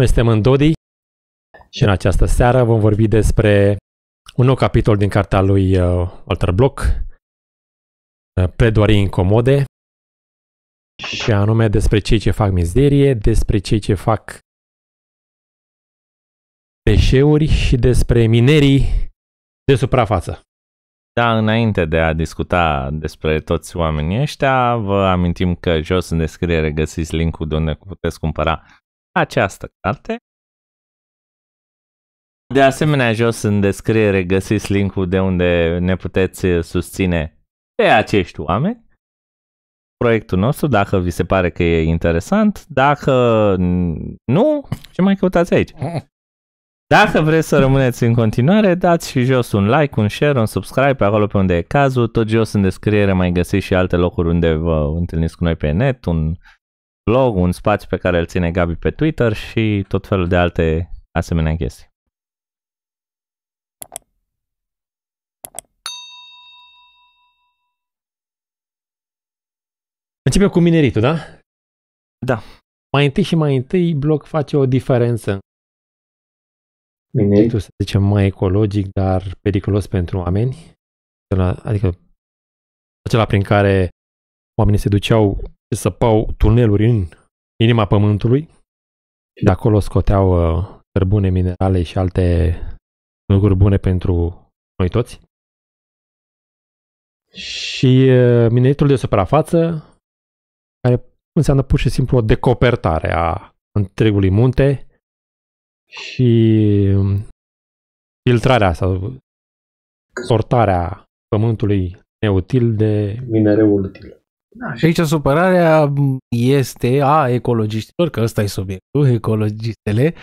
Noi suntem în Dodi și în această seară vom vorbi despre un nou capitol din cartea lui uh, Walter Block, uh, Pledoarii incomode, și anume despre cei ce fac mizerie, despre cei ce fac deșeuri și despre minerii de suprafață. Da, înainte de a discuta despre toți oamenii ăștia, vă amintim că jos în descriere găsiți linkul de unde puteți cumpăra această carte. De asemenea, jos în descriere găsiți linkul de unde ne puteți eh, susține pe acești oameni proiectul nostru, dacă vi se pare că e interesant, dacă nu, ce mai căutați aici? Dacă vreți să rămâneți în continuare, dați și jos un like, un share, un subscribe pe acolo pe unde e cazul. Tot jos în descriere mai găsiți și alte locuri unde vă întâlniți cu noi pe net, un blog, un spațiu pe care îl ține Gabi pe Twitter și tot felul de alte asemenea chestii. Începe cu mineritul, da? Da. Mai întâi și mai întâi bloc face o diferență. Mineritul, să zicem, mai ecologic, dar periculos pentru oameni. Adică acela prin care Oamenii se duceau și săpau tuneluri în inima pământului. De acolo scoteau uh, cărbune, minerale și alte lucruri bune pentru noi toți. Și uh, mineritul de suprafață, care înseamnă pur și simplu o decopertare a întregului munte și um, filtrarea sau sortarea pământului neutil de minereul util. Da, și aici supărarea este a ecologiștilor, că ăsta e subiectul, ecologistele,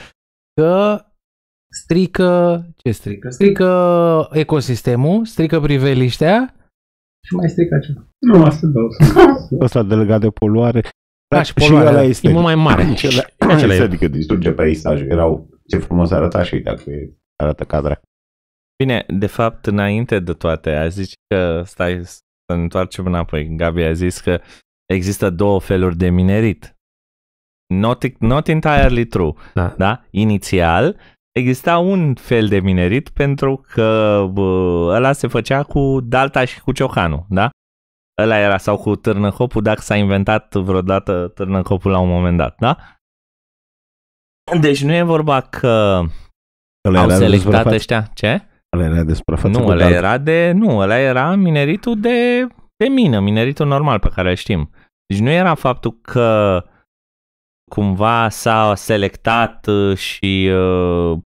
că strică, ce strică? Strică ecosistemul, strică priveliștea. Și mai strică ceva. Nu, asta două. Ăsta de legat de poluare. Da, și poluarea și este, e mult mai mare. Acela este, adică distruge peisajul. Erau, ce frumos arăta și dacă arată cadra. Bine, de fapt, înainte de toate, a zice că stai întoarcem înapoi. Gabi a zis că există două feluri de minerit. Not, not entirely true. Da. da? Inițial exista un fel de minerit pentru că bă, ăla se făcea cu dalta și cu Ciocanu, da? Ăla era sau cu Târnăhopul, dacă s-a inventat vreodată Târnăhopul la un moment dat, da? Deci nu e vorba că au selectat ăștia, ce? Ăla era de suprafață? Nu, ăla era de... Nu, ăla era mineritul de, de mină, mineritul normal pe care îl știm. Deci nu era faptul că cumva s-a selectat uh, și uh,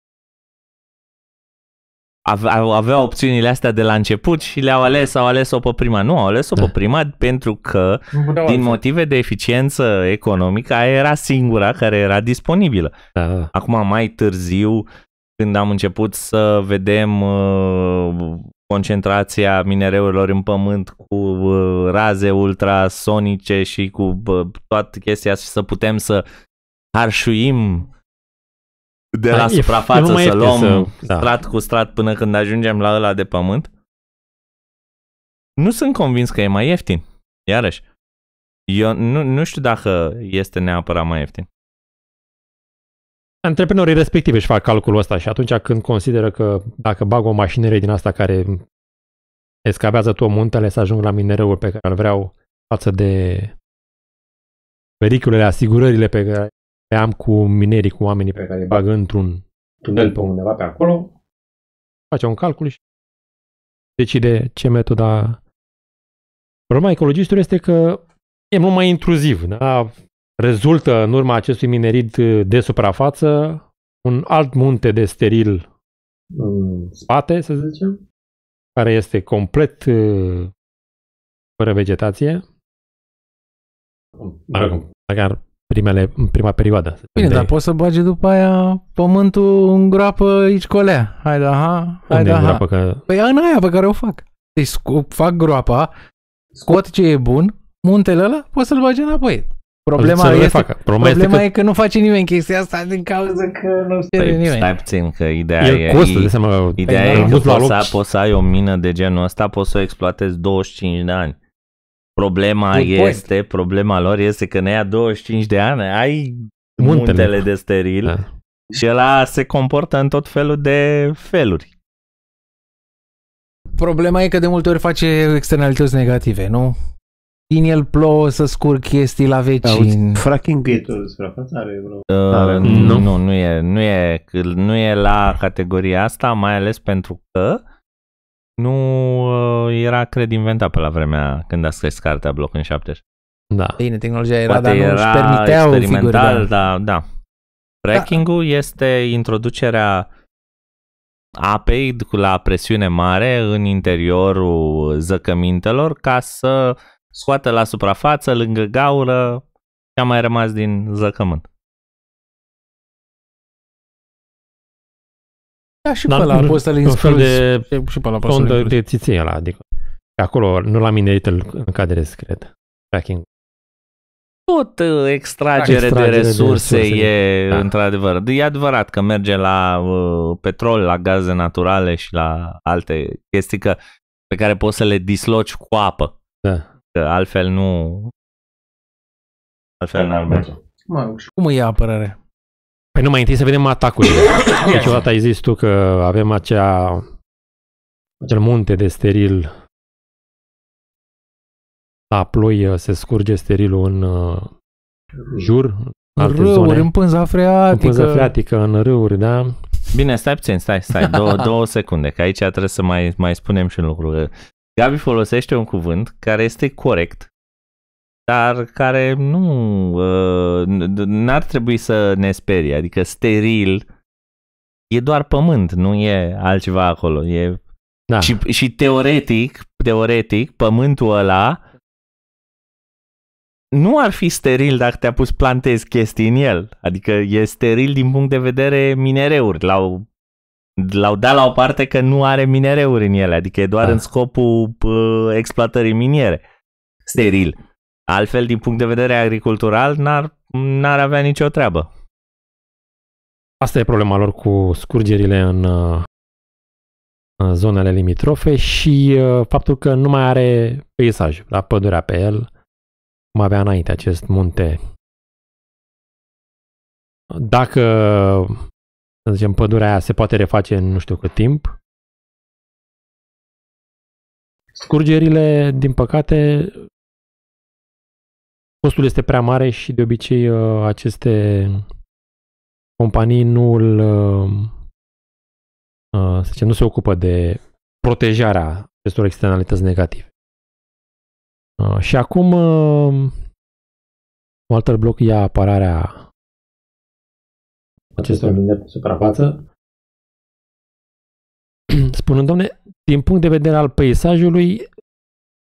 avea opțiunile astea de la început și le-au ales, au ales-o pe prima. Nu, au ales-o da. pe prima pentru că, Bună din motive de eficiență economică, aia era singura care era disponibilă. Da. Acum, mai târziu, când am început să vedem uh, concentrația minereurilor în pământ cu uh, raze ultrasonice și cu toată chestia și să putem să harșuim de la da, suprafață, să luăm să, da. strat da. cu strat până când ajungem la ăla de pământ, nu sunt convins că e mai ieftin. Iarăși, eu nu, nu știu dacă este neapărat mai ieftin antreprenorii respectivi își fac calculul ăsta și atunci când consideră că dacă bag o mașinere din asta care escavează tot muntele să ajung la minereul pe care îl vreau față de periculele, asigurările pe care le am cu minerii, cu oamenii pe care îi bag într-un tunel pe undeva pe acolo, face un calcul și decide ce metoda. Problema ecologistului este că e mult mai intruziv. Da? rezultă în urma acestui minerit uh, de suprafață un alt munte de steril mm. în spate, să zicem, care este complet uh, fără vegetație. dacă măcar primele, în prima perioadă. Bine, dar poți să bagi după aia pământul în groapă aici colea. Hai da, ha, hai da, ha. Că... Păi în aia pe care o fac. Deci scu- fac groapa, scot ce e bun, muntele ăla, poți să-l bagi înapoi. Problema, este, facă. Problema, că... e că nu face nimeni chestia asta din cauza că nu se păi, nimeni. Stai puțin, că ideea El e... Costă, e, de seama, ideea păi, e, e da, că poți să, poți să ai o mină de genul ăsta, poți să o exploatezi 25 de ani. Problema Good este, point. problema lor este că ne ia 25 de ani, ai muntele, muntele de steril da. și ăla se comportă în tot felul de feluri. Problema e că de multe ori face externalități negative, nu? din el plouă să scurg chestii la vecini. Fracking Beatles, suprafața are vreo... Uh, nu. nu, nu e, nu e, nu e la categoria asta, mai ales pentru că nu uh, era, cred, inventat pe la vremea când a scris cartea Bloc în 70. Da. Bine, tehnologia era, Poate dar nu era își permiteau o figură. Da, da. da. Fracking-ul da. este introducerea apei la presiune mare în interiorul zăcămintelor ca să uh, scoate la suprafață, lângă gaură, ce a mai rămas din zăcământ. Da, și Dar pe la poți să le fel de și pe la poți să de ăla, adică. Acolo, nu la mine în cadere secret. Tracking. Tot uh, extragere, da, extragere de, resurse de resurse e da. într-adevăr. E adevărat că merge la uh, petrol, la gaze naturale și la alte chestii că, pe care poți să le disloci cu apă. Da. Că altfel nu... Altfel n-ar merge. Cum e apărare? Păi numai întâi să vedem atacurile. deci odată ai zis tu că avem acea, acel munte de steril la ploi uh, se scurge sterilul în uh, jur, în alte râuri, zone. în pânza freatică. În pânza freatică, în râuri, da? Bine, stai puțin, stai, stai, două, două secunde, că aici trebuie să mai, mai spunem și un lucru. Gabi folosește un cuvânt care este corect, dar care nu uh, n-ar trebui să ne sperie, adică steril e doar pământ, nu e altceva acolo. E... Da. Și, și teoretic, teoretic, pământul ăla nu ar fi steril dacă te-a pus plantezi chestii în el. Adică e steril din punct de vedere minereuri. la L-au dat la o parte că nu are minereuri în ele, adică e doar ah. în scopul uh, exploatării miniere. Steril. Altfel, din punct de vedere agricultural, n-ar, n-ar avea nicio treabă. Asta e problema lor cu scurgerile în, în zonele limitrofe și uh, faptul că nu mai are peisaj, la pădurea pe el, cum avea înainte acest munte. Dacă să zicem, pădurea aia se poate reface în nu știu cât timp. Scurgerile, din păcate, costul este prea mare și de obicei uh, aceste companii nu îl, uh, uh, să zicem, nu se ocupă de protejarea acestor externalități negative. Și acum Walter Block ia apărarea acestor vânzări de suprafață. Spunând, domne, din punct de vedere al peisajului,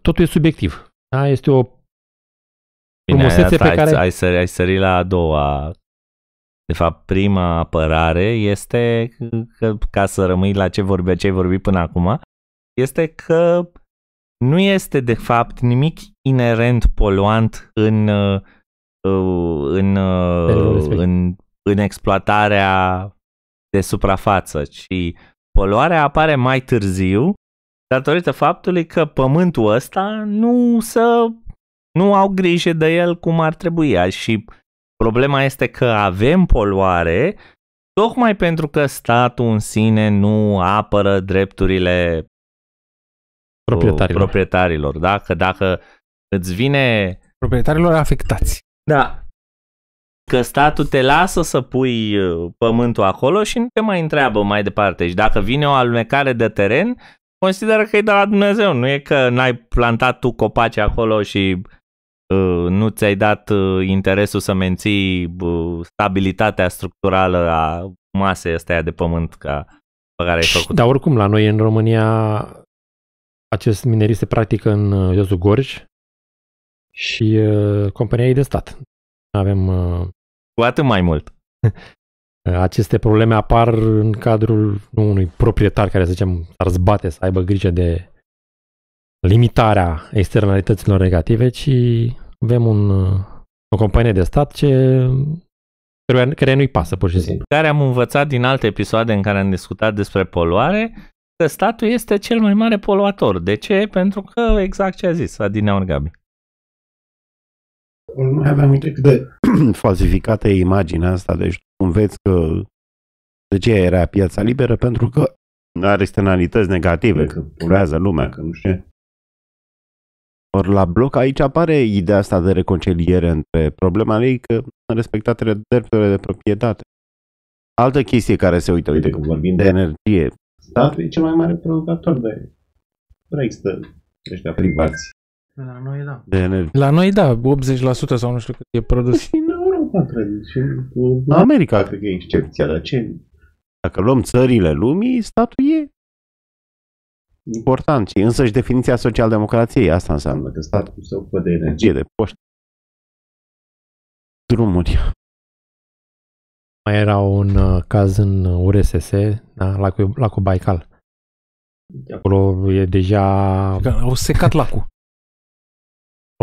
totul e subiectiv. Da? Este o frumusețe pe care... Ai, ai, ai sări la a doua. De fapt, prima apărare este, că, ca să rămâi la ce, vorbe, ce ai vorbit până acum, este că nu este de fapt nimic inerent poluant în, uh, în, uh, în, în în exploatarea de suprafață, ci poluarea apare mai târziu datorită faptului că pământul ăsta nu să nu au grijă de el cum ar trebui și problema este că avem poluare tocmai pentru că statul în sine nu apără drepturile proprietarilor. proprietarilor da? Că dacă îți vine... Proprietarilor afectați. Da, că statul te lasă să pui uh, pământul acolo și nu te mai întreabă mai departe. Și dacă vine o alunecare de teren, consideră că e de la Dumnezeu. Nu e că n-ai plantat tu copaci acolo și uh, nu ți-ai dat uh, interesul să menții uh, stabilitatea structurală a masei astea de pământ ca pe care ai făcut. Dar oricum, la noi în România acest minerit se practică în uh, Josu Gorj și uh, e de stat. Avem uh, cu atât mai mult. Aceste probleme apar în cadrul unui proprietar care, să zicem, ar zbate să aibă grijă de limitarea externalităților negative, ci avem un, o companie de stat ce care, nu-i pasă, pur și simplu. Care am învățat din alte episoade în care am discutat despre poluare, că statul este cel mai mare poluator. De ce? Pentru că, exact ce a zis Adina Orgabi nu aveam uite cât de falsificată e imaginea asta, deci înveți că de ce era piața liberă? Pentru că are externalități negative, că curează lumea, că nu știu. Ori la bloc aici apare ideea asta de reconciliere între problema ei că respectatele drepturile de proprietate. Altă chestie care se uită, uite, că vorbim de, de energie. Statul da? e cel mai mare provocator de Nu există ăștia privați. La noi, da. De La noi, da, 80% sau nu știu cât e produs. Și în Europa, cred. Și în America, cred că e excepția. Dar ce? Dacă luăm țările lumii, statul e mm. important. Și însă și definiția social-democrației asta înseamnă că statul se ocupă de energie, de poștă, drumuri. Mai era un uh, caz în URSS, da, la cu Baikal. Da. Acolo e deja... Au secat lacul.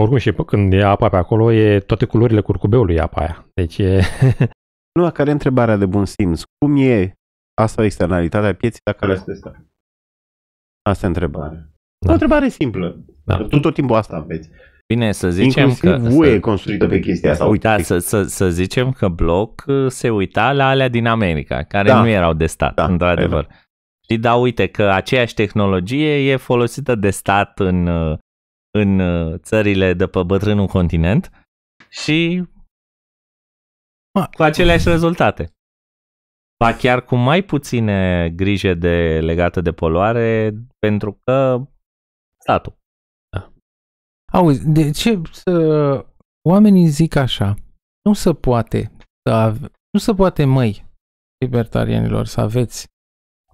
Oricum și când e apa pe acolo, e toate culorile curcubeului apa aia. Deci e... nu, care e întrebarea de bun simț. Cum e asta externalitatea pieții dacă le asta? Asta e întrebarea. Da. O întrebare simplă. Da. Tu tot timpul asta aveți. Bine, să zicem Inclusiv că... UE e construită pe chestia asta. Uita, să, să, să zicem că Bloc uh, se uita la alea din America, care da. nu erau de stat, da, într-adevăr. Da. Și da, uite că aceeași tehnologie e folosită de stat în uh, în uh, țările de pe bătrânul continent și ah. cu aceleași rezultate. Ba chiar cu mai puține grijă de legată de poluare, pentru că statul. Da. Auzi, de ce să, oamenii zic așa? Nu se poate să ave, nu se poate mai libertarianilor să aveți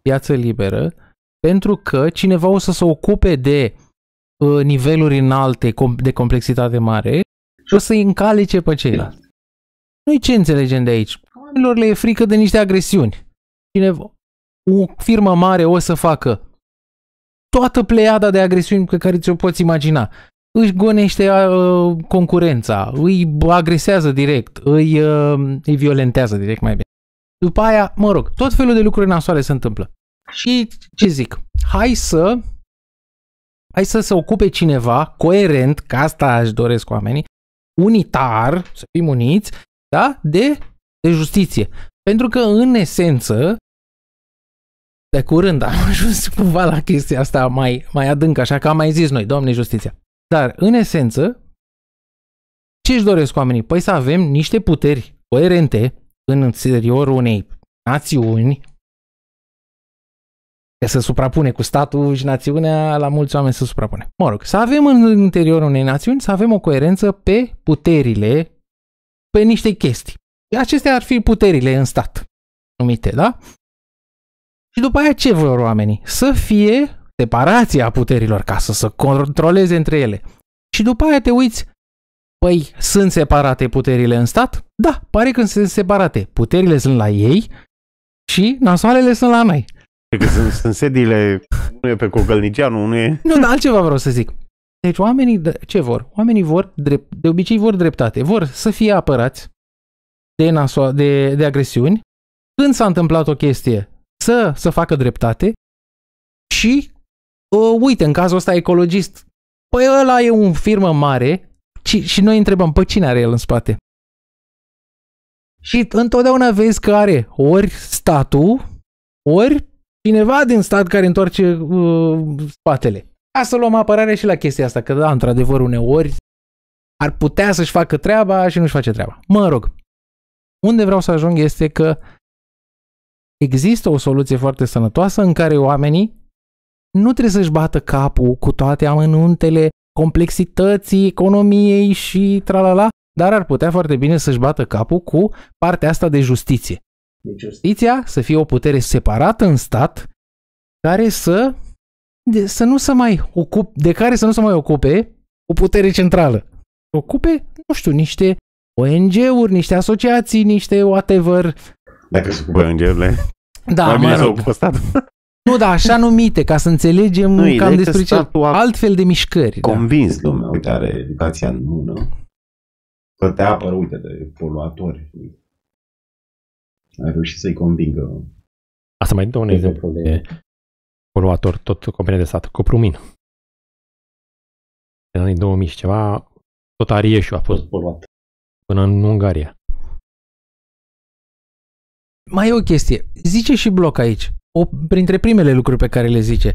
piață liberă pentru că cineva o să se ocupe de Uh, niveluri înalte de complexitate mare și o să-i încalice pe ceilalți. Da. Noi ce înțelegem de aici? Oamenilor le e frică de niște agresiuni. Cineva, o firmă mare o să facă toată pleiada de agresiuni pe care ți-o poți imagina. Își gonește uh, concurența, îi agresează direct, îi, uh, îi violentează direct mai bine. După aia, mă rog, tot felul de lucruri nasoale se întâmplă. Și ce zic? Hai să Hai să se ocupe cineva coerent, ca asta își doresc oamenii, unitar, să fim uniți, da? de, de justiție. Pentru că, în esență, de curând am ajuns cumva la chestia asta mai, mai adâncă, așa că am mai zis noi, Doamne Justiția. Dar, în esență, ce își doresc oamenii? Păi să avem niște puteri coerente în interiorul unei națiuni, Că se suprapune cu statul și națiunea, la mulți oameni se suprapune. Mă rog, să avem în interiorul unei națiuni, să avem o coerență pe puterile, pe niște chestii. Acestea ar fi puterile în stat, numite, da? Și după aia ce vor oamenii? Să fie separația puterilor, ca să se controleze între ele. Și după aia te uiți, păi sunt separate puterile în stat? Da, pare că sunt separate. Puterile sunt la ei și nasoalele sunt la noi. Că sunt, sunt sediile, nu e pe Cogălnicianu, nu e... Nu, dar altceva vreau să zic. Deci oamenii ce vor? Oamenii vor, drept, de obicei vor dreptate, vor să fie apărați de, naso- de, de agresiuni, când s-a întâmplat o chestie, să, să facă dreptate și, uh, uite, în cazul ăsta ecologist, păi ăla e un firmă mare ci, și noi întrebăm, pe păi, cine are el în spate? Și întotdeauna vezi că are ori statul, ori cineva din stat care întoarce uh, spatele. Ca să luăm apărare și la chestia asta, că da, într-adevăr, uneori ar putea să-și facă treaba și nu-și face treaba. Mă rog, unde vreau să ajung este că există o soluție foarte sănătoasă în care oamenii nu trebuie să-și bată capul cu toate amănuntele complexității economiei și tralala, dar ar putea foarte bine să-și bată capul cu partea asta de justiție. Deci justiția să fie o putere separată în stat care să, de, să nu se mai ocupe, de care să nu se mai ocupe o putere centrală. Ocupe, nu știu, niște ONG-uri, niște asociații, niște whatever. Dacă se ocupă ONG-urile, da, mai bine mă rog. ocupă statul. Nu, da, așa numite, ca să înțelegem nu, cam despre ce altfel de mișcări. Da. Convins da. lumea, uite, are educația în mână. Că te apără, uite, de poluatori a reușit să-i convingă. Asta mai dă un exemplu de poluator, tot companie de sat, Coprumin. În anii 2000 și ceva, tot arieșu a fost poluat. Până în Ungaria. Mai e o chestie. Zice și Bloc aici. O, printre primele lucruri pe care le zice.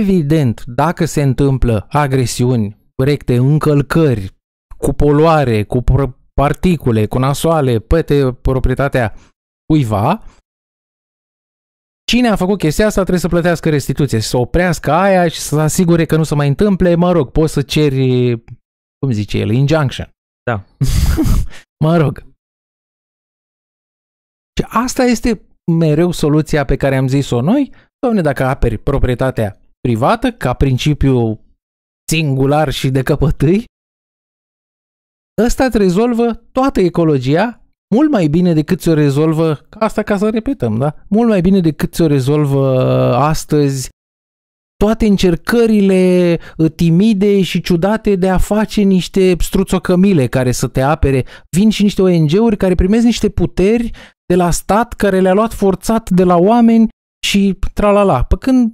Evident, dacă se întâmplă agresiuni, recte, încălcări, cu poluare, cu particule, cu nasoale, pete proprietatea cuiva, Cine a făcut chestia asta trebuie să plătească restituție, să oprească aia și să se asigure că nu se mai întâmple. Mă rog, poți să ceri, cum zice el, injunction. Da. mă rog. Și asta este mereu soluția pe care am zis-o noi. Doamne, dacă aperi proprietatea privată, ca principiu singular și de căpătâi, ăsta îți rezolvă toată ecologia mult mai bine decât ți-o rezolvă, asta ca să repetăm, da? Mult mai bine decât ți-o rezolvă uh, astăzi toate încercările uh, timide și ciudate de a face niște struțocămile care să te apere. Vin și niște ONG-uri care primesc niște puteri de la stat care le-a luat forțat de la oameni și tralala. Păcând când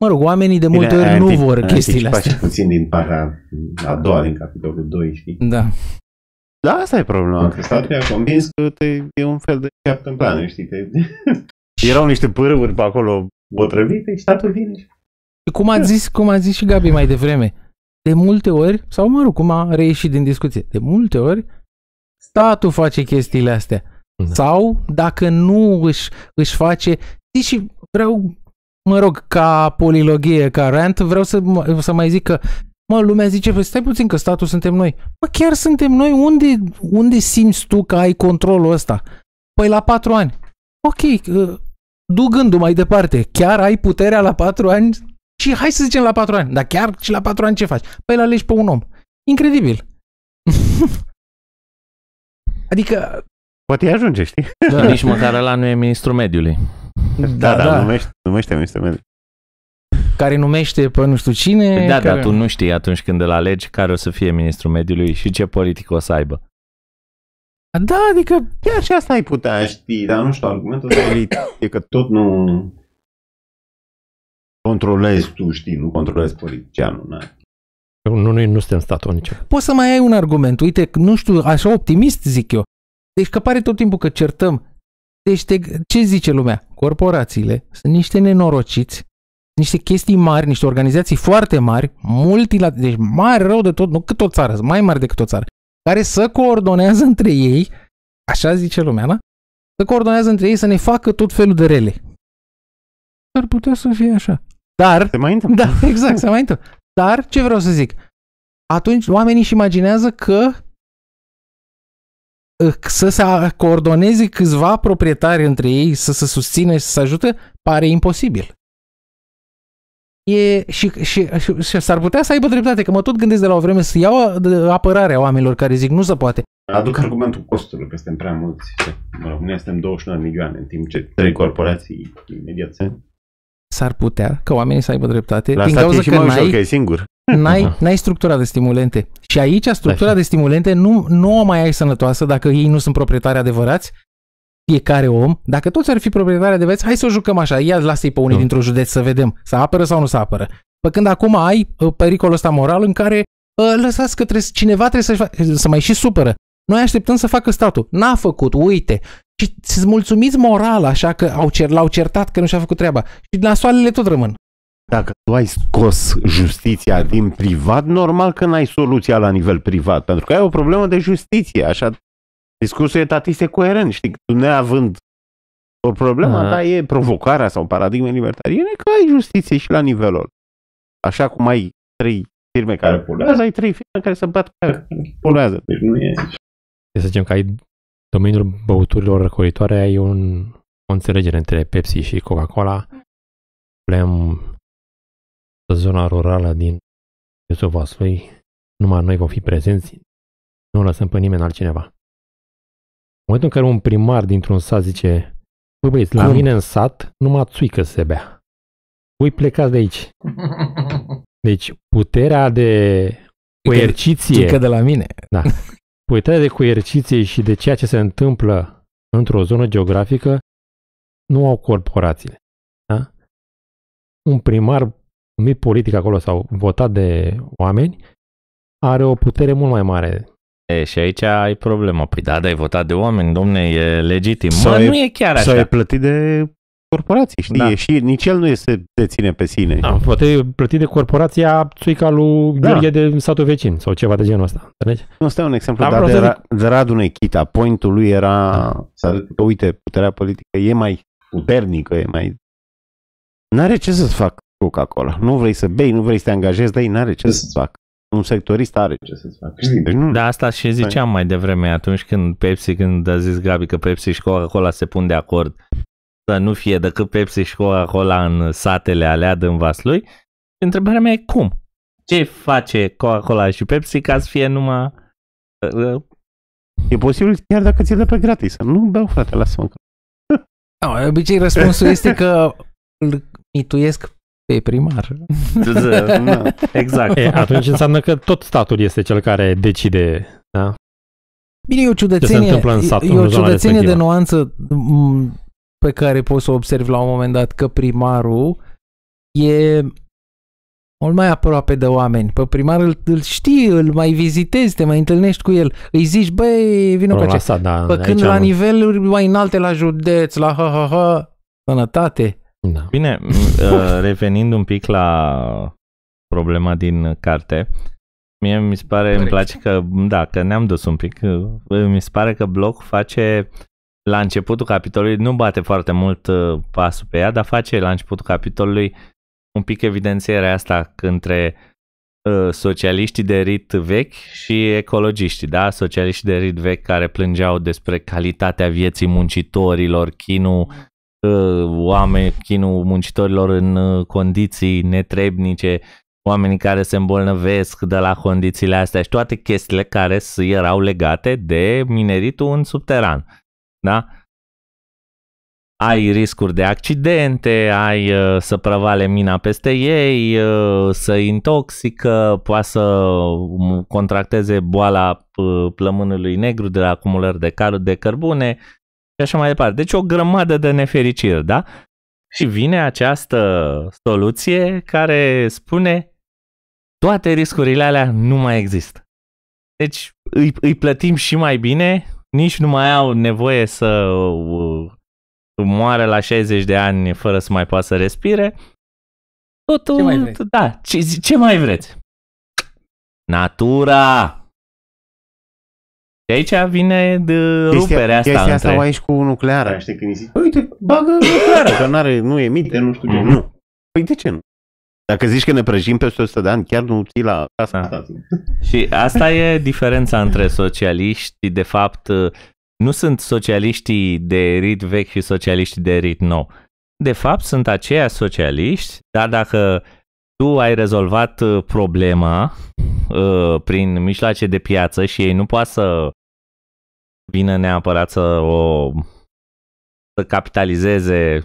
Mă rog, oamenii de multe Bine, ori nu vor chestiile astea. puțin din partea a doua, din capitolul 2, știi? Da. Da, asta e problema. Că statul a convins că te, e un fel de captain plan, știi? Te... Erau niște pârâuri pe acolo otrăvite și statul vine și... Cum a zis, cum a zis și Gabi mai devreme, de multe ori, sau mă rog, cum a reieșit din discuție, de multe ori statul face chestiile astea. Da. Sau dacă nu își, își face, și vreau mă rog, ca polilogie, ca rant, vreau să, să mai zic că Mă, lumea zice, păi stai puțin că statul suntem noi. Mă, chiar suntem noi? Unde, unde simți tu că ai controlul ăsta? Păi la patru ani. Ok, uh, du gândul mai departe. Chiar ai puterea la patru ani? Și hai să zicem la patru ani. Dar chiar și la patru ani ce faci? Păi la alegi pe un om. Incredibil. adică... Poate ajunge, știi? Da, nici măcar ăla nu e ministrul mediului. Da, da, da, da. numește, numește Magic. Care numește pe nu știu cine. Da, care... dar tu nu știi atunci când îl alegi care o să fie ministrul mediului și ce politică o să aibă. Da, adică... Chiar și asta ai putea ști, dar nu știu, argumentul politic, e că tot nu controlezi tu, știi, nu controlezi politicianul. Na. Nu, nu nu suntem nici. Poți să mai ai un argument. Uite, nu știu, așa optimist zic eu. Deci că pare tot timpul că certăm. Deci te, ce zice lumea? corporațiile sunt niște nenorociți, niște chestii mari, niște organizații foarte mari, multilaterale, deci mari rău de tot, nu cât o țară, mai mari decât o țară, care să coordonează între ei, așa zice lumea, na? Să coordonează între ei să ne facă tot felul de rele. Ar putea să fie așa. Dar... Se mai întâmplă. Da, exact, se mai întâmplă. Dar ce vreau să zic? Atunci oamenii își imaginează că să se coordoneze câțiva proprietari între ei, să se susțină și să se ajute, pare imposibil. E, și, și, și, și s-ar putea să aibă dreptate, că mă tot gândesc de la o vreme să iau apărarea oamenilor care zic nu se poate. Aduc argumentul costurilor, că suntem prea mulți. În România suntem 29 milioane, în timp ce trei corporații imediat se... S-ar putea că oamenii să aibă dreptate. La din cauza că mai că e singur. N-ai, n-ai structura de stimulente. Și aici structura de stimulente nu, nu o mai ai sănătoasă dacă ei nu sunt proprietari adevărați, fiecare om, dacă toți ar fi proprietari adevărați, hai să o jucăm așa, ia lasă-i pe unii nu. Da. dintr-un județ să vedem, să apără sau nu să apără. Pe când acum ai uh, pericolul ăsta moral în care uh, lăsați că trebuie, cineva trebuie să, să mai și supără. Noi așteptăm să facă statul. N-a făcut, uite. Și mulțumiți moral așa că au cer, l-au certat că nu și-a făcut treaba. Și la soalele tot rămân. Dacă tu ai scos justiția din privat, normal că n-ai soluția la nivel privat, pentru că ai o problemă de justiție, așa. Discursul etatist este coerent, știi, tu neavând o problemă ah. dar e provocarea sau paradigme libertariene că ai justiție și la nivelul Așa cum ai trei firme care, care pulează, ai trei firme care se bat care pulează. Deci nu e... Să zicem că ai domeniul băuturilor răcoritoare, ai un, o înțelegere între Pepsi și Coca-Cola, problem zona rurală din Iosul Vaslui, numai noi vom fi prezenți, nu lăsăm pe nimeni altcineva. În momentul în care un primar dintr-un sat zice, bă băieți, la mine în sat numai țuică se bea. Voi plecați de aici. Deci puterea de coerciție... Țuică de la mine. Da. Puterea de coerciție și de ceea ce se întâmplă într-o zonă geografică nu au corporațiile. Da? Un primar numit politic acolo sau votat de oameni, are o putere mult mai mare. E, și aici ai problema. Păi da, dar ai votat de oameni, domne, e legitim. Să mă, nu e chiar așa. Sau e plătit de corporații, știi? Da. Și nici el nu este deține pe sine. Da, poate e plătit de corporația țuica lui da. Gheorghe de satul vecin sau ceva de genul ăsta. Nu, stai un exemplu, da, dar de, ra- de Radu Nechita, pointul lui era da. să arăt uite, puterea politică e mai puternică, e mai... N-are ce să-ți fac. Coca-Cola. Nu vrei să bei, nu vrei să te angajezi, dar ei n-are ce să-ți facă. Un sectorist are ce să-ți facă. Deci nu... Da, asta și ziceam mai devreme atunci când Pepsi, când a zis Gabi că Pepsi și Coca-Cola se pun de acord să nu fie decât Pepsi și Coca-Cola în satele alea din Vaslui, întrebarea mea e cum? Ce face Coca-Cola și Pepsi ca să fie numai... E posibil chiar dacă ți-l dă pe gratis. Nu beau, frate, lasă-mă. No, obicei răspunsul este că îl mituiesc E primar. Da, exact. E, atunci înseamnă că tot statul este cel care decide da? Bine, e o ciudățenie, ce se în sat, e, e o ciudățenie de nuanță pe care poți să o observi la un moment dat că primarul e mult mai aproape de oameni. Pe primar îl, îl știi, îl mai vizitezi, te mai întâlnești cu el, îi zici, băi, vină pe cu Da, Pe când la am... niveluri mai înalte, la județ, la ha, ha, ha, sănătate, da. Bine, uh, revenind un pic la problema din carte, mie mi se pare, Corect. îmi place că, da, că ne-am dus un pic, uh, mi se pare că Bloc face la începutul capitolului, nu bate foarte mult uh, pasul pe ea, dar face la începutul capitolului un pic evidențierea asta între socialiștii de rit vechi și ecologiștii, da? Socialiștii de rit vechi care plângeau despre calitatea vieții muncitorilor, chinul Uh, oameni, chinul muncitorilor în uh, condiții netrebnice, oamenii care se îmbolnăvesc de la condițiile astea și toate chestiile care erau legate de mineritul în subteran. Da? ai riscuri de accidente, ai uh, să prăvale mina peste ei, să intoxică, poate să contracteze boala plămânului negru de la acumulări de, carbune, de și așa mai departe. Deci o grămadă de nefericiri, da? Și vine această soluție care spune toate riscurile alea nu mai există. Deci îi, îi plătim și mai bine, nici nu mai au nevoie să uh, moare la 60 de ani fără să mai poată să respire. Totul, ce mai vreți? da, ce, ce mai vreți? Natura! Și aici vine de chestia, ruperea asta. Chestia asta între... aici cu nucleară. Păi uite, bagă nucleară, că n-are, nu emite, nu știu ce. Nu. Păi de ce nu? Dacă zici că ne prăjim peste 100 de ani, chiar nu ții la asta. Da. Și asta e diferența între socialiști, de fapt, nu sunt socialiștii de rit vechi și socialiștii de rit nou. De fapt, sunt aceia socialiști, dar dacă tu ai rezolvat uh, problema uh, prin mijloace de piață și ei nu poate să vină neapărat să o să capitalizeze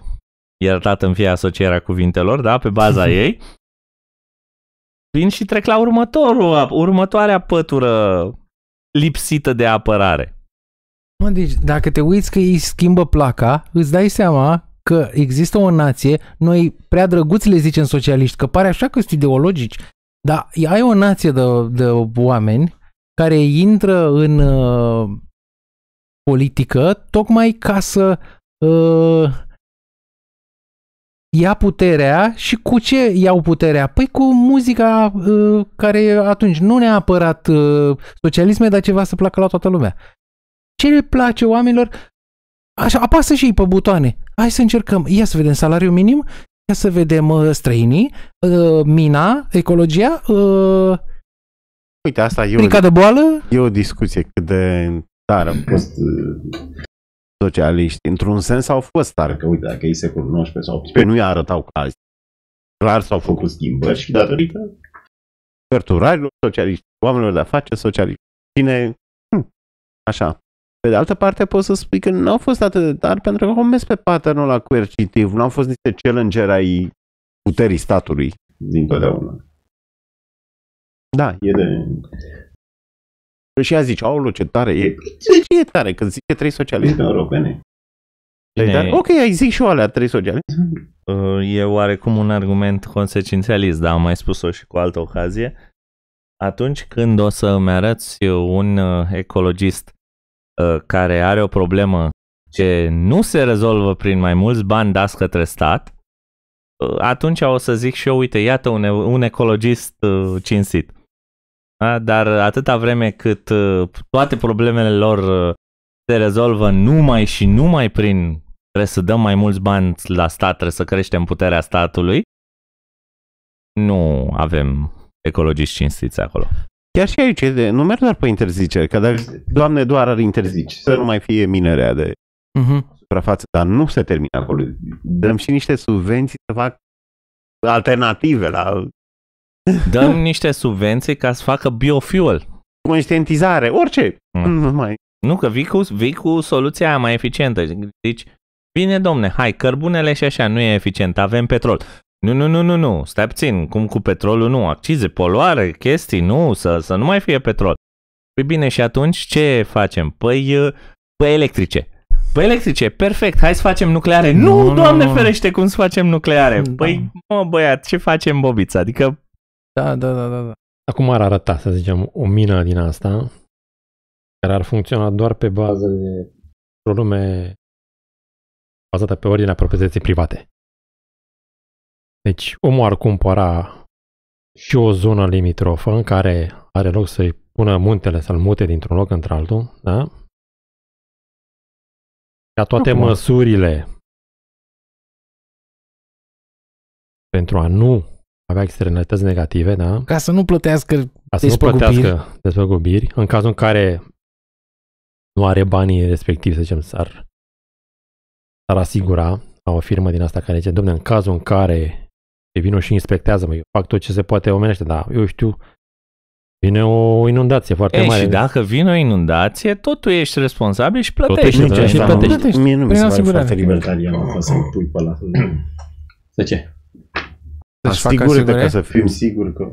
iertat în fie asocierea cuvintelor, da, pe baza ei. Vin și trec la următorul, următoarea pătură lipsită de apărare. Mă, deci dacă te uiți că îi schimbă placa, îți dai seama că există o nație, noi prea drăguți le zicem socialiști, că pare așa că sunt ideologici, dar ai o nație de, de oameni care intră în uh, politică, tocmai ca să uh, ia puterea și cu ce iau puterea? Păi cu muzica uh, care atunci nu neapărat uh, socialisme, dar ceva să placă la toată lumea. Ce le place oamenilor? Așa, apasă și ei pe butoane. Hai să încercăm. Ia să vedem salariul minim, ia să vedem uh, străinii, uh, mina, ecologia, uh, Uite, asta e, o, de boală? e o discuție cât de tare, au fost mm. uh, socialiști. Într-un sens au fost tare, că uite, dacă ei secolul 19 sau 18 nu i arătau ca azi. Clar s-au făcut schimbări și datorită cărturarilor socialiști, oamenilor de afaceri socialiști. Cine? Hm, așa. Pe de altă parte pot să spui că nu au fost atât de tari pentru că au mers pe patternul la coercitiv, nu au fost niște challenger ai puterii statului. Din totdeauna. Da. E de... Și ea zice, au ce tare e. Ce e tare Că zice trei socialiste? europene. Păi dar, ok, ai zic și eu alea trei socialiști. Uh, e oarecum un argument consecințialist, dar am mai spus-o și cu altă ocazie. Atunci când o să mi arăți un uh, ecologist uh, care are o problemă ce nu se rezolvă prin mai mulți bani dați către stat, atunci o să zic și eu, uite, iată un, un ecologist cinstit. Dar atâta vreme cât uh, toate problemele lor uh, se rezolvă numai și numai prin trebuie să dăm mai mulți bani la stat, trebuie să creștem puterea statului, nu avem ecologiști cinstiți acolo. Chiar și aici, nu merg doar pe interzicere, că dacă, doamne, doar ar interzice să nu mai fie minerea de uh-huh. suprafață, dar nu se termină acolo. Dăm și niște subvenții să fac alternative la Dăm niște subvenții ca să facă biofuel. Conștientizare, orice. Mm. Nu mai. Nu, că vii cu, vii cu soluția aia mai eficientă. Deci, bine domne, hai, cărbunele și așa nu e eficient, avem petrol. Nu, nu, nu, nu, nu, stai puțin, cum cu petrolul nu, accize, poluare, chestii, nu, să, să nu mai fie petrol. Păi bine, și atunci ce facem? Păi, păi electrice. Păi electrice, perfect, hai să facem nucleare. Nu, nu doamne nu. ferește, cum să facem nucleare? Da. Păi, mă băiat, ce facem bobiță? Adică da, da, da, da. da. Acum ar arăta, să zicem, o mină din asta, care ar funcționa doar pe bază de o lume bazată pe ordinea proprietății private. Deci omul ar cumpăra și o zonă limitrofă în care are loc să-i pună muntele, să-l mute dintr-un loc într-altul, da? Ca toate Acum. măsurile pentru a nu avea externalități negative, da? Ca să nu plătească Ca să nu plătească despăgubiri, în cazul în care nu are banii respectivi, să zicem, s-ar, s-ar asigura la o firmă din asta care zice, domne, în cazul în care e vino și inspectează-mă, eu fac tot ce se poate omenește, dar eu știu, vine o inundație foarte Ei, mare. și dacă vine o inundație, tot tu ești responsabil și plătești. Tot ești, da. și plătești. Mie nu mi se pare foarte libertarian să-i pui pe la... De ce? Să-și facă asigurări? ca să fim siguri că...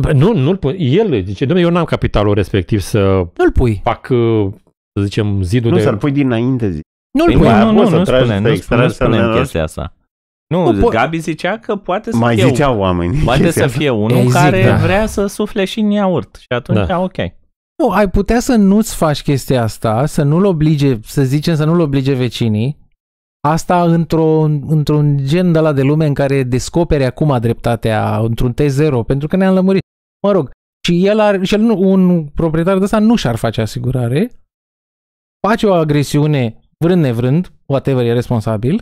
Bă, nu, nu-l pui. El zice, domnule, eu n-am capitalul respectiv să... Nu-l pui. Fac, uh, să zicem, zidul nu, de... Nu, să-l pui dinainte, zic. Nu-l păi pui, nu, nu, nu, spune, nu, spune, nu spunem chestia asta. Nu, nu Gabi zicea că poate să mai fie... ziceau oameni. Poate să fie unul Ei, care da. vrea să sufle și în iaurt și atunci da. ok. Nu, ai putea să nu-ți faci chestia asta, să nu-l oblige, să zicem să nu-l oblige vecinii, Asta într-un, într-un gen de la de lume în care descoperi acum dreptatea într-un T0, pentru că ne-am lămurit. Mă rog, și el, ar, și el nu, un proprietar de ăsta nu și-ar face asigurare, face o agresiune vrând nevrând, whatever e responsabil,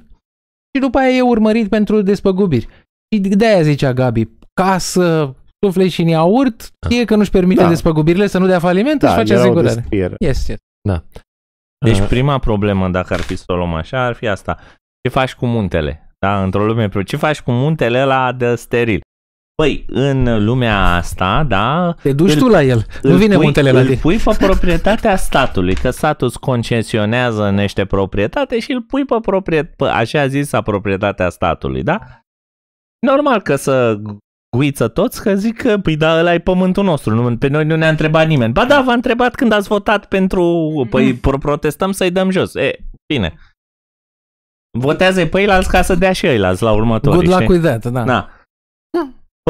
și după aia e urmărit pentru despăgubiri. Și de-aia zicea Gabi, ca să sufle și în iaurt, da. fie că nu-și permite da. despăgubirile, să nu dea faliment, da, își face asigurare. Yes, yes. Da. Deci prima problemă, dacă ar fi să o luăm așa, ar fi asta. Ce faci cu muntele? Da, într-o lume, ce faci cu muntele la de steril? Păi, în lumea asta, da... Te duci îl, tu la el, nu vine pui, muntele la tine. pui pe proprietatea statului, că statul îți concesionează niște proprietate și îl pui pe, propriet, așa așa a proprietatea statului, da? Normal că să guiță toți că zic că, păi da, ăla e pământul nostru, nu, pe noi nu ne-a întrebat nimeni. Ba da, v-a întrebat când ați votat pentru, păi mm. protestăm să-i dăm jos. E, bine. Votează pe ei ca să dea și ei la următorii. Good luck știi? with that, da. da.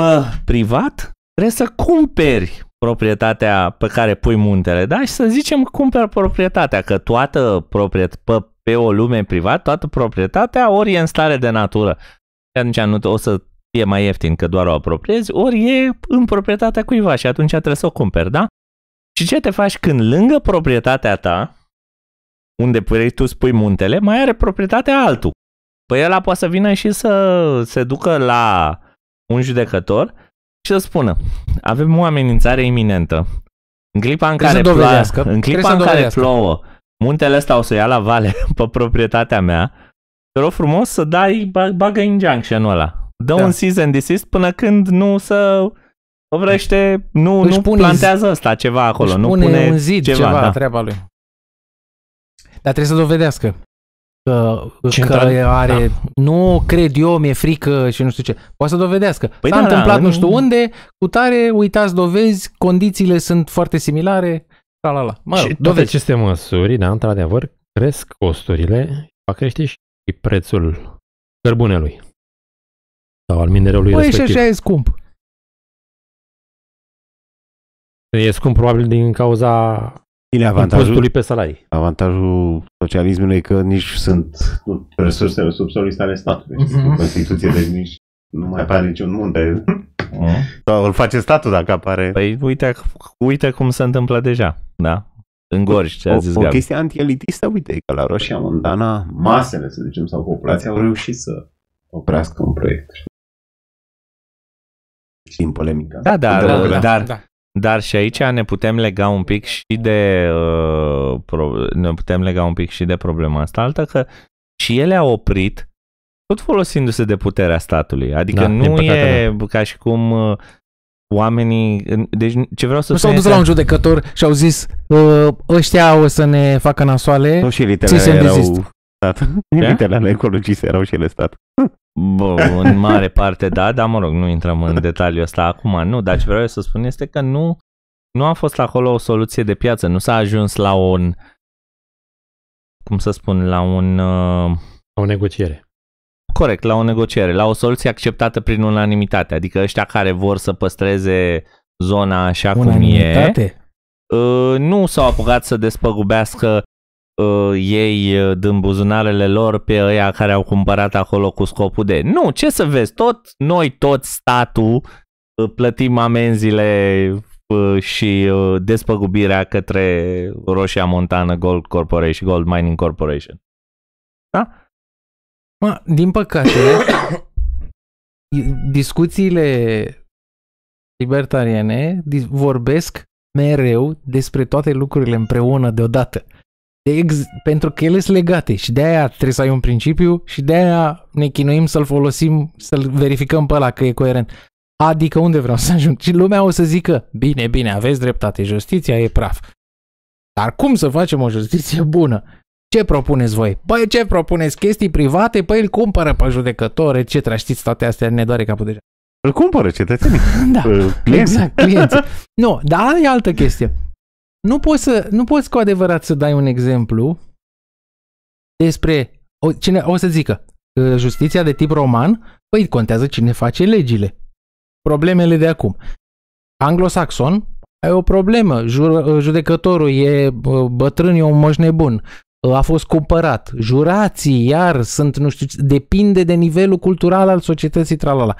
pă, privat, trebuie să cumperi proprietatea pe care pui muntele, da? Și să zicem cumperi proprietatea, că toată proprietatea, pe, pe o lume privat, toată proprietatea ori e în stare de natură. Și atunci nu, o să e mai ieftin că doar o apropiezi, ori e în proprietatea cuiva și atunci trebuie să o cumperi, da? Și ce te faci când lângă proprietatea ta, unde vrei tu spui muntele, mai are proprietatea altul. Păi ăla poate să vină și să se ducă la un judecător și să spună, avem o amenințare iminentă. În clipa în care, ploa, în clipa în care plouă, muntele ăsta o să ia la vale pe proprietatea mea, te rog frumos să dai, bagă injunction-ul ăla. Dă da. un season desist până când nu să oprește, nu, nu pune plantează ăsta ceva acolo. Își nu pune, pune un zid ceva, ceva da. treaba lui. Dar trebuie să dovedească că, că are, da. nu cred eu, mi-e frică și nu știu ce. Poate să dovedească. Păi S-a da, întâmplat da, nu știu unde, cu tare, uitați dovezi, condițiile sunt foarte similare, la la la. Mă și toate aceste măsuri, da, într-adevăr, cresc costurile, va crește și prețul cărbunelui sau al minerului Băi, respectiv. și așa e scump. E scump probabil din cauza Bine, avantajul, pe salarii. Avantajul socialismului e că nici sunt resursele subsoliste ale statului. Mm-hmm. Constituție, de deci nici nu mai apare niciun munte. Mm-hmm. Sau îl face statul dacă apare. Păi uite, uite cum se întâmplă deja, da? În Gorj, ce a zis O, o chestie antielitistă, uite, că la Roșia Mondana masele, să zicem, sau populația au reușit să oprească un proiect și în polemică. Da, da, da, da, dar, da. Dar și aici ne putem lega un pic și de uh, pro, ne putem lega un pic și de problema asta altă că și ele au oprit tot folosindu-se de puterea statului. Adică da, nu e da. ca și cum uh, oamenii... Deci ce vreau să Nu s-au dus la un judecător și au zis uh, ăștia o să ne facă nasoale. Nu și elitele erau stat. Da? Invitele ale ecologii erau și ele stat. Bun, în mare parte da, dar mă rog, nu intrăm în detaliul ăsta acum, nu, dar ce vreau să spun este că nu, nu a fost acolo o soluție de piață, nu s-a ajuns la un, cum să spun, la un... Uh... O negociere. Corect, la o negociere, la o soluție acceptată prin unanimitate, adică ăștia care vor să păstreze zona așa cum e, uh, nu s-au apucat să despăgubească uh, ei uh, din buzunarele lor pe ăia care au cumpărat acolo cu scopul de... Nu, ce să vezi, tot noi, tot statul uh, plătim amenziile uh, și uh, despăgubirea către Roșia Montană Gold Corporation, Gold Mining Corporation. Da? Ma, din păcate, discuțiile libertariene vorbesc mereu despre toate lucrurile împreună deodată. Ex- pentru că ele sunt legate și de aia trebuie să ai un principiu și de aia ne chinuim să-l folosim, să-l verificăm pe ăla că e coerent. Adică unde vreau să ajung? Și lumea o să zică, bine, bine, aveți dreptate, justiția e praf. Dar cum să facem o justiție bună? Ce propuneți voi? Păi ce propuneți? Chestii private? Păi îl cumpără pe judecător, etc. Știți, toate astea ne doare capul deja. Îl cumpără cetățenii. da, clienți. exact, clienți. nu, dar e altă chestie nu poți, să, nu poți cu adevărat să dai un exemplu despre o, cine, o să zică justiția de tip roman, păi contează cine face legile. Problemele de acum. Anglosaxon, ai o problemă, Jur, judecătorul e bătrân, e un moș nebun, a fost cumpărat, jurații iar sunt, nu știu, depinde de nivelul cultural al societății, tralala.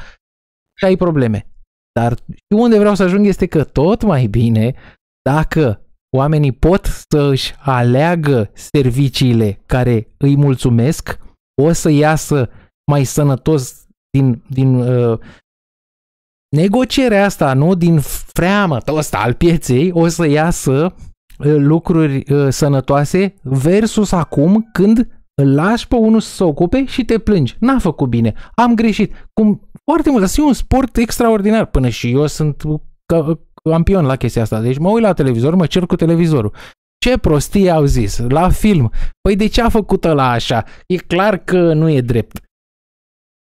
Și ai probleme. Dar unde vreau să ajung este că tot mai bine dacă Oamenii pot să își aleagă serviciile care îi mulțumesc, o să iasă mai sănătos din, din uh, negocierea asta, nu din freamă ăsta al pieței, o să iasă uh, lucruri uh, sănătoase versus acum când îl lași pe unul să se ocupe și te plângi. N-a făcut bine, am greșit. Cum foarte mult, dar e un sport extraordinar. Până și eu sunt campion la chestia asta. Deci mă uit la televizor, mă cer cu televizorul. Ce prostie au zis la film? Păi de ce a făcut la așa? E clar că nu e drept.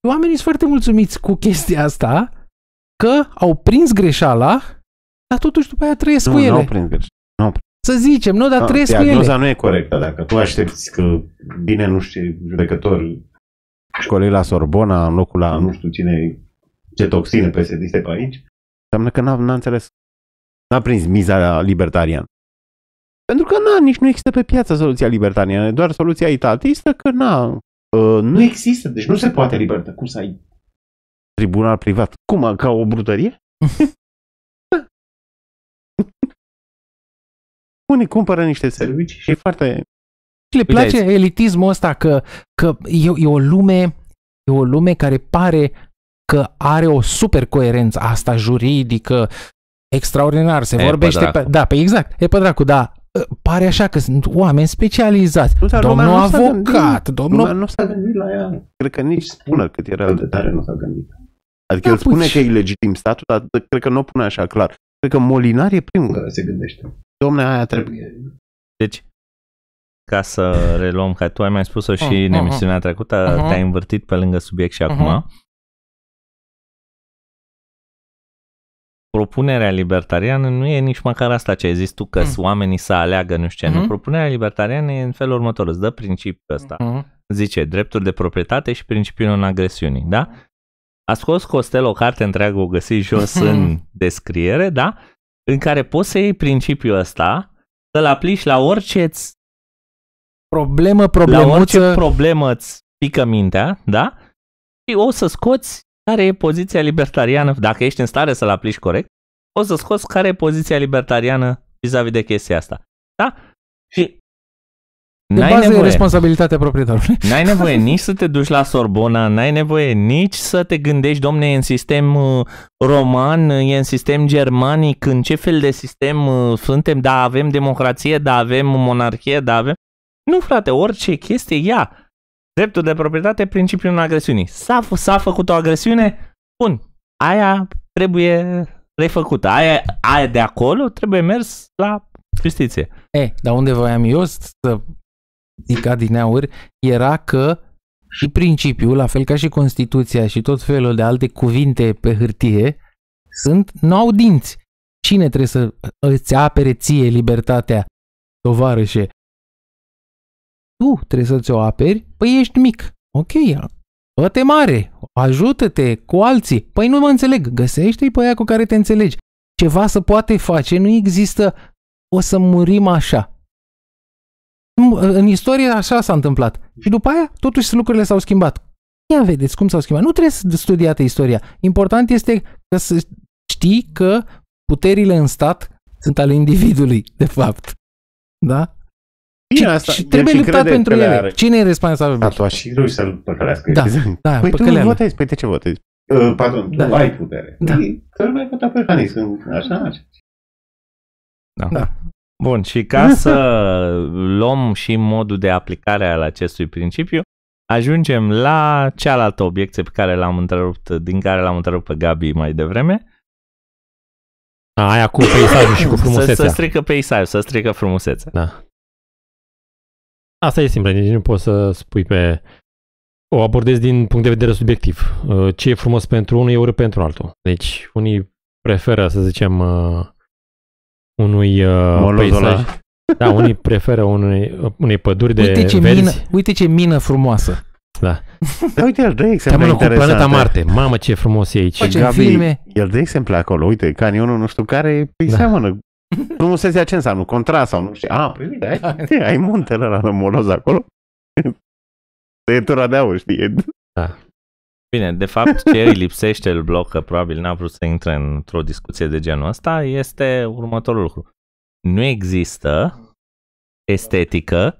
Oamenii sunt foarte mulțumiți cu chestia asta, că au prins greșeala, dar totuși după aia trăiesc nu, cu ele. Nu, au prins greșeala. Să zicem, nu, dar da, trăiesc cu ele. nu e corectă. Dacă tu aștepți că bine nu știu, judecător școlii la Sorbona, în locul la nu știu cine, ce toxine psd pe aici, înseamnă că n-a, n-a înțeles N-a prins miza libertarian Pentru că, na, nici nu există pe piață soluția libertariană, doar soluția itatistă că, na, uh, nu există, deci nu se poate libertă. Cum să ai tribunal privat? Cum, ca o brutărie? Unii cumpără niște servicii și e foarte... Și le place Uite, elitismul ăsta că, că e, e, o lume, e o lume care pare că are o super coerență asta juridică, extraordinar, se e vorbește pe, pe da, pe exact, e pe dracu, da, uh, pare așa că sunt oameni specializați. Nu, dar domnul avocat, nu domnul... Nu s-a gândit la ea. Cred că nici spună cât era de tare nu s-a gândit. Adică da, el spune puci. că e legitim statul, dar cred că nu o pune așa clar. Cred că Molinar e primul care se gândește. Domne, aia trebuie. Deci, ca să reluăm, că tu ai mai spus-o și uh, în ah, ah. emisiunea trecută, uh, te-ai învârtit pe lângă subiect și uh-huh. acum. propunerea libertariană nu e nici măcar asta ce ai zis tu, că mm. oamenii să aleagă nu știu ce. Mm-hmm. Nu, propunerea libertariană e în felul următor, îți dă principiul ăsta. Mm-hmm. Zice, drepturi de proprietate și principiul non-agresiunii, da? A scos Costel o carte întreagă, o găsi jos în descriere, da? În care poți să iei principiul ăsta, să-l aplici la orice ți Problemă, problemuță... La orice problemă îți pică mintea, da? Și o să scoți care e poziția libertariană, dacă ești în stare să-l aplici corect, o să scoți care e poziția libertariană vis-a-vis de chestia asta. Da? Și de n-ai bază nevoie. e responsabilitatea proprietarului. N-ai nevoie nici să te duci la Sorbona, n-ai nevoie nici să te gândești, domne, e în sistem uh, roman, e în sistem germanic, în ce fel de sistem uh, suntem, da, avem democrație, da, avem monarhie, da, avem... Nu, frate, orice chestie, ia, Dreptul de proprietate, principiul agresiunii. S-a, s-a făcut o agresiune? Bun. Aia trebuie refăcută. Aia, aia de acolo trebuie mers la justiție. E, dar unde voiam eu să zic adineauri era că și principiul, la fel ca și Constituția și tot felul de alte cuvinte pe hârtie, sunt, nu au dinți. Cine trebuie să îți apere ție libertatea, tovarășe? tu trebuie să-ți o aperi, păi ești mic. Ok, bă mare, ajută-te cu alții. Păi nu mă înțeleg, găsește-i pe aia cu care te înțelegi. Ceva să poate face, nu există o să murim așa. În istorie așa s-a întâmplat. Și după aia, totuși lucrurile s-au schimbat. Ia vedeți cum s-au schimbat. Nu trebuie să studiate istoria. Important este că să știi că puterile în stat sunt ale individului, de fapt. Da? Bine, asta, și trebuie luptat pentru ele. Are. Cine e responsabil? și Tatuașirul să-l păcălească. Da, da, păi păcăleală. tu votezi, păi de ce votezi? Uh, pardon, da. tu ai putere. Da. Păi, că ai vota pe mecanism, așa, Da. da. Bun, și ca să luăm și modul de aplicare al acestui principiu, ajungem la cealaltă obiecție pe care l-am întrerupt, din care l-am întrerupt pe Gabi mai devreme. A, aia cu peisajul și cu frumusețea. Să, să strică peisajul, să strică frumusețea. Da. Asta e simplu, nici nu poți să spui pe... O abordez din punct de vedere subiectiv. Uh, ce e frumos pentru unul e urât pentru altul. Deci unii preferă, să zicem, uh, unui uh, peisaj. Da, unii preferă unei, unei păduri de ce verzi. Mină, uite ce mină frumoasă. Da. da uite, el dă exemplu cu planeta Marte. Mamă, ce frumos e aici. Gabi, filme. El dă exemplu acolo. Uite, canionul nu știu care, îi păi da. seamănă nu Frumusețea ce înseamnă? contra sau nu știu. Ah, păi uite, ai, ai muntele la rămolos acolo. Tăietura de aur, știi? Da. Bine, de fapt, ce îi lipsește îl bloc, că probabil n-a vrut să intre într-o discuție de genul ăsta, este următorul lucru. Nu există estetică,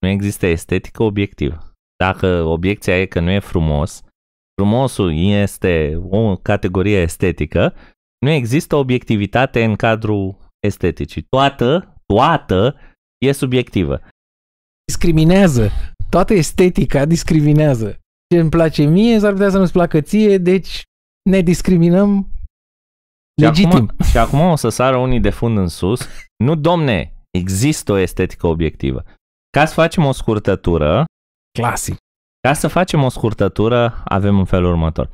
nu există estetică obiectivă. Dacă obiecția e că nu e frumos, frumosul este o categorie estetică, nu există obiectivitate în cadrul esteticii. Toată, toată e subiectivă. Discriminează. Toată estetica discriminează. Ce îmi place mie s-ar putea să nu-ți placă ție, deci ne discriminăm legitim. Și acum, și acum o să sară unii de fund în sus. Nu, domne, există o estetică obiectivă. Ca să facem o scurtătură... Clasic. Ca să facem o scurtătură, avem în felul următor.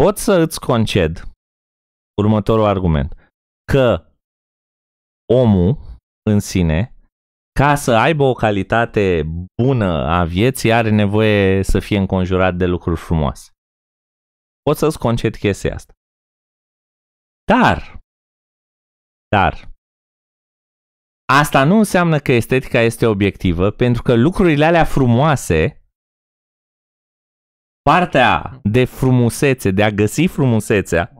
Pot să îți conced următorul argument. Că omul în sine, ca să aibă o calitate bună a vieții, are nevoie să fie înconjurat de lucruri frumoase. Pot să-ți conced chestia asta. Dar, dar, asta nu înseamnă că estetica este obiectivă, pentru că lucrurile alea frumoase, partea de frumusețe, de a găsi frumusețea,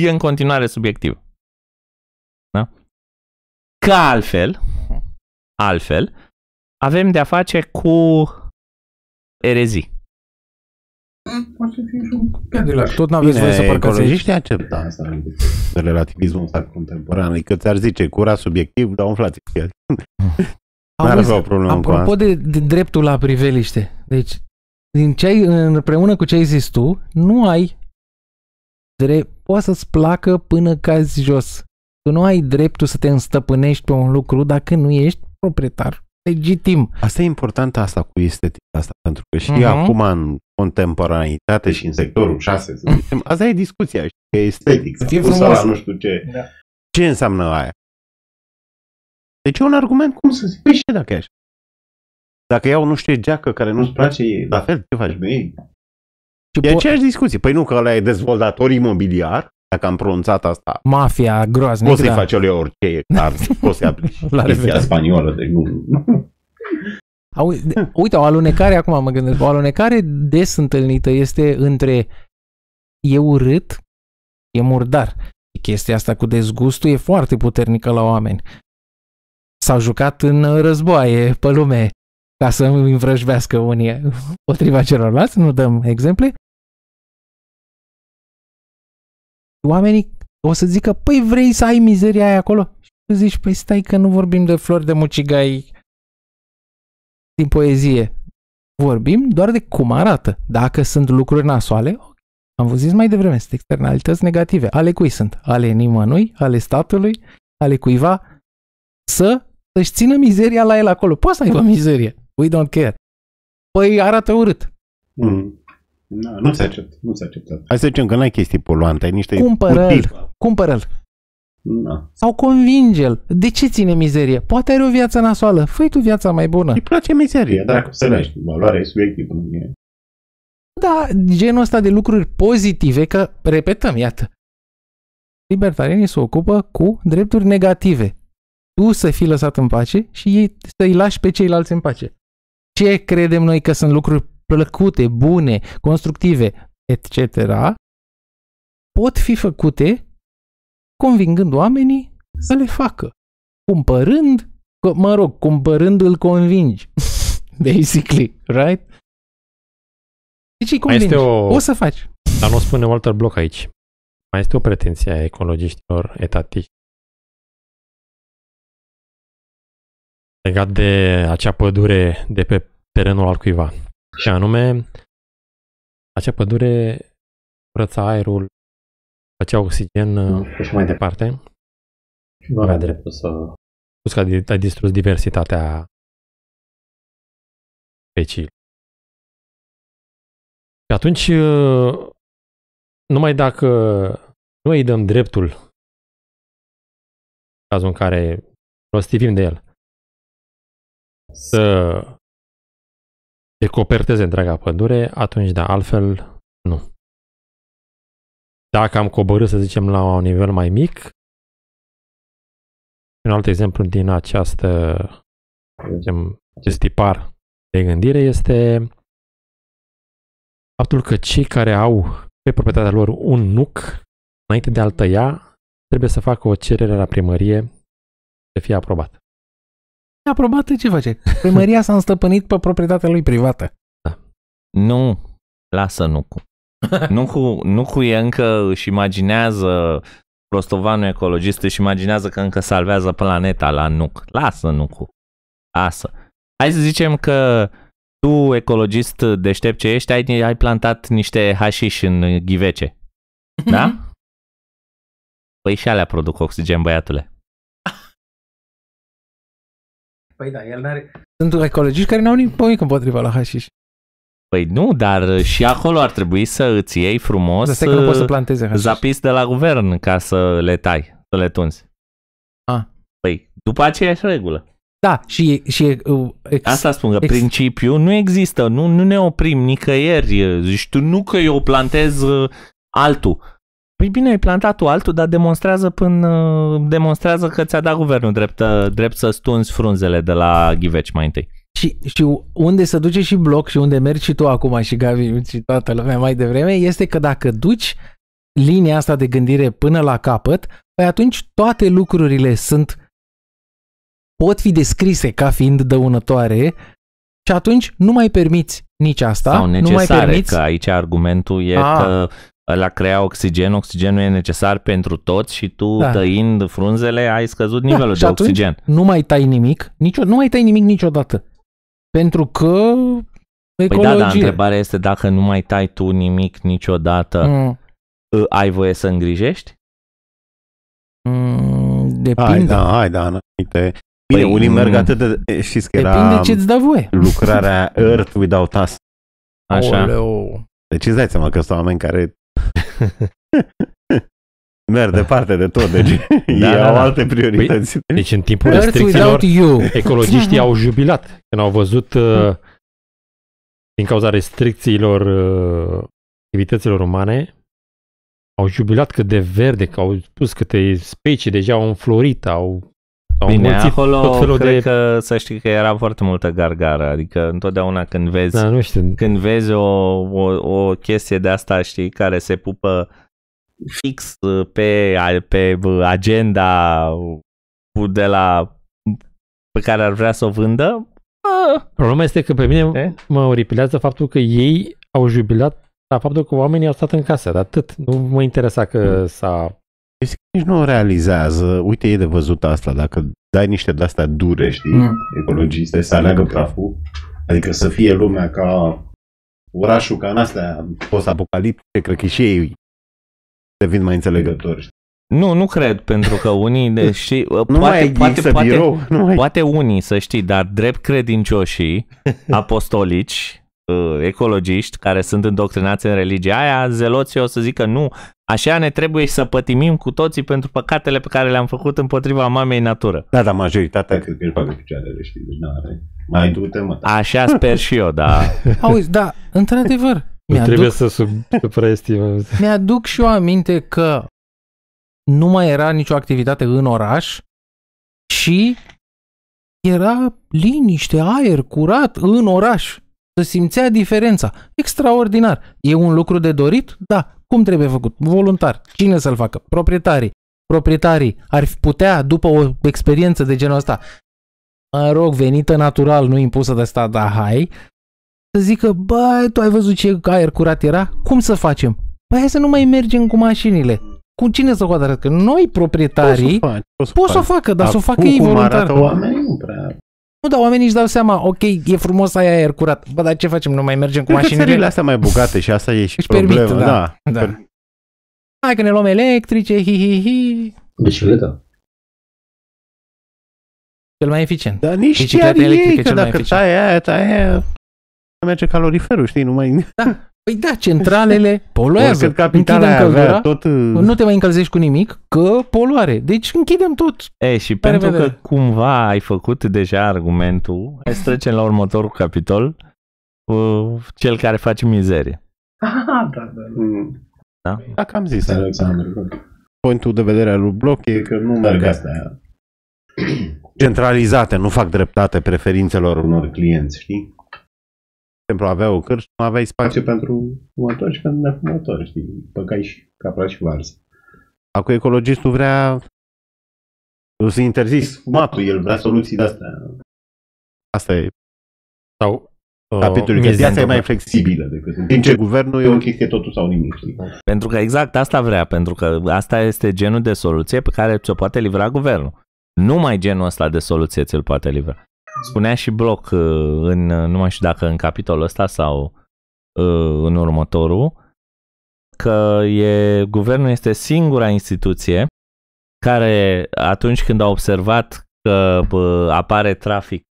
e în continuare subiectivă. Că altfel, altfel, avem de-a face cu erezii. Tot n-aveți voie să parcați aici? acceptă asta, relativismul ăsta contemporan, adică ți-ar zice cura subiectiv, dar umflați. N-ar avea o problemă Apropo de, de dreptul la priveliște, deci din ce ai, împreună cu ce ai zis tu, nu ai drept, poate să-ți placă până cazi jos. Tu nu ai dreptul să te înstăpânești pe un lucru dacă nu ești proprietar legitim. Asta e important asta cu estetica asta, pentru că și uh-huh. acum în contemporanitate și în sectorul 6, să zicem, asta e discuția, și că e estetic, s-a pus nu știu ce. Da. Ce înseamnă aia? Deci e un argument cum să zic, păi și dacă e așa. Dacă iau, nu știu, geacă care nu-ți place, e la fel, ce faci? Bine. E aceeași discuție. Păi nu că ăla e dezvoltator imobiliar dacă am pronunțat asta. Mafia groaznică. Poți să-i da. faci eu orice, dar poți să-i aplici. La chestia spaniolă, de Uite, o alunecare, acum mă gândesc, o alunecare des întâlnită este între e urât, e murdar. Chestia asta cu dezgustul e foarte puternică la oameni. S-au jucat în războaie pe lume ca să îmi unii potriva celorlalți, nu dăm exemple, oamenii o să zică, păi vrei să ai mizeria aia acolo? Și tu zici, păi stai că nu vorbim de flori de mucigai din poezie. Vorbim doar de cum arată. Dacă sunt lucruri nasoale, am văzut zis mai devreme, sunt externalități negative. Ale cui sunt? Ale nimănui, ale statului, ale cuiva. Să își țină mizeria la el acolo. Poți să aibă mizerie. We don't care. Păi arată urât. Mm nu se acceptă. Nu se acceptă. Hai să zicem că n-ai chestii poluante, ai niște Cumpără-l. Cumpără-l. Sau convinge-l. De ce ține mizerie? Poate are o viață nasoală. Făi tu viața mai bună. Îi place dar dacă să nești. Valoarea e subiectivă. Da, genul ăsta de lucruri pozitive, că, repetăm, iată, libertarienii se ocupă cu drepturi negative. Tu să fii lăsat în pace și ei să-i lași pe ceilalți în pace. Ce credem noi că sunt lucruri plăcute, bune, constructive, etc., pot fi făcute convingând oamenii să le facă. Cumpărând, mă rog, cumpărând îl convingi. Basically, right? Deci îi convingi. Este o... o să faci. Dar nu spune Walter Block aici. Mai este o pretenție a ecologiștilor etatici. legat de acea pădure de pe terenul al cuiva. Și anume, acea pădure curăța aerul, făcea oxigen da, uh, și, și mai departe. Nu avea dreptul să... Spus că a distrus diversitatea speciilor. Și atunci, uh, numai dacă nu îi dăm dreptul, în cazul în care rostivim de el, să decoperteze întreaga pădure, atunci da, altfel nu. Dacă am coborât, să zicem, la un nivel mai mic, un alt exemplu din această, să zicem, acest tipar de gândire este faptul că cei care au pe proprietatea lor un nuc, înainte de a-l tăia, trebuie să facă o cerere la primărie să fie aprobat aprobată, ce face? Primăria s-a înstăpânit pe proprietatea lui privată. Da. Nu, lasă nu cu. nu cu, nu cu e încă își imaginează prostovanul ecologist își imaginează că încă salvează planeta la nuc. Lasă nucu. Lasă. Hai să zicem că tu, ecologist deștept ce ești, ai, ai plantat niște hașiș în ghivece. Mhm. Da? Păi și alea produc oxigen, băiatule. Păi da, el n-are... Sunt ecologiști care n-au nimic împotriva la hașiș. Păi nu, dar și acolo ar trebui să îți iei frumos că nu poți să planteze hașiș. zapis de la guvern ca să le tai, să le tunzi. A. Păi, după aceeași regulă. Da, și... și uh, ex, Asta spun că ex, principiul nu există, nu, nu ne oprim nicăieri. Zici tu nu că eu plantez uh, altul. Păi bine, ai plantat-o altul, dar demonstrează, până, demonstrează că ți-a dat guvernul drept, drept să stunzi frunzele de la ghiveci mai întâi. Și, și unde se duce și bloc și unde mergi și tu acum și Gavi și toată lumea mai devreme este că dacă duci linia asta de gândire până la capăt, păi atunci toate lucrurile sunt pot fi descrise ca fiind dăunătoare și atunci nu mai permiți nici asta. Sau necesare, nu mai permiți... că aici argumentul e A. că la crea oxigen, oxigenul e necesar pentru toți și tu da. tăind frunzele ai scăzut nivelul da, de oxigen. Nu mai tai nimic, nicio, nu mai tai nimic niciodată. Pentru că ecologie. Păi da, dar întrebarea este dacă nu mai tai tu nimic niciodată, mm. Ă, ai voie să îngrijești? Mm, depinde. Hai da, hai da, înainte. Bine, păi, unii merg mm. atât de... Știți că depinde era ce-ți dă voie. lucrarea Earth Without Us. Așa. Oleu. Deci îți dai seama că sunt oameni care Merg departe de tot, deci da, ei da, au da. alte priorități. Păi, deci în timpul restricțiilor, ecologiștii au jubilat când au văzut, uh, din cauza restricțiilor uh, activităților umane, au jubilat cât de verde, că au spus câte specii deja au înflorit, au Bine, acolo tot felul cred de... că să știi că era foarte multă gargară, adică întotdeauna când vezi, da, nu știu. Când vezi o, o, o chestie de asta, știi, care se pupă fix uh, pe, pe uh, agenda uh, de la mm, pe care ar vrea să o vândă. A. Problema este că pe mine e? mă oripilează faptul că ei au jubilat la faptul că oamenii au stat în casă, dar atât. Nu mă interesa că mm. s-a deci nici nu realizează, uite e de văzut asta, dacă dai niște de-astea dure, știi, mm. ecologiste, să aleagă praful, adică să fie lumea ca orașul ca în astea post-apocaliptice, cred că și ei devin mai înțelegători. Știi? Nu, nu cred, pentru că unii, deși, ă, nu poate, mai poate, poate, birou, nu mai... poate unii, să știi, dar drept credincioșii, apostolici, Uh, ecologiști care sunt îndoctrinați în religia aia, zeloții o să zică nu, așa ne trebuie să pătimim cu toții pentru păcatele pe care le-am făcut împotriva mamei natură. Da, da, majoritatea. Cred că își bagă picioarele, știi, deci nu are. Mai du-te, mă. Așa sper și eu, da. Auzi, da, într-adevăr. Mi-aduc, trebuie să sub, Mi-aduc și eu aminte că nu mai era nicio activitate în oraș și era liniște, aer curat în oraș să simțea diferența. Extraordinar. E un lucru de dorit? Da. Cum trebuie făcut? Voluntar. Cine să-l facă? Proprietarii. Proprietarii ar putea, după o experiență de genul ăsta, mă rog, venită natural, nu impusă de stat, da, hai, să zică, băi, tu ai văzut ce aer curat era? Cum să facem? Păi hai să nu mai mergem cu mașinile. Cu cine să Că Noi, proprietarii, pot să, o facă, dar să o facă ei voluntar. Oamenii? Nu, dar oamenii își dau seama, ok, e frumos, ai aer curat. Bă, dar ce facem? Nu mai mergem cu mașinile? Cred astea mai bogate și asta e și își problema. Permit, da. da. da. Hai că ne luăm electrice, hi, hi, hi. Bicicleta. Cel mai eficient. Dar nici Bicicleta chiar ei, că dacă taie aia, taie aia, merge caloriferul, știi, nu mai... Da. Păi da, centralele poluează. Că capitala aia avea, tot... Uh, nu te mai încălzești cu nimic, că poluare. Deci închidem tot. E, și Pare pentru vedere. că cumva ai făcut deja argumentul, hai să trecem la următorul capitol, cel care face mizerie. Ah, da, da. Da? Mm. Dacă da, cam zis. Alexandru. Pointul de vedere al lui Bloch e că nu merg astea centralizate, nu fac dreptate preferințelor unor clienți, știi? exemplu, a avea o nu aveai spațiu pentru fumători și pentru nefumători, știi? Păcai și capra și varză. Acum ecologistul vrea să interzis fumatul, el vrea soluții de astea. Asta e. Sau uh, capitolul. Că viața e mai flexibilă decât în ce guvernul e o chestie totul sau nimic. Pentru că exact asta vrea, pentru că asta este genul de soluție pe care ți-o poate livra guvernul. Numai genul ăsta de soluție ți-l poate livra. Spunea și Bloc uh, în, uh, nu mai știu dacă în capitolul ăsta sau uh, în următorul, că e, guvernul este singura instituție care atunci când a observat că apare trafic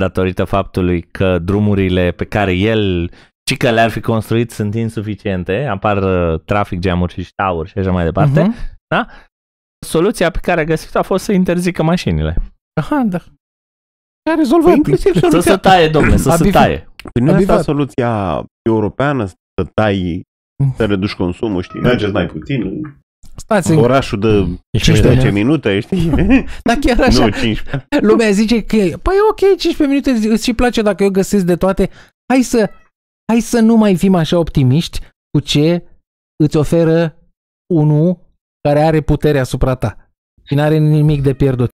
datorită faptului că drumurile pe care el și că le-ar fi construit sunt insuficiente, apar trafic, geamuri și ștauri și așa mai departe, uh-huh. da? soluția pe care a găsit-o a fost să interzică mașinile. Aha, da a rezolvat. Păi, inclusiv soluția... Să se taie, domnule, să se taie. Păi nu e asta soluția europeană, să tai, să reduci consumul, știi, mergeți mai puțin, Stați în orașul de 15 minute, știi? Dar chiar așa. Nu, 15. Lumea zice că, păi ok, 15 minute îți și place dacă eu găsesc de toate. Hai să, hai să nu mai fim așa optimiști cu ce îți oferă unul care are putere asupra ta și n-are nimic de pierdut.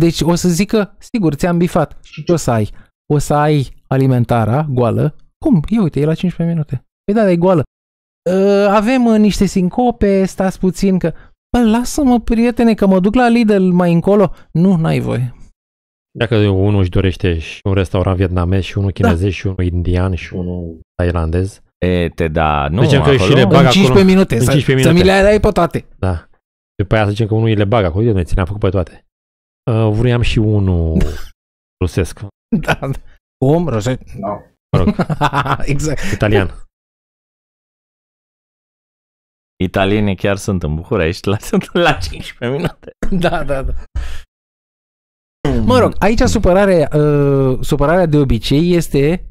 Deci o să zică, sigur, ți-am bifat. Și ce o să ai? O să ai alimentara goală. Cum? Ia uite, e la 15 minute. Păi da, dar e goală. Ă, avem ă, niște sincope, stați puțin că... Bă, lasă-mă, prietene, că mă duc la Lidl mai încolo. Nu, n-ai voie. Dacă unul își dorește și un restaurant vietnamez și unul da. chinezesc da. și unul indian și unul tailandez. E, te da, nu, zicem că acolo, și le bag în 15 acolo, minute, în 15 minute. Să mi le dai pe toate. Da. După aia să zicem că unul îi le bag acolo, noi ne le făcut pe toate. Uh, vroiam și unul rusesc. da. Cum? Rusesc? No. Da. Mă rog. exact. Italian. Italienii chiar sunt în București la, la 15 minute. da, da, da. Mm. Mă rog, aici supărarea, uh, supărarea de obicei este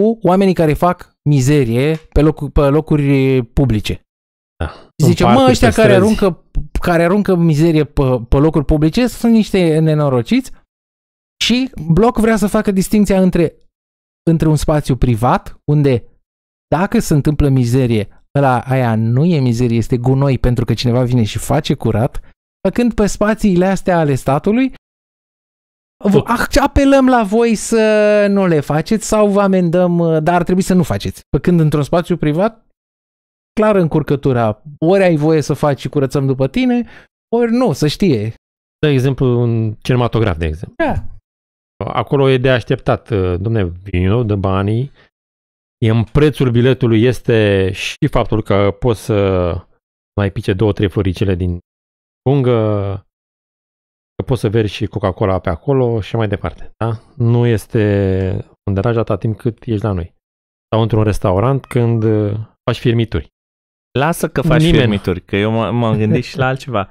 cu oamenii care fac mizerie pe, locu- pe locuri publice. Da. Zice, mă, ăștia care aruncă, care aruncă mizerie pe, pe locuri publice sunt niște nenorociți și Bloc vrea să facă distinția între, între un spațiu privat, unde dacă se întâmplă mizerie, ăla aia nu e mizerie, este gunoi pentru că cineva vine și face curat, când pe spațiile astea ale statului, apelăm la voi să nu le faceți sau vă amendăm, dar ar trebui să nu faceți. când într-un spațiu privat, clar încurcătura. Ori ai voie să faci și curățăm după tine, ori nu, să știe. De exemplu, un cinematograf, de exemplu. Da. Acolo e de așteptat. Uh, Domne, vino, de banii. E în prețul biletului este și faptul că poți să mai pice două, trei floricele din pungă, că poți să veri și Coca-Cola pe acolo și mai departe. Da? Nu este un deranj atât timp cât ești la noi. Sau într-un restaurant când uh, faci firmituri. Lasă că faci Nimeni. firmituri, că eu m- am gândit și la altceva.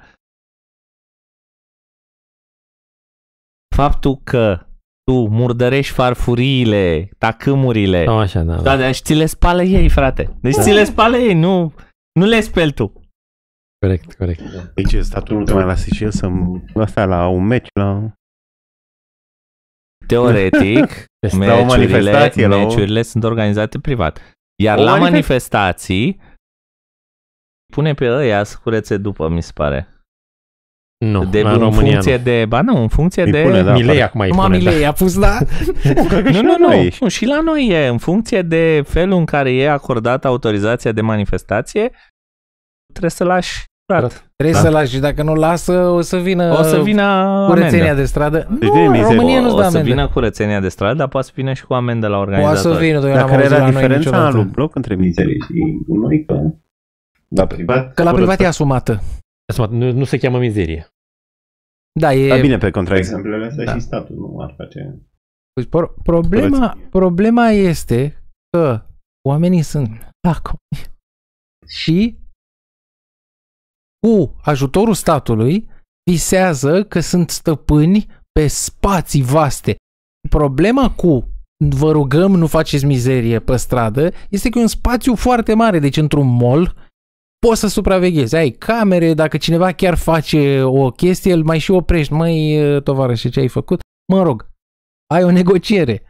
Faptul că tu murdărești farfuriile, tacâmurile, Cam așa, da, da. Da, și ți le spală ei, frate. Deci da. ți le spală ei, nu, nu le speli tu. Corect, corect. Da. Deci nu te mai la Sicil să asta la un meci, la... Teoretic, meciurile, la o... meciurile sunt organizate privat. Iar o la manifestații pune pe ăia să curețe după, mi se pare. Nu, de, în, în România funcție nu. de, ba nu, în funcție îi de... Pune, da, Milei acum îi pune, Milei da. a pus, da. nu, nu, nu, nu, și la noi e, în funcție de felul în care e acordată autorizația de manifestație, trebuie să lași curat. Trebuie da. să lași și dacă nu lasă, o să vină, o să vină curățenia amendă. de stradă. Deci nu, de România nu-ți dă O să vină curățenia de stradă, dar poate să vină și cu amendă la organizator. Poate să vină, doamne, Dacă era diferența la lui bloc între mizerii și noi, că la da, privat? Că la privat e asumată. Asumat, nu, nu se cheamă mizerie. Da, e... Dar bine, pe contraexemplele astea da. și statul nu ar face... Păi pro- problema, problema este că oamenii sunt acum și cu ajutorul statului visează că sunt stăpâni pe spații vaste. Problema cu vă rugăm nu faceți mizerie pe stradă este că e un spațiu foarte mare, deci într-un mall poți să supraveghezi. Ai camere, dacă cineva chiar face o chestie, îl mai și oprești. Măi, uh, tovarășe, ce ai făcut? Mă rog, ai o negociere.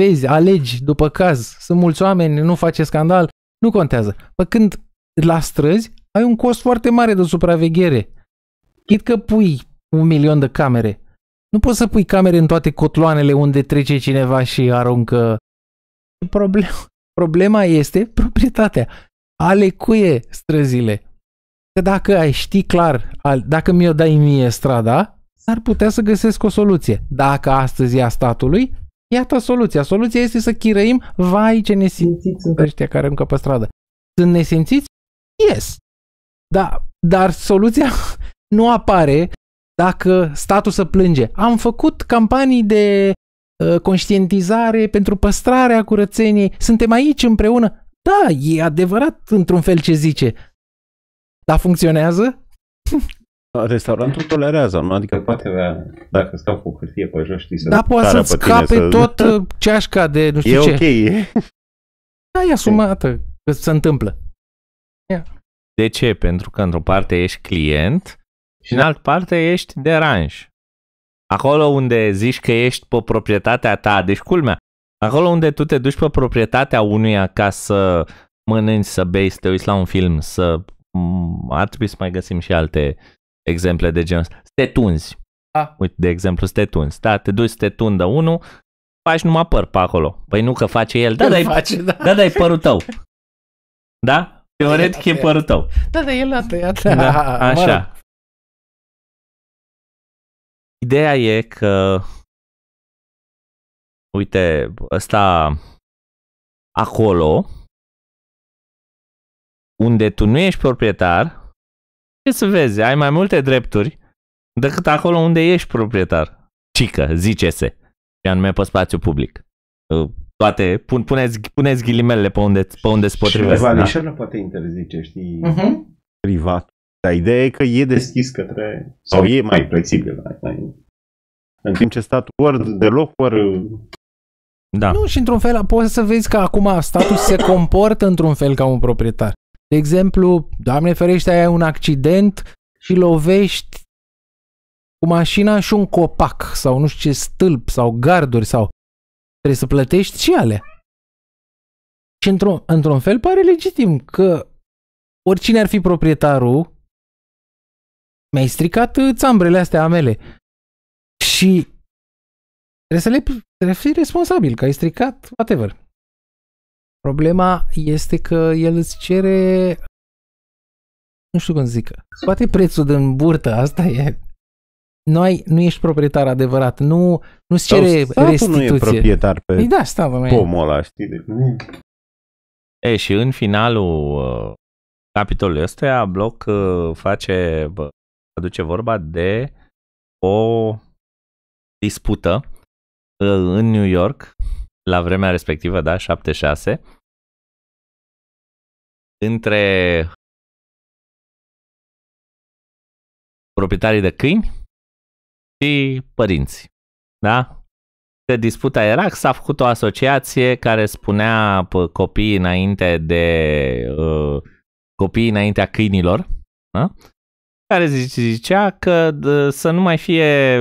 Vezi, alegi după caz, sunt mulți oameni, nu face scandal, nu contează. Pe când la străzi, ai un cost foarte mare de supraveghere. Chit că pui un milion de camere. Nu poți să pui camere în toate cotloanele unde trece cineva și aruncă. Problema este proprietatea. Ale cuie străzile. Că dacă ai ști clar, dacă mi-o dai mie strada, s-ar putea să găsesc o soluție. Dacă astăzi e a statului, iată soluția. Soluția este să chirăim, vai ce nesimțiți sunt ăștia care încă pe stradă. Sunt nesimțiți? Yes. Da, dar soluția nu apare dacă statul să plânge. Am făcut campanii de uh, conștientizare pentru păstrarea curățeniei. Suntem aici împreună. Da, e adevărat într-un fel ce zice. Dar funcționează? Restaurantul tolerează, nu? Adică poate avea, dacă stau cu hârtie pe jos, știi, să Da, poate să-ți scape să... tot uh, ceașca de nu știu e ce. E ok. Da, e asumată că se întâmplă. Ia. De ce? Pentru că într-o parte ești client și în altă parte ești deranj. Acolo unde zici că ești pe proprietatea ta, deci culmea, Acolo unde tu te duci pe proprietatea unuia ca să mănânci, să bei, să te uiți la un film, să... Ar trebui să mai găsim și alte exemple de genul ăsta. Să te tunzi. Ah. Uite, de exemplu, să te tunzi. Da, te duci să te tundă unul, faci numai păr pe acolo. Păi nu că face el, da, dai. da. da, da, părul tău. Da? Teoretic e părul tău. Da, da, el a tăiat. Da, așa. Ideea e că uite, ăsta acolo, unde tu nu ești proprietar, ce să vezi, ai mai multe drepturi decât acolo unde ești proprietar. Cică, zice-se, și anume pe spațiu public. Uh, toate, pun, puneți, puneți ghilimele pe unde, pe unde se potrivesc. Și da. nu poate interzice, știi, uh-huh. privat. Dar ideea e că e deschis către, sau e mai flexibil. Mai, mai... În timp ce statul ori deloc, ori da. Nu, și într-un fel poți să vezi că acum statul se comportă într-un fel ca un proprietar. De exemplu, Doamne ferește, ai un accident și lovești cu mașina și un copac sau nu știu ce stâlp sau garduri sau trebuie să plătești și alea. Și într-un, într-un fel pare legitim că oricine ar fi proprietarul mi-ai stricat țambrele astea amele. Și Trebuie să, le, trebuie să fii responsabil, că ai stricat, whatever. Problema este că el îți cere nu știu cum zic, poate prețul din burtă, asta e. Nu, ai, nu ești proprietar adevărat, nu nu cere restituție. nu e proprietar pe Ei, păi da, statul nu pomul ăla, știi? De... E, și în finalul uh, capitolului ăsta, Bloc uh, face, bă, aduce vorba de o dispută Uh, în New York, la vremea respectivă, da, 76, între proprietarii de câini și părinți. Da? Se disputa era s-a făcut o asociație care spunea copiii înainte de uh, copiii înaintea câinilor, da? care zicea că să nu mai fie,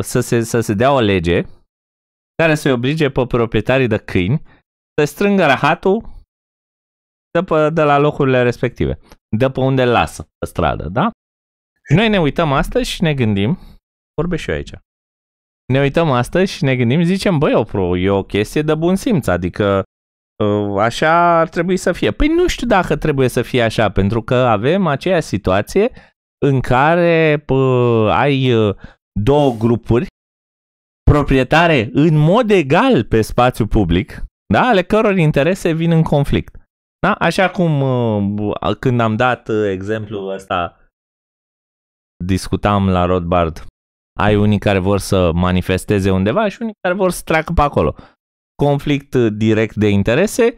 să se, să se dea o lege care să-i oblige pe proprietarii de câini să strângă rahatul de, pe, de la locurile respective, de pe unde lasă pe stradă, da? Noi ne uităm astăzi și ne gândim, vorbesc și eu aici, ne uităm astăzi și ne gândim, zicem, băi, opru, e o chestie de bun simț, adică uh, așa ar trebui să fie. Păi nu știu dacă trebuie să fie așa, pentru că avem aceeași situație în care pă, ai uh, două grupuri proprietare în mod egal pe spațiu public, da? ale căror interese vin în conflict. Da? Așa cum uh, când am dat uh, exemplul ăsta, discutam la Rodbard, ai unii care vor să manifesteze undeva și unii care vor să treacă pe acolo. Conflict uh, direct de interese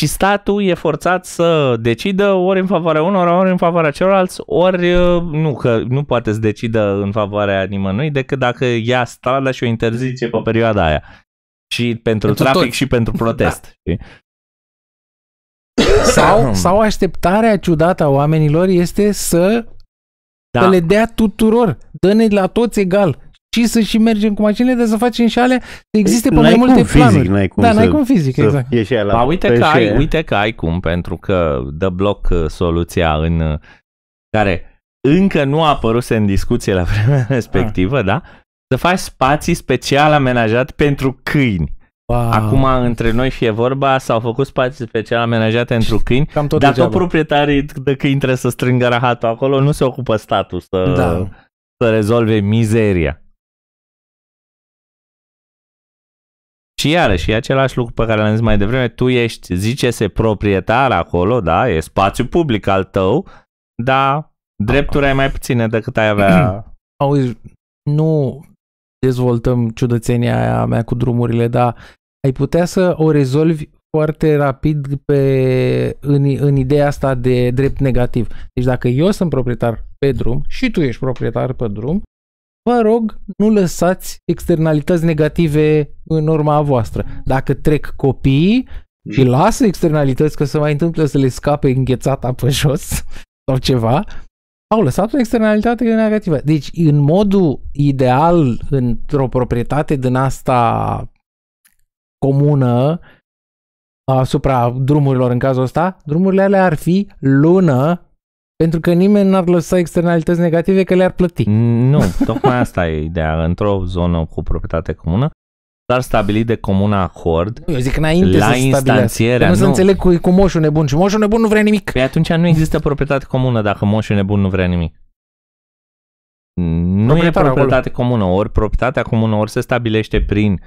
și statul e forțat să decidă ori în favoarea unora, ori în favoarea celorlalți, ori uh, nu, că nu poate să decidă în favoarea nimănui decât dacă ia strada și o interziție pe perioada aia. Și pentru, pentru trafic tot. și pentru protest. da. Sau, da. Hmm. sau așteptarea ciudată a oamenilor este să da. le dea tuturor. Dă-ne la toți egal și să și mergem cu mașinile, dar să facem și alea, să existe pe mai multe fizic, planuri. N-ai cum da, n-ai cum fizic, să exact. Ieși la ba, uite că, ai, uite că ai cum, pentru că dă bloc uh, soluția în uh, care încă nu a apărut în discuție la vremea respectivă, ah. da? Să faci spații special amenajate pentru câini. Wow. Acum, între noi fie vorba, s-au făcut spații special amenajate pentru câini, Cam tot dar tot proprietarii de câini trebuie să strângă rahatul acolo, nu se ocupă statul să, da. să rezolve mizeria. Și iarăși, e același lucru pe care l-am zis mai devreme, tu ești, zice-se, proprietar acolo, da, e spațiu public al tău, dar drepturi ai mai puține decât ai avea. Auzi, nu dezvoltăm ciudățenia aia mea cu drumurile, dar ai putea să o rezolvi foarte rapid pe, în, în ideea asta de drept negativ. Deci dacă eu sunt proprietar pe drum și tu ești proprietar pe drum, vă rog, nu lăsați externalități negative în urma voastră. Dacă trec copiii și lasă externalități că se mai întâmplă să le scape înghețata pe jos sau ceva, au lăsat o externalitate negativă. Deci, în modul ideal, într-o proprietate din asta comună, asupra drumurilor în cazul ăsta, drumurile alea ar fi lună pentru că nimeni n-ar lăsa externalități negative că le-ar plăti. Mm, nu, tocmai asta e ideea. Într-o zonă cu proprietate comună, dar stabilit de comun acord. Eu zic înainte la să instanțierea. Nu, nu să înțeleg cu, cu moșul nebun și moșul nebun nu vrea nimic. Păi atunci nu există proprietate comună dacă moșul nebun nu vrea nimic. Nu e proprietate acolo. comună, ori proprietatea comună ori se stabilește prin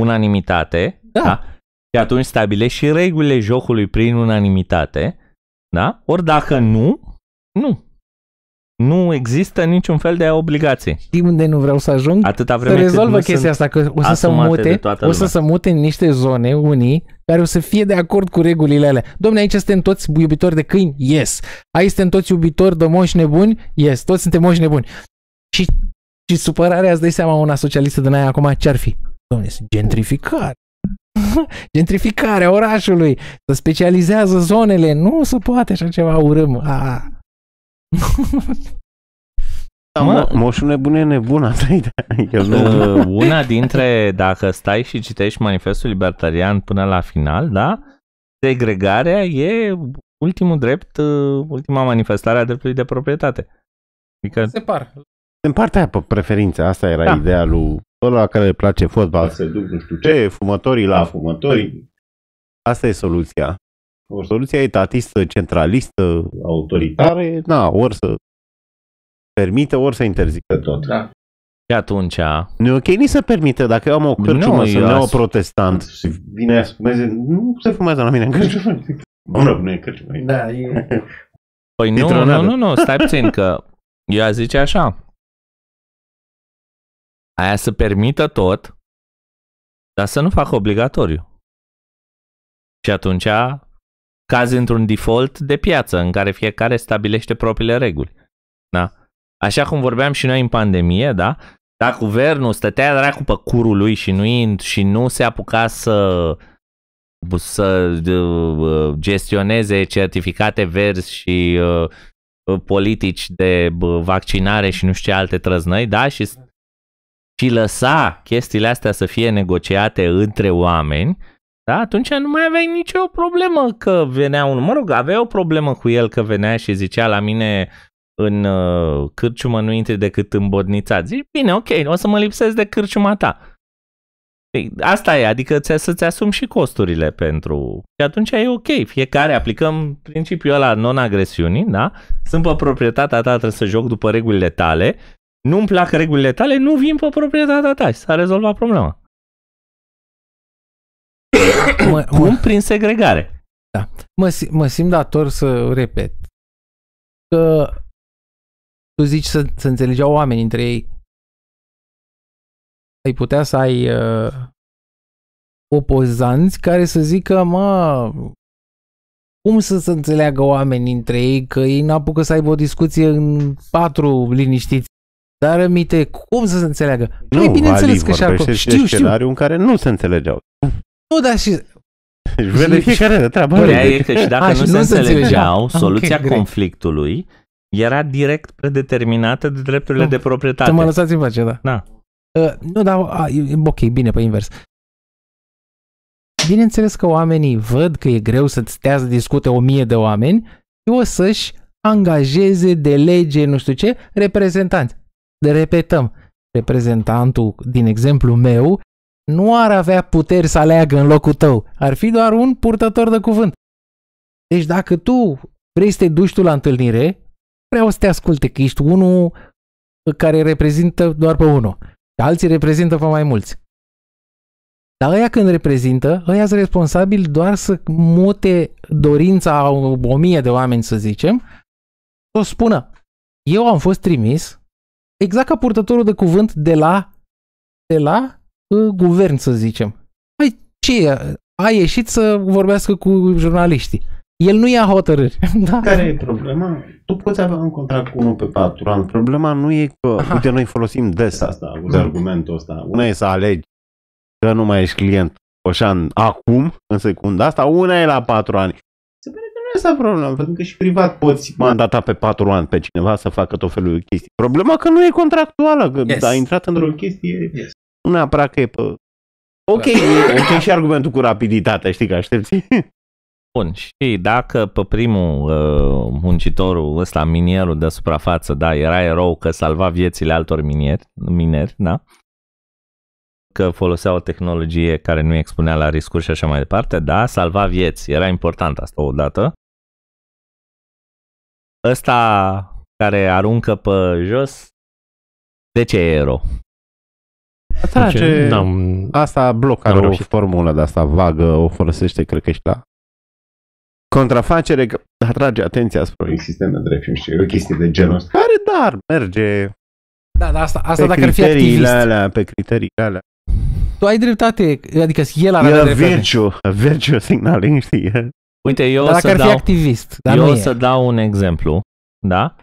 unanimitate, da. da? Și atunci stabilești și regulile jocului prin unanimitate, da? Ori dacă nu, nu. Nu există niciun fel de obligație. Știi unde nu vreau să ajung? Atâta vreme să rezolvă chestia asta, că o să se mute, o să se mute în niște zone, unii, care o să fie de acord cu regulile alea. Domne, aici suntem toți iubitori de câini? Yes. Aici suntem toți iubitori de moși nebuni? Yes. Toți suntem moși nebuni. Și, și supărarea, îți dai seama una socialistă din aia acum, ce-ar fi? Domne, gentrificare. Gentrificarea orașului. Să specializează zonele. Nu se poate așa ceva, urâm. Ah. Da, mă, moșul nebun e nebun, da, nu... Ă, una dintre, dacă stai și citești manifestul libertarian până la final, da? segregarea e ultimul drept, ă, ultima manifestare a dreptului de proprietate. Adică... Se par. Se împarte aia pe asta era da. ideea lui ăla care le place fotbal. Se duc, nu știu ce, fumătorii la fumătorii. Asta e soluția o soluție etatistă, centralistă, autoritară, na, ori să permite, ori să interzică tot. Da. Și atunci... Nu e ok nici să permite, dacă eu am o cărciumă, nu, sunt neoprotestant. Și vine să fumeze, nu se fumează la mine în cărciumă. Mă nu e cărciumă. Da, e... Păi nu, nu, nu, nu, stai puțin că eu a zice așa. Aia să permită tot, dar să nu facă obligatoriu. Și atunci cazi într-un default de piață în care fiecare stabilește propriile reguli. Da? Așa cum vorbeam și noi în pandemie, da? Dacă guvernul stătea dracu pe curul lui și nu, și nu se apuca să să uh, gestioneze certificate verzi și uh, politici de vaccinare și nu știu ce alte trăznăi, da? Și, și lăsa chestiile astea să fie negociate între oameni, da? Atunci nu mai aveai nicio problemă că venea un, mă rog, avea o problemă cu el că venea și zicea la mine în uh, cârciumă nu intri decât în bodnița. Zici, bine, ok, o să mă lipsesc de cârciuma ta. Asta e, adică ți să-ți asumi și costurile pentru... Și atunci e ok, fiecare aplicăm principiul ăla non-agresiunii, da? Sunt pe proprietatea ta, trebuie să joc după regulile tale. Nu-mi plac regulile tale, nu vin pe proprietatea ta și s-a rezolvat problema mă, Cum? Mă, Prin segregare. Da. Mă, mă simt dator să repet că tu zici să, să înțelegeau oamenii între ei. Ai putea să ai uh, opozanți care să zică, mă, cum să se înțeleagă oamenii între ei că ei n-apucă să aibă o discuție în patru liniștiți. Dar, mite, cum să se înțeleagă? Păi, nu, păi, bineînțeles Ali, că și acolo. Știu, știu. scenariu în care nu se înțelegeau. Nu, dar și... Își deci vede fiecare de treaba lui. e că și dacă A, nu, și nu se înțelegeau, ah, soluția okay, conflictului great. era direct predeterminată de drepturile nu, da. de proprietate. Să mă lăsați în pace, da. Na. Da. Uh, nu, dar uh, ok, bine, pe invers. Bineînțeles că oamenii văd că e greu să stea să discute o mie de oameni și o să-și angajeze de lege, nu știu ce, reprezentanți. De repetăm, reprezentantul din exemplu meu nu ar avea puteri să aleagă în locul tău. Ar fi doar un purtător de cuvânt. Deci dacă tu vrei să te duci tu la întâlnire, vreau să te asculte, că ești unul care reprezintă doar pe unul. Alții reprezintă pe mai mulți. Dar ăia când reprezintă, ăia sunt responsabil doar să mute dorința a o mie de oameni, să zicem, să o spună, eu am fost trimis exact ca purtătorul de cuvânt de la, de la guvern, să zicem. Păi ce e? A ieșit să vorbească cu jurnaliștii. El nu ia hotărâri. Da. Care e problema? Tu poți avea un contract cu unul pe patru ani. Problema nu e că, Aha. uite, noi folosim des asta, cu mm. argumentul ăsta. Una e să alegi că nu mai ești client Oșan acum, în secunda asta, una e la patru ani. Se pare că nu e asta problema, pentru că și privat poți mandata pe patru ani pe cineva să facă tot felul de chestii. Problema că nu e contractuală, că yes. a intrat într-o chestie yes. Nu neapărat că e pe... Ok, da. ok și argumentul cu rapiditatea, știi că aștepți. Bun, și dacă pe primul uh, muncitorul ăsta, minierul de suprafață, da, era erou că salva viețile altor minieri, mineri, da? Că folosea o tehnologie care nu expunea la riscuri și așa mai departe, da, salva vieți, era important asta odată. Ăsta care aruncă pe jos, de ce e erou? Atrage n-am, asta bloc are o reușit. formulă de asta vagă, o folosește cred că și la contrafacere, atrage atenția asupra unui sistem de drept și o chestie de genul ăsta. Care dar merge da, dar asta, asta pe dacă ar fi activist. Alea, pe criteriile alea. Tu ai dreptate, adică el are e dreptate. Virtue, virtue signaling, știi? Uite, eu dar o să dacă dau, fi activist, dar eu o să e. dau un exemplu, da?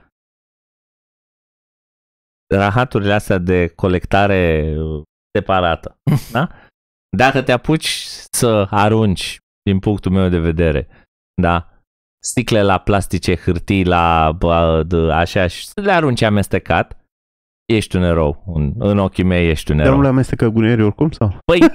Rahaturile astea de colectare separată. Da? Dacă te apuci să arunci, din punctul meu de vedere, da, sticle la plastice, hârtii la așa și să le arunci amestecat, ești un erou. Un, în ochii mei ești un erou. Dar nu le amestecă gunoierii oricum sau? Păi,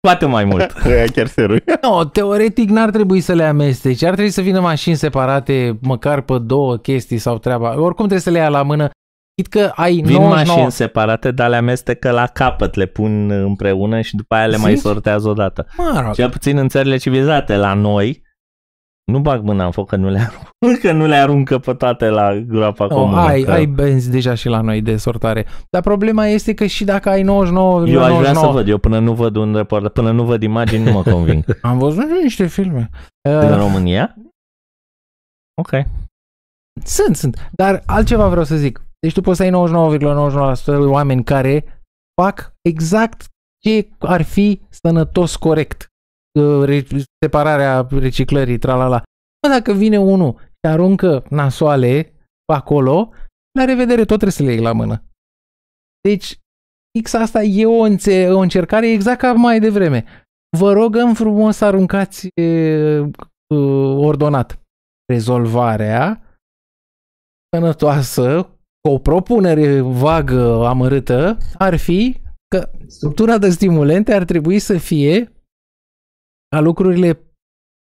poate mai mult. Aia chiar rui. No, teoretic n-ar trebui să le amesteci. Ar trebui să vină mașini separate, măcar pe două chestii sau treaba. Oricum trebuie să le ia la mână Chit că ai Vin 99... mașini separate, dar le amestecă la capăt, le pun împreună și după aia le Zici? mai sortează odată. Mă rog. Cel puțin în țările civilizate, la noi, nu bag mâna în foc că nu le aruncă, că nu le aruncă pe toate la groapa oh, comună. Ai, că... ai benzi deja și la noi de sortare. Dar problema este că și dacă ai 99... Eu aș vrea să văd, eu până nu văd un report, până nu văd imagini, nu mă conving. Am văzut niște filme. Din uh... România? Ok. Sunt, sunt. Dar altceva vreau să zic. Deci tu poți să ai 99,99% de oameni care fac exact ce ar fi sănătos corect. Uh, separarea reciclării, tralala. Bă, dacă vine unul și aruncă nasoale acolo, la revedere, tot trebuie să le iei la mână. Deci, fix asta e o, înțe- o încercare exact ca mai devreme. Vă rogăm frumos să aruncați e, e, uh, ordonat. Rezolvarea sănătoasă o propunere vagă, amărâtă, ar fi că structura de stimulente ar trebui să fie ca lucrurile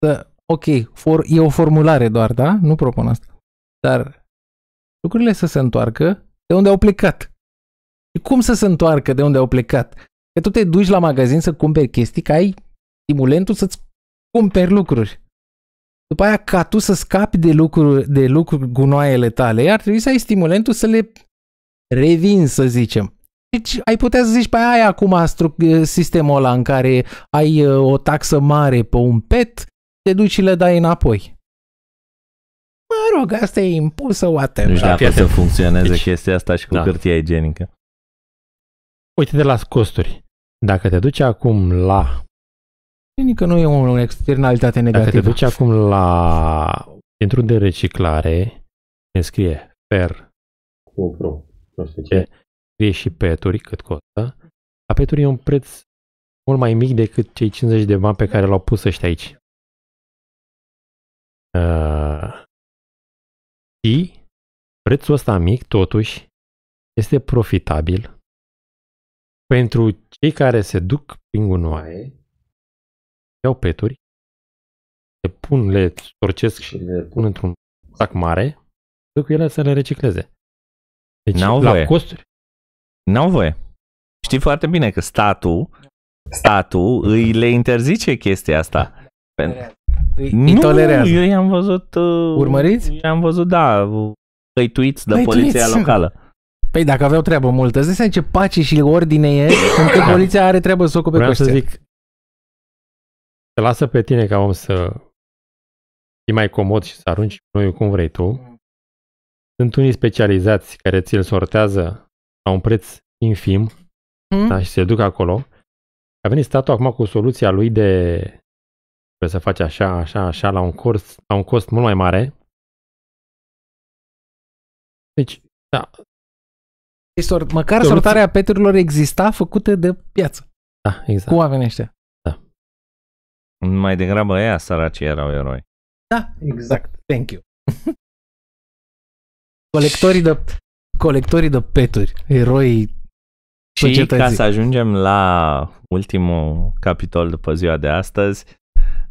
să, ok, for, e o formulare doar, da? Nu propun asta. Dar lucrurile să se întoarcă de unde au plecat. Și cum să se întoarcă de unde au plecat? Că tu te duci la magazin să cumperi chestii, că ai stimulentul să-ți cumperi lucruri. După aia, ca tu să scapi de lucruri, de lucruri gunoaiele tale, ar trebui să ai stimulentul să le revin, să zicem. Deci ai putea să zici, pe păi, aia acum eh, sistemul ăla în care ai eh, o taxă mare pe un pet, te duci și le dai înapoi. Mă rog, asta e impulsă, whatever. Nu știu da, dacă să funcționeze deci, chestia asta și cu da. cârtia igienică. Uite de la costuri. Dacă te duci acum la că nu e o externalitate negativă. Dacă te duci acum la centru de reciclare, ne scrie fer, cupru, nu știu ce, scrie și peturi cât costă. A peturi e un preț mult mai mic decât cei 50 de bani pe care l-au pus ăștia aici. Uh, și prețul ăsta mic, totuși, este profitabil pentru cei care se duc prin gunoaie iau peturi, le pun, le torcesc și le pun într-un sac mare, duc cu ele să le recicleze. Deci N-au la voie. costuri. N-au voie. Știi foarte bine că statul, statul îi le interzice chestia asta. Pentru... Nu, tolerează. eu i-am văzut... Uh, Urmăriți? I-am văzut, da, hăituiți de poliția locală. Păi dacă aveau treabă multă, zice ce pace și ordine e, încât poliția are treabă să ocupe Vreau să zic, te lasă pe tine ca om să fii mai comod și să arunci noi cum vrei tu. Mm. Sunt unii specializați care ți-l sortează la un preț infim hmm? da, și se duc acolo. A venit statul acum cu soluția lui de să faci așa, așa, așa, la un cost, la un cost mult mai mare. Deci, da. Deci, măcar Soluția... sortarea peturilor exista făcută de piață. Da, exact. Cu oamenii ăștia. Mai degrabă ea săracii erau eroi. Da, exact. Thank you. colectorii de, colectorii de peturi, eroi și societății. ca să ajungem la ultimul capitol după ziua de astăzi,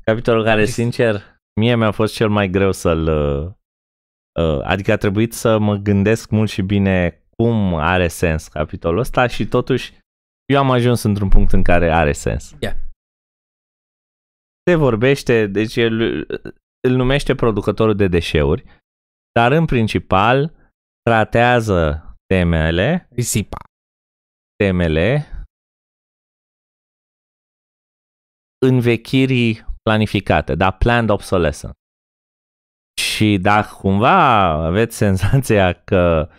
capitolul care, sincer, mie mi-a fost cel mai greu să-l... Uh, uh, adică a trebuit să mă gândesc mult și bine cum are sens capitolul ăsta și totuși eu am ajuns într-un punct în care are sens. Yeah se vorbește, deci el îl numește producătorul de deșeuri, dar în principal tratează temele. Risipa. Temele învechirii planificate, da, planned obsolescence. Și dacă cumva aveți senzația că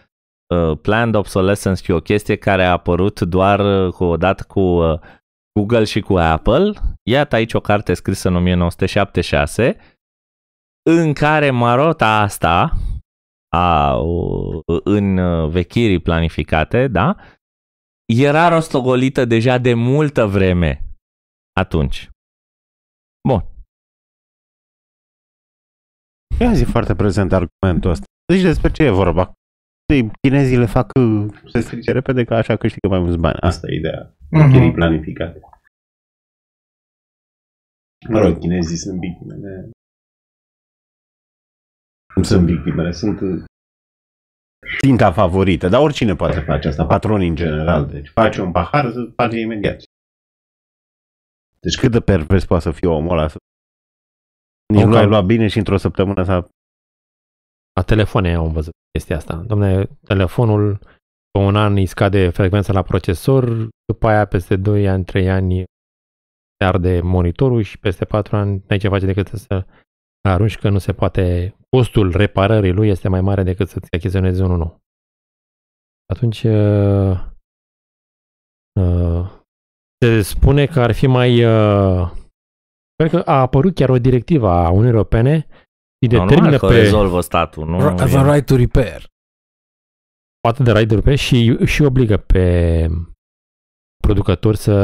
uh, planned obsolescence e o chestie care a apărut doar uh, cu odată cu uh, Google și cu Apple. Iată aici o carte scrisă în 1976 în care marota asta a, în uh, vechirii planificate, da, era rostogolită deja de multă vreme atunci. Bun. Ia zi foarte prezent argumentul ăsta. Deci despre ce e vorba? Păi, chinezii le fac să uh, se repede că așa câștigă mai mulți bani. Asta e ideea uh-huh. Mhm. planificate. Mă rog, chinezii sunt victimele. Nu sunt victimele, sunt tinta uh, favorită, dar oricine poate face asta, patronii în general. Deci face un pahar, face imediat. Deci cât de pervers poate să fie omul ăla? Nici nu ai luat bine și într-o săptămână s-a... La telefoane am văzut chestia asta. Domne, telefonul un an îi scade frecvența la procesor, după aia peste 2 ani, 3 ani se arde monitorul și peste 4 ani n-ai ce face decât să arunci că nu se poate, costul reparării lui este mai mare decât să-ți achiziționezi unul nou. Atunci uh, uh, se spune că ar fi mai... Uh, cred că a apărut chiar o directivă a Uniunii Europene și determină pe... rezolvă statul, nu? Have a right to repair poate de rider pe și, și obligă pe producători să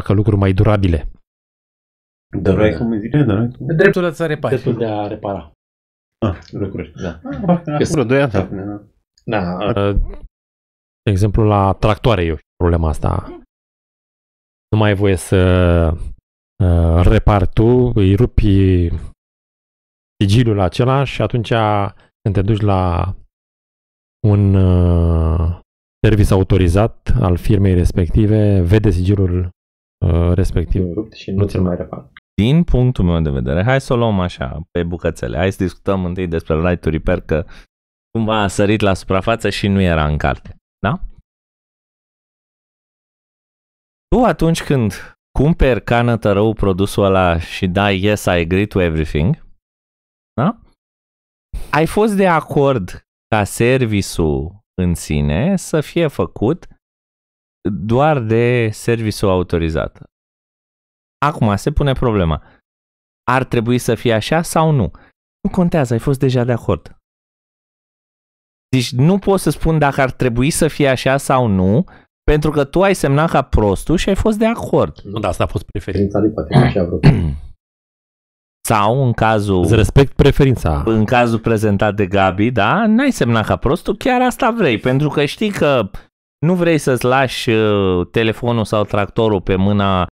facă lucruri mai durabile. ai da, da. cum zice, dar Dăruiai? Dreptul să repari. Dreptul de a repara. Ah, ah lucruri, da. Ah, Vreo doi ani. Da. da uh, de exemplu, la tractoare eu problema asta. Nu mai ai voie să uh, repar tu, îi rupi sigiliul acela și atunci când te duci la un uh, servis autorizat al firmei respective vede sigilul uh, respectiv. Rupt și nu ți-l mai repar. Din punctul meu de vedere, hai să o luăm așa, pe bucățele. Hai să discutăm întâi despre Light to Repair, că cumva a sărit la suprafață și nu era în carte. Da? Tu atunci când cumperi cană tărău produsul ăla și dai yes, I agree to everything, da? Ai fost de acord ca serviciul în sine să fie făcut doar de serviciul autorizat. Acum se pune problema. Ar trebui să fie așa sau nu? Nu contează, ai fost deja de acord. Deci nu pot să spun dacă ar trebui să fie așa sau nu, pentru că tu ai semnat ca prostul și ai fost de acord. Nu, dar asta a fost preferința lui, poate așa vreo. sau în cazul... Îți respect preferința. În cazul prezentat de Gabi, da, n-ai semnat ca prost, tu chiar asta vrei, pentru că știi că nu vrei să-ți lași uh, telefonul sau tractorul pe mâna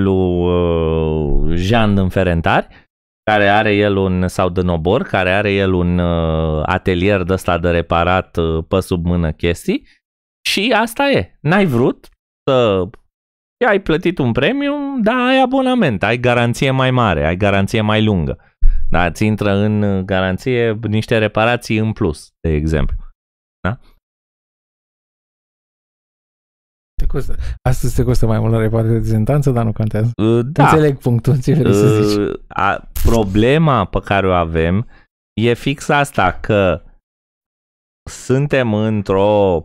lui uh, Jean din Ferentari, care are el un, sau de nobor, care are el un uh, atelier de ăsta de reparat uh, pe sub mână chestii și asta e. N-ai vrut să ai plătit un premium, dar ai abonament, ai garanție mai mare, ai garanție mai lungă. Da, ți intră în uh, garanție niște reparații în plus, de exemplu. Da? Te costă. Astăzi te costă mai mult la reparație de zentanță, dar nu contează. Uh, da. Înțeleg punctul, ce vrei să zici. Uh, a, problema pe care o avem e fix asta, că suntem într-o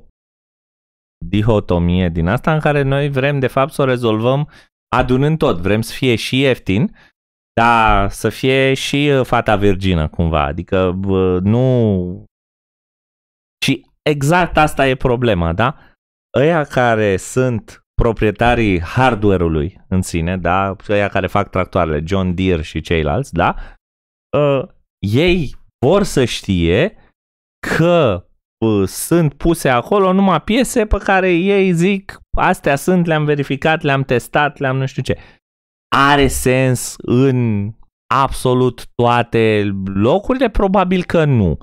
dihotomie din asta în care noi vrem de fapt să o rezolvăm adunând tot. Vrem să fie și ieftin, dar să fie și uh, fata virgină cumva. Adică bă, nu... Și exact asta e problema, da? Ăia care sunt proprietarii hardware-ului în sine, da? Ăia care fac tractoarele, John Deere și ceilalți, da? Uh, ei vor să știe că sunt puse acolo numai piese pe care ei zic astea sunt, le-am verificat, le-am testat, le-am nu știu ce. Are sens în absolut toate locurile? Probabil că nu.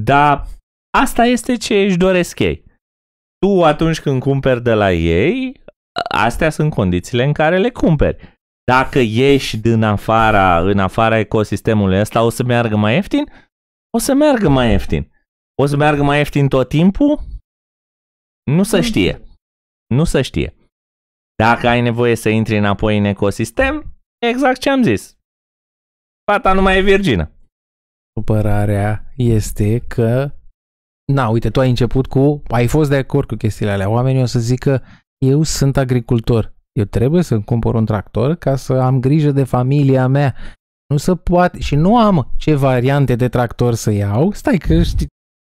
Dar asta este ce își doresc ei. Tu atunci când cumperi de la ei, astea sunt condițiile în care le cumperi. Dacă ieși din afara, în afara ecosistemului ăsta, o să meargă mai ieftin? O să meargă mai ieftin. O să meargă mai ieftin tot timpul? Nu se știe. Nu se știe. Dacă ai nevoie să intri înapoi în ecosistem, exact ce am zis. Fata nu mai e virgină. Supărarea este că na, uite, tu ai început cu, ai fost de acord cu chestiile alea. Oamenii o să zică, eu sunt agricultor, eu trebuie să-mi cumpăr un tractor ca să am grijă de familia mea. Nu se poate și nu am ce variante de tractor să iau. Stai că știi,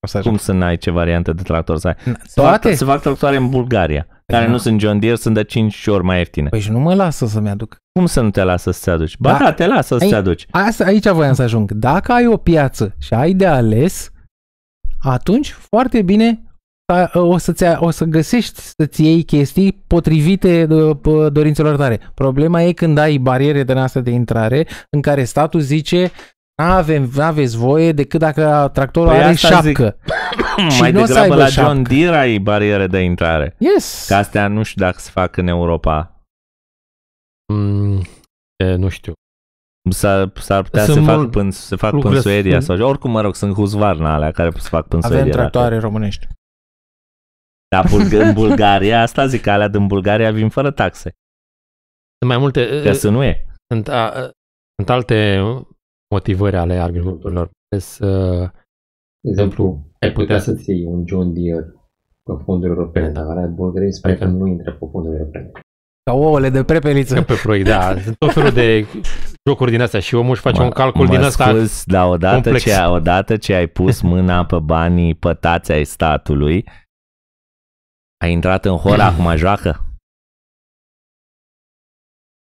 să Cum să n-ai ce variantă de tractor să ai? Toate? Se fac tractoare în Bulgaria, păi care nu. nu sunt John Deere, sunt de 5 ori mai ieftine. Păi și nu mă lasă să-mi aduc. Cum să nu te lasă să-ți aduci? Ba da, da te lasă să-ți aduci. Asta, aici voiam să ajung. Dacă ai o piață și ai de ales, atunci foarte bine o, să-ți, o să găsești să-ți iei chestii potrivite dorințelor tale. Problema e când ai bariere de asta de intrare în care statul zice N-avem, aveți voie decât dacă tractorul păi are șapcă. și mai nu degrabă la șapcă. John Deere ai bariere de intrare. Yes. Că astea nu știu dacă se fac în Europa. Mm, e, nu știu. S-ar, s-ar putea sunt să, mult, fac până, să fac până Suedia mm. sau oricum, mă rog, sunt huzvarna alea care se fac până Avem Suedia. Avem tractoare dacă. românești. Dar Bulg- în Bulgaria, asta zic, alea din Bulgaria vin fără taxe. Sunt mai multe... Că uh, să nu e. Sunt, a, uh, sunt alte motivări ale agricultorilor. Deci, uh, de exemplu, ai putea să-ți iei un John Deere pe fonduri europene, da. dar are bulgării, sper că adică- nu intră pe fonduri europene. Ca ouăle de prepeliță. Ca pe proiect, da. Sunt tot felul de jocuri din astea și omul își face mă, un calcul mă din asta scuz, dar odată ce, odată ce ai pus mâna pe banii pătați ai statului, ai intrat în hora acum joacă?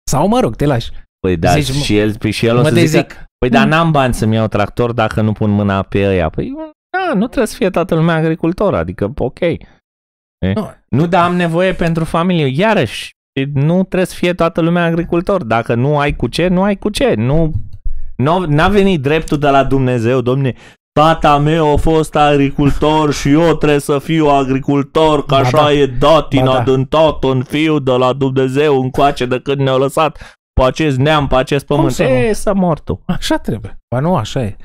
Sau mă rog, te lași. Păi da, Zici, și el, și el o să zic. Păi, dar mm. n-am bani să-mi iau tractor dacă nu pun mâna pe ea. Păi, da, nu trebuie să fie toată lumea agricultor, adică, ok. E? Nu, nu dar am nevoie pentru familie. Iarăși, nu trebuie să fie toată lumea agricultor. Dacă nu ai cu ce, nu ai cu ce. Nu, nu n-a venit dreptul de la Dumnezeu, domne, tata meu a fost agricultor și eu trebuie să fiu agricultor, că ba așa da. e dat, ba da. din un fiu de la Dumnezeu încoace de când ne-a lăsat pe acest neam, pe acest pământ. Cum să e, eh, tu. Așa trebuie. Ba nu, așa e.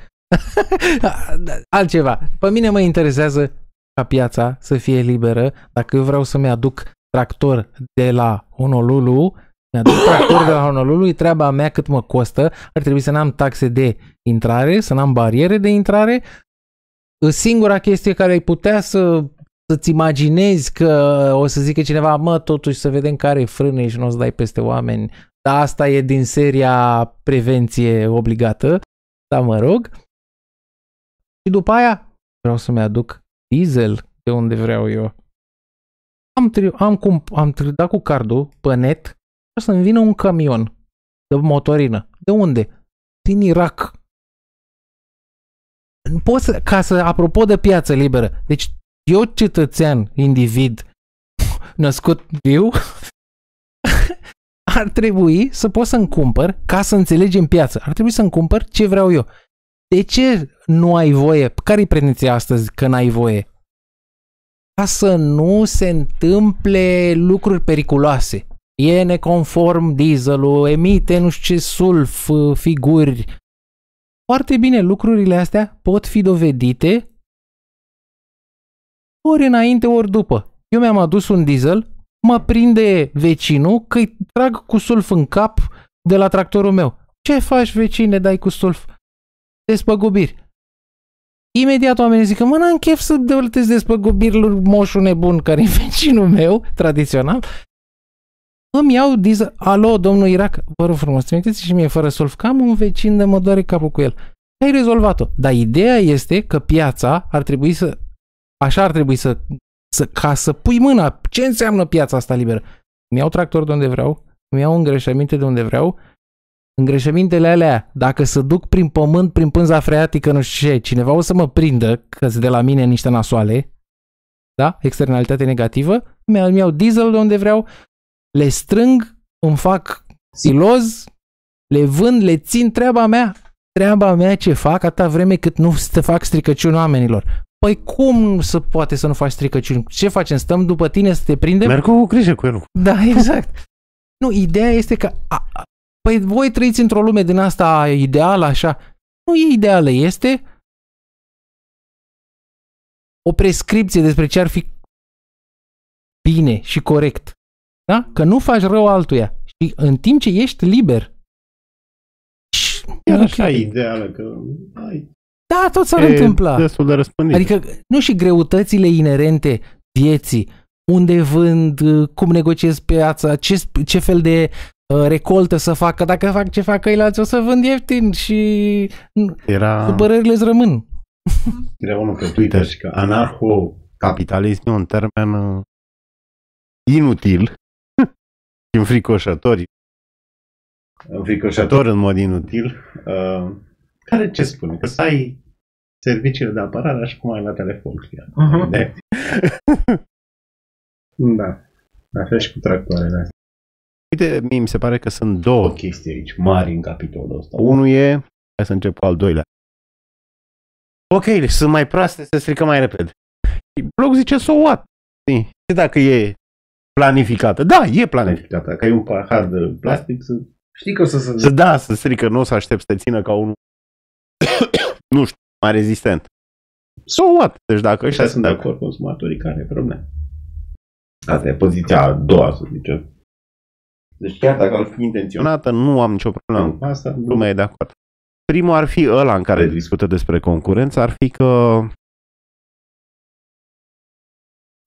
Altceva. Pe mine mă interesează ca piața să fie liberă. Dacă eu vreau să-mi aduc tractor de la Honolulu, mi-aduc tractor de la Honolulu, e treaba mea cât mă costă, ar trebui să n-am taxe de intrare, să n-am bariere de intrare. Singura chestie care ai putea să să-ți imaginezi că o să zică cineva, mă, totuși să vedem care e frâne și nu o să dai peste oameni dar asta e din seria prevenție obligată, dar mă rog. Și după aia vreau să-mi aduc diesel de unde vreau eu. Am, tri- am, cum, am tri- dat cu cardul pe net să-mi vină un camion de motorină. De unde? Din Irak. Poți, ca să, apropo de piață liberă, deci eu cetățean, individ, născut viu, ar trebui să pot să-mi cumpăr, ca să înțelegem piață, ar trebui să-mi cumpăr ce vreau eu. De ce nu ai voie? Care-i pretenția astăzi că n-ai voie? Ca să nu se întâmple lucruri periculoase. E neconform dieselul, emite nu știu ce sulf, figuri. Foarte bine, lucrurile astea pot fi dovedite ori înainte, ori după. Eu mi-am adus un diesel mă prinde vecinul că îi trag cu sulf în cap de la tractorul meu. Ce faci, vecine, dai cu sulf? Despăgubiri. Imediat oamenii zic că mă, n-am chef să devoltez despăgubiri lui moșul nebun care e vecinul meu, tradițional. Îmi iau diză, alo, domnul Irac, vă rog frumos, trimiteți și mie fără sulf, că am un vecin de mă doare capul cu el. Ai rezolvat-o. Dar ideea este că piața ar trebui să, așa ar trebui să să, ca să pui mâna. Ce înseamnă piața asta liberă? mi iau tractor de unde vreau, mi iau îngreșăminte de unde vreau, îngreșămintele alea, dacă să duc prin pământ, prin pânza freatică, nu știu ce, cineva o să mă prindă că de la mine niște nasoale, da? Externalitate negativă, mi iau diesel de unde vreau, le strâng, îmi fac siloz, le vând, le țin treaba mea, treaba mea ce fac atâta vreme cât nu se fac stricăciuni oamenilor. Păi cum să poate să nu faci stricăciuni? Ce facem? Stăm după tine să te prindem? Merg cu grijă cu el. Da, exact. nu, ideea este că... A, a, păi voi trăiți într-o lume din asta ideală, așa. Nu e ideală, este o prescripție despre ce ar fi bine și corect. Da? Că nu faci rău altuia. Și în timp ce ești liber. Chiar așa e ideală că ai da, tot s-ar e întâmpla. destul de răspândit. Adică, nu și greutățile inerente vieții, unde vând, cum negociez piața, ce, ce fel de uh, recoltă să facă, dacă fac ce fac ceilalți o să vând ieftin și Era... supărările îți rămân. Era unul pe Twitter și că anarho-capitalism e un termen uh, inutil și înfricoșător. Înfricoșător în mod inutil. Uh care ce spune? Că să ai serviciile de apărare așa cum ai la telefon. Uh-huh. De... da. La fel și cu tractoarele Uite, mie mi se pare că sunt două chestii aici mari în capitolul ăsta. Unul e, hai să încep cu al doilea. Ok, deci sunt mai proaste, se strică mai repede. Blog zice, so what? Și dacă e planificată. Da, e planificată. Că e un pahar de plastic, să... Știi că o să se... Să da, să strică, nu o să aștept să te țină ca unul. nu știu, mai rezistent. So what? Deci dacă ăștia sunt de acord consumatorii, care e problema? Asta e poziția a doua, să zicem. Deci chiar dacă ar fi intenționată, nu am nicio problemă. Asta lumea e de acord. Primul ar fi ăla în care păi. discută despre concurență, ar fi că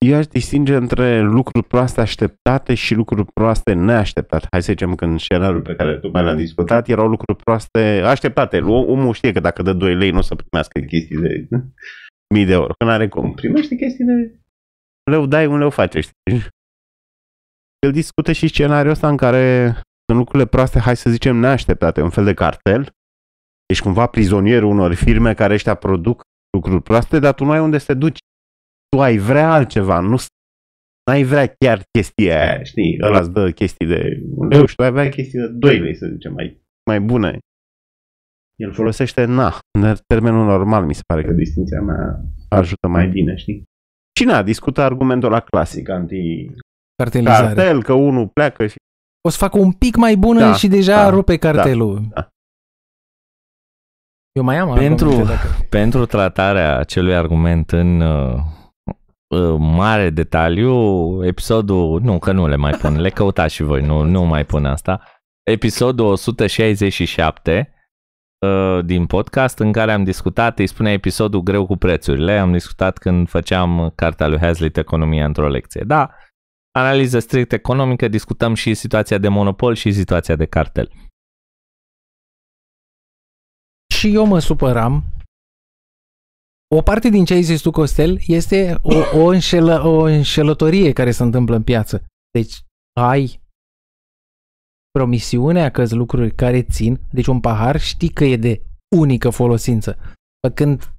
eu aș distinge între lucruri proaste așteptate și lucruri proaste neașteptate. Hai să zicem că în scenariul pe care mai l-am discutat erau lucruri proaste așteptate. Omul știe că dacă dă 2 lei nu o să primească chestii de mii de ori, că are cum. Primește chestii de un leu dai, un leu face, știi? El discută și scenariul ăsta în care sunt lucrurile proaste, hai să zicem, neașteptate, un fel de cartel. Ești cumva prizonierul unor firme care ăștia produc lucruri proaste, dar tu nu ai unde să te duci tu ai vrea altceva, nu ai vrea chiar chestia aia, știi, ăla îți dă chestii de un leu și tu ai vrea chestii de 2 lei, să zicem, mai, mai bune. El folosește na, în termenul normal, mi se pare că distinția mea ajută mai bine, știi? Și na, discută argumentul la clasic, adică anti... Cartelizare. Cartel, că unul pleacă și... O să facă un pic mai bună da, și deja da, rupe da, cartelul. Da, da. Eu mai am pentru, dacă... pentru tratarea acelui argument în uh mare detaliu, episodul, nu că nu le mai pun, le căutați și voi, nu, nu mai pun asta, episodul 167 ă, din podcast în care am discutat, îi spune episodul greu cu prețurile, am discutat când făceam cartea lui Hazlitt Economia într-o lecție. Da, analiză strict economică, discutăm și situația de monopol și situația de cartel. Și eu mă supăram o parte din ce ai zis tu, Costel, este o, o, înșelă, o înșelătorie care se întâmplă în piață. Deci ai promisiunea că lucruri care țin, deci un pahar știi că e de unică folosință. când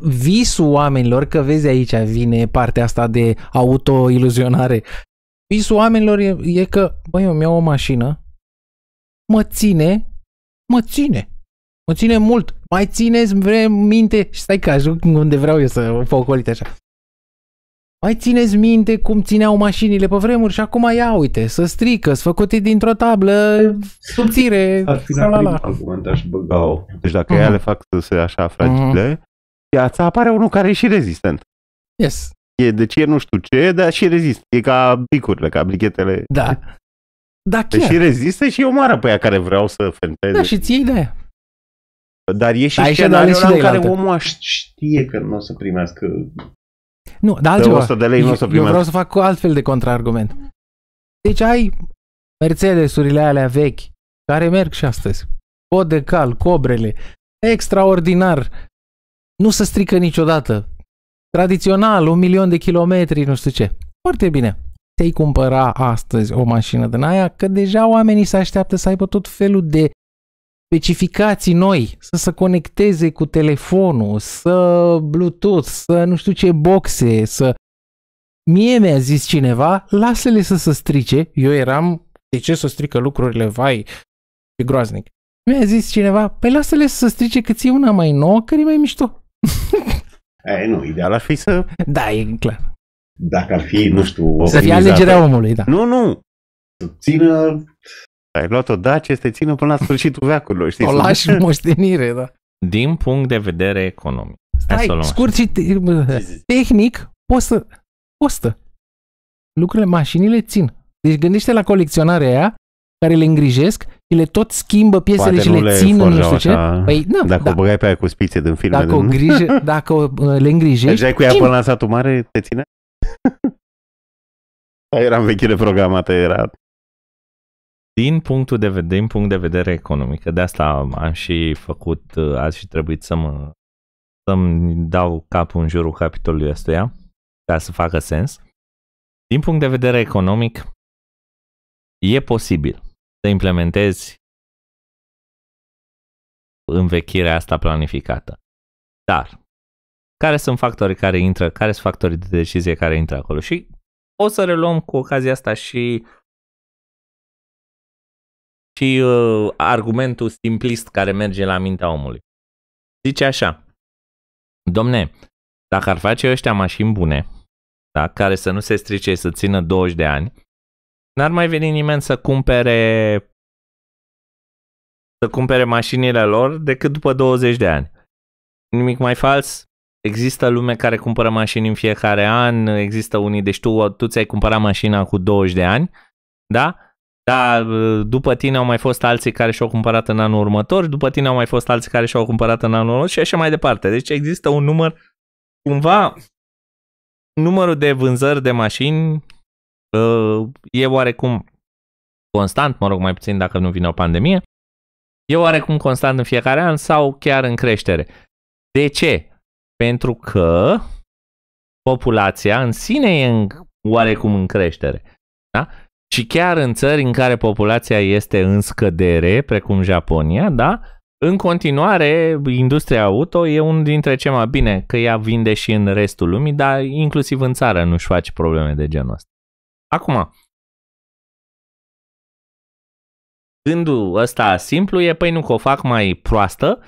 visul oamenilor, că vezi aici vine partea asta de autoiluzionare, visul oamenilor e, e că, băi, eu mi iau o mașină, mă ține, mă ține. Mă ține mult. Mai țineți vreme minte și stai că ajung unde vreau eu să o colite așa. Mai țineți minte cum țineau mașinile pe vremuri și acum ia uite, să strică, să făcute dintr-o tablă subțire. Ar fi la Deci dacă uh-huh. ea le fac să se așa fragile, uh-huh. Mhm. piața apare unul care e și rezistent. Yes. E, deci e nu știu ce, dar și rezist. E ca bicurile, ca brichetele. Da. Da, deci chiar. Deci și rezistă și o omoară pe ea care vreau să fenteze. Da, și ție de aia. Dar e și da, scenariul în care omul știe că nu o să primească nu, dar altceva. 100 de lei nu o să primească. Eu vreau să fac altfel de contraargument. Deci ai Mercedesurile alea vechi care merg și astăzi. Pot de cal, cobrele, extraordinar, nu se strică niciodată. Tradițional, un milion de kilometri, nu știu ce. Foarte bine. Te-ai cumpăra astăzi o mașină din aia, că deja oamenii se așteaptă să aibă tot felul de specificații noi, să se conecteze cu telefonul, să Bluetooth, să nu știu ce boxe, să... Mie mi-a zis cineva, lasă-le să se strice, eu eram, de ce să strică lucrurile, vai, e groaznic. Mi-a zis cineva, păi lasă-le să se strice că ți una mai nouă, care e mai mișto. E, nu, ideal ar fi să... Da, e clar. Dacă ar fi, nu știu... Să fie alegerea omului, da. Nu, nu, să țină ai luat-o Dacia este te țină până la sfârșitul veacului, știi? O lași moștenire, da. Din punct de vedere economic. Stai, scurt și te- tehnic, poți să... Costă. Lucrurile, mașinile țin. Deci gândește la colecționarea aia care le îngrijesc și le tot schimbă piesele Poate și le, le țin în nu știu ce. Păi, nu, dacă da. o băgai pe aia cu spițe din filme. Dacă, din... O grijă, dacă o, le îngrijești... Deci ai cu ea până la satul mare, te ține? Era în vechile programate, era din punctul de vedere, din punct de vedere economic, de asta am și făcut, azi și trebuit să mă să-mi dau capul în jurul capitolului ăstuia, ca să facă sens. Din punct de vedere economic, e posibil să implementezi învechirea asta planificată. Dar, care sunt factorii care intră, care sunt factorii de decizie care intră acolo? Și o să reluăm cu ocazia asta și și uh, argumentul simplist care merge la mintea omului. Zice așa, domne, dacă ar face ăștia mașini bune, da, care să nu se strice să țină 20 de ani, n-ar mai veni nimeni să cumpere să cumpere mașinile lor decât după 20 de ani. Nimic mai fals, există lume care cumpără mașini în fiecare an, există unii, deci tu, tu ți-ai cumpărat mașina cu 20 de ani, da? Da, după tine au mai fost alții care și-au cumpărat în anul următor, după tine au mai fost alții care și-au cumpărat în anul următor și așa mai departe. Deci există un număr, cumva, numărul de vânzări de mașini uh, e oarecum constant, mă rog, mai puțin dacă nu vine o pandemie, e oarecum constant în fiecare an sau chiar în creștere. De ce? Pentru că populația în sine e în, oarecum în creștere. Da? ci chiar în țări în care populația este în scădere, precum Japonia, da? În continuare, industria auto e unul dintre ce mai bine, că ea vinde și în restul lumii, dar inclusiv în țară nu-și face probleme de genul ăsta. Acum, gândul ăsta simplu e, păi nu că o fac mai proastă,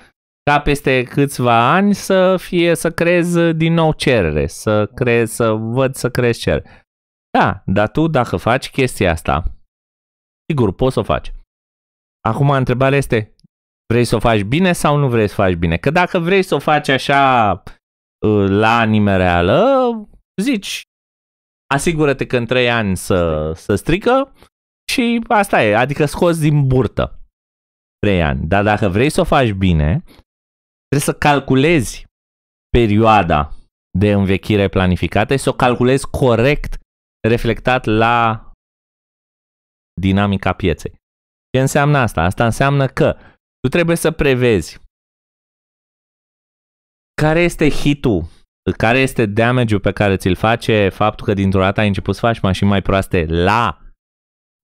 ca peste câțiva ani să fie, să creez din nou cerere, să crezi, să văd să creez cerere. Da, dar tu dacă faci chestia asta, sigur, poți să o faci. Acum întrebarea este, vrei să o faci bine sau nu vrei să o faci bine? Că dacă vrei să o faci așa ă, la anime reală, zici, asigură-te că în 3 ani să, să strică și asta e, adică scoți din burtă 3 ani. Dar dacă vrei să o faci bine, trebuie să calculezi perioada de învechire planificată și să o calculezi corect reflectat la dinamica pieței. Ce înseamnă asta? Asta înseamnă că tu trebuie să prevezi care este hitul, care este damage-ul pe care ți-l face faptul că dintr-o dată ai început să faci mașini mai proaste la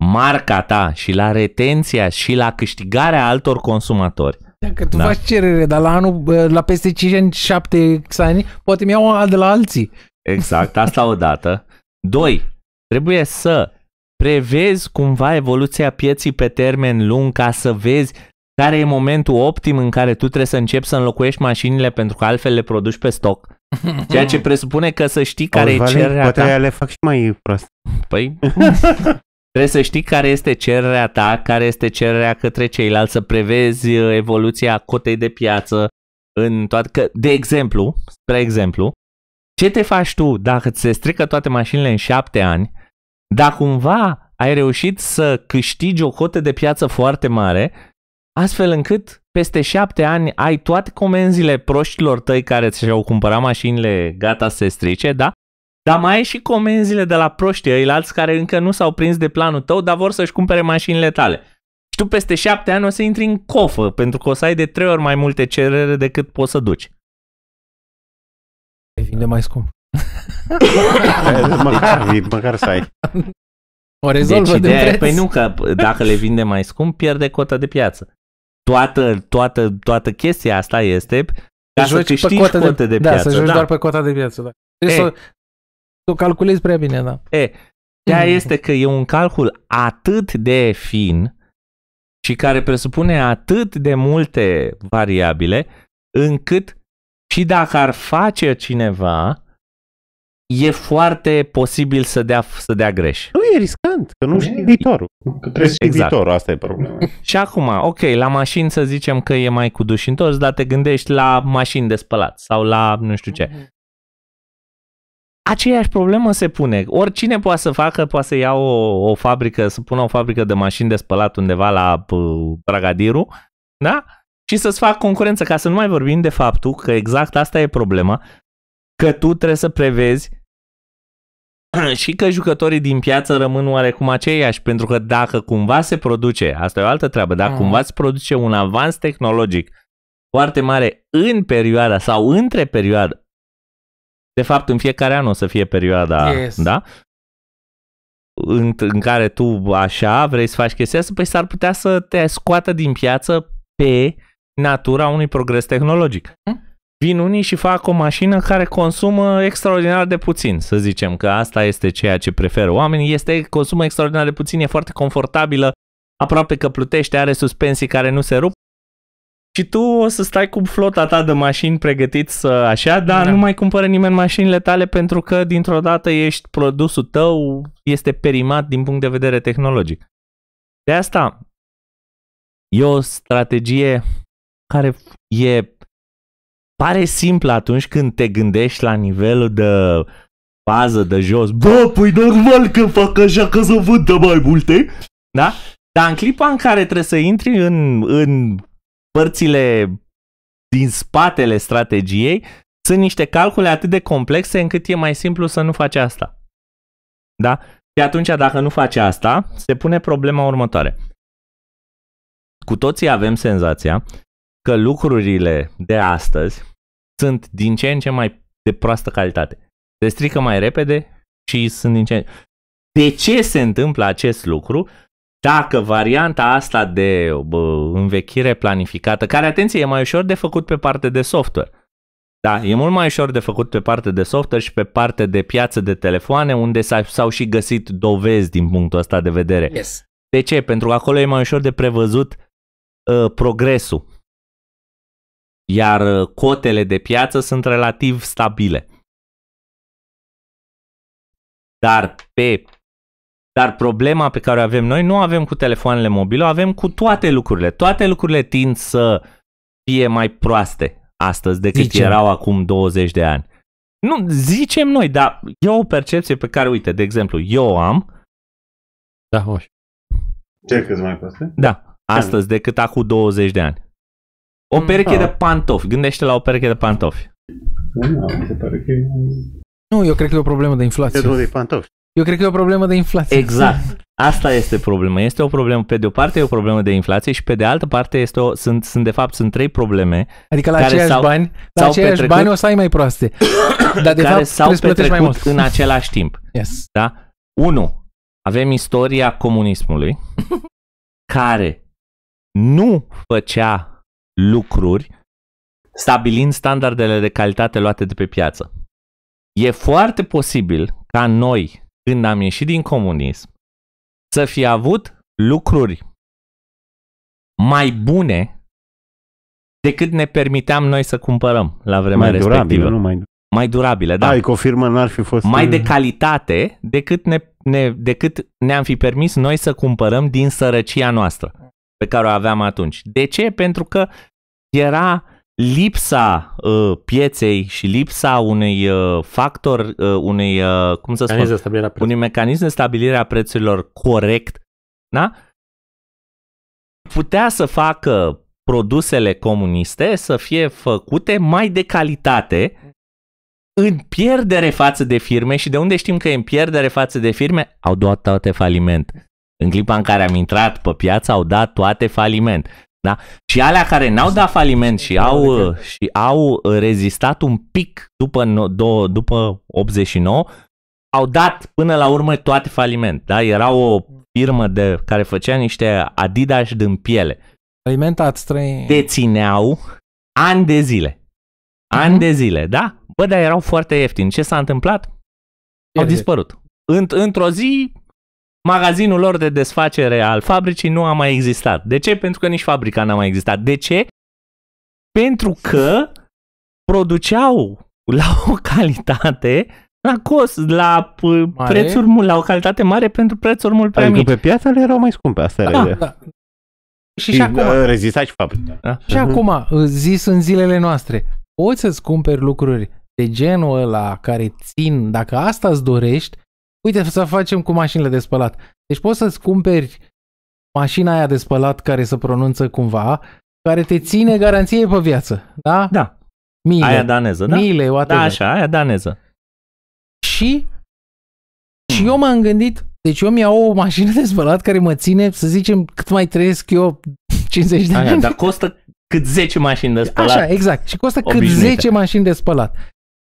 marca ta și la retenția și la câștigarea altor consumatori. Dacă tu da. faci cerere, dar la anul, la peste 5 ani, 7 ani, poate mi au de la alții. Exact, asta odată. 2. Trebuie să prevezi cumva evoluția pieții pe termen lung ca să vezi care e momentul optim în care tu trebuie să începi să înlocuiești mașinile pentru că altfel le produci pe stoc. Ceea ce presupune că să știi care e cererea poate ta. Poate le fac și mai prost. Păi, trebuie să știi care este cererea ta, care este cererea către ceilalți, să prevezi uh, evoluția cotei de piață în toate... Că, de exemplu, spre exemplu, ce te faci tu dacă ți se strică toate mașinile în șapte ani, dacă cumva ai reușit să câștigi o cotă de piață foarte mare, astfel încât peste șapte ani ai toate comenzile proștilor tăi care ți-au cumpărat mașinile gata să se strice, da? Dar mai ai și comenzile de la proștii ăilalți care încă nu s-au prins de planul tău, dar vor să-și cumpere mașinile tale. Și tu peste șapte ani o să intri în cofă, pentru că o să ai de trei ori mai multe cerere decât poți să duci. Ai vinde mai scump. măcar, măcar să ai. O rezolvă deci, de preț. Păi nu, că dacă le vinde mai scump, pierde cota de piață. Toată, toată, toată chestia asta este ca să, să câștigi cota de, de, de piață. Da, să joci da. doar pe cota de piață. Da. Deci să, să o calculezi prea bine, da. E, ea este că e un calcul atât de fin și care presupune atât de multe variabile încât și dacă ar face cineva, e foarte posibil să dea, să dea greș. Nu e riscant, că nu știi viitorul. Că trebuie să exact. viitorul, asta e problema. și acum, ok, la mașini să zicem că e mai cu duș întors, dar te gândești la mașini de spălat sau la nu știu ce. Mhm. Aceeași problemă se pune. Oricine poate să facă, poate să ia o, o fabrică, să pună o fabrică de mașini de spălat undeva la uh, Bragadiru, da? și să-ți fac concurență, ca să nu mai vorbim de faptul că exact asta e problema, că tu trebuie să prevezi și că jucătorii din piață rămân oarecum aceiași, pentru că dacă cumva se produce, asta e o altă treabă, dacă mm. cumva se produce un avans tehnologic foarte mare în perioada sau între perioada, de fapt în fiecare an o să fie perioada, yes. da? În, în care tu așa vrei să faci chestia asta, păi s-ar putea să te scoată din piață pe natura unui progres tehnologic. Hm? Vin unii și fac o mașină care consumă extraordinar de puțin, să zicem că asta este ceea ce preferă oamenii, este consumă extraordinar de puțin, e foarte confortabilă, aproape că plutește, are suspensii care nu se rup, și tu o să stai cu flota ta de mașini pregătit să așa, dar da. nu mai cumpără nimeni mașinile tale pentru că dintr-o dată ești produsul tău, este perimat din punct de vedere tehnologic. De asta e o strategie care e pare simplă atunci când te gândești la nivelul de bază de jos. Bă, păi normal că fac așa că să vândă mai multe. Da? Dar în clipa în care trebuie să intri în, în părțile din spatele strategiei, sunt niște calcule atât de complexe încât e mai simplu să nu faci asta. Da? Și atunci, dacă nu faci asta, se pune problema următoare. Cu toții avem senzația că lucrurile de astăzi sunt din ce în ce mai de proastă calitate. Se strică mai repede și sunt din ce De ce se întâmplă acest lucru? Dacă varianta asta de bă, învechire planificată, care, atenție, e mai ușor de făcut pe parte de software. Da, e mult mai ușor de făcut pe parte de software și pe parte de piață de telefoane, unde s-au și găsit dovezi din punctul ăsta de vedere. Yes. De ce? Pentru că acolo e mai ușor de prevăzut uh, progresul iar uh, cotele de piață sunt relativ stabile. Dar pe dar problema pe care o avem noi nu avem cu telefoanele mobile, o avem cu toate lucrurile. Toate lucrurile tind să fie mai proaste astăzi decât zicem. erau acum 20 de ani. Nu, zicem noi, dar e o percepție pe care, uite, de exemplu, eu o am. Da, hoș. Ce crezi mai proaste? Da, astăzi decât acum 20 de ani. O mm. pereche ah. de pantofi. Gândește la o pereche de pantofi. Nu, da, se pare că Nu, eu cred că e o problemă de inflație. De pantofi. Eu cred că e o problemă de inflație. Exact. Asta este problema. Este o problemă, pe de o parte e o problemă de inflație și pe de altă parte este o, sunt, sunt de fapt sunt trei probleme. Adică la care aceiași bani, la aceiași petrecut, bani o să ai mai proaste. Dar de care fapt s-au petrecut mai mult. în același timp. Yes. Da? Unu, avem istoria comunismului care nu făcea lucruri stabilind standardele de calitate luate de pe piață. E foarte posibil ca noi, când am ieșit din comunism, să fi avut lucruri mai bune decât ne permiteam noi să cumpărăm la vremea mai respectivă. Durabile, nu mai... mai durabile, da. Ai, că o firmă n-ar fi fost... Mai uh, de calitate decât, ne, ne, decât ne-am fi permis noi să cumpărăm din sărăcia noastră pe care o aveam atunci. De ce? Pentru că era lipsa uh, pieței și lipsa unei uh, factor, uh, unei, uh, cum să mecanism spun, unui mecanism de stabilire a prețurilor corect, da? putea să facă produsele comuniste să fie făcute mai de calitate în pierdere față de firme și de unde știm că e în pierdere față de firme? Au doar toate faliment. În clipa în care am intrat pe piață, au dat toate faliment. Da? Și alea care n-au dat faliment și au, uh, și au rezistat un pic după, după 89, au dat până la urmă toate faliment. Da? Era o firmă de, care făcea niște Adidas din piele. Alimentat străin. Dețineau ani de zile. Ani uh-huh. de zile, da? Bă, dar erau foarte ieftini. Ce s-a întâmplat? Au dispărut. într-o zi magazinul lor de desfacere al fabricii nu a mai existat. De ce? Pentru că nici fabrica n-a mai existat. De ce? Pentru că produceau la o calitate la cost, la mare. prețuri mult, la o calitate mare pentru prețuri mult prea adică mici. pe piață le erau mai scumpe, asta da, era da. Și, și, și acum, uh, rezista și fabrica. Da? Și uh-huh. acum, uh, zis în zilele noastre, poți să-ți cumperi lucruri de genul ăla care țin, dacă asta îți dorești, uite să facem cu mașinile de spălat. Deci poți să-ți cumperi mașina aia de spălat care se pronunță cumva, care te ține garanție pe viață, da? Da. Mile. Aia daneză, da? Mile, whatever. Da, așa, aia daneză. Și, și hmm. eu m-am gândit, deci eu mi-au o mașină de spălat care mă ține, să zicem, cât mai trăiesc eu 50 de ani. aia, Dar costă cât 10 mașini de spălat. Așa, exact. Și costă obișnuită. cât 10 mașini de spălat.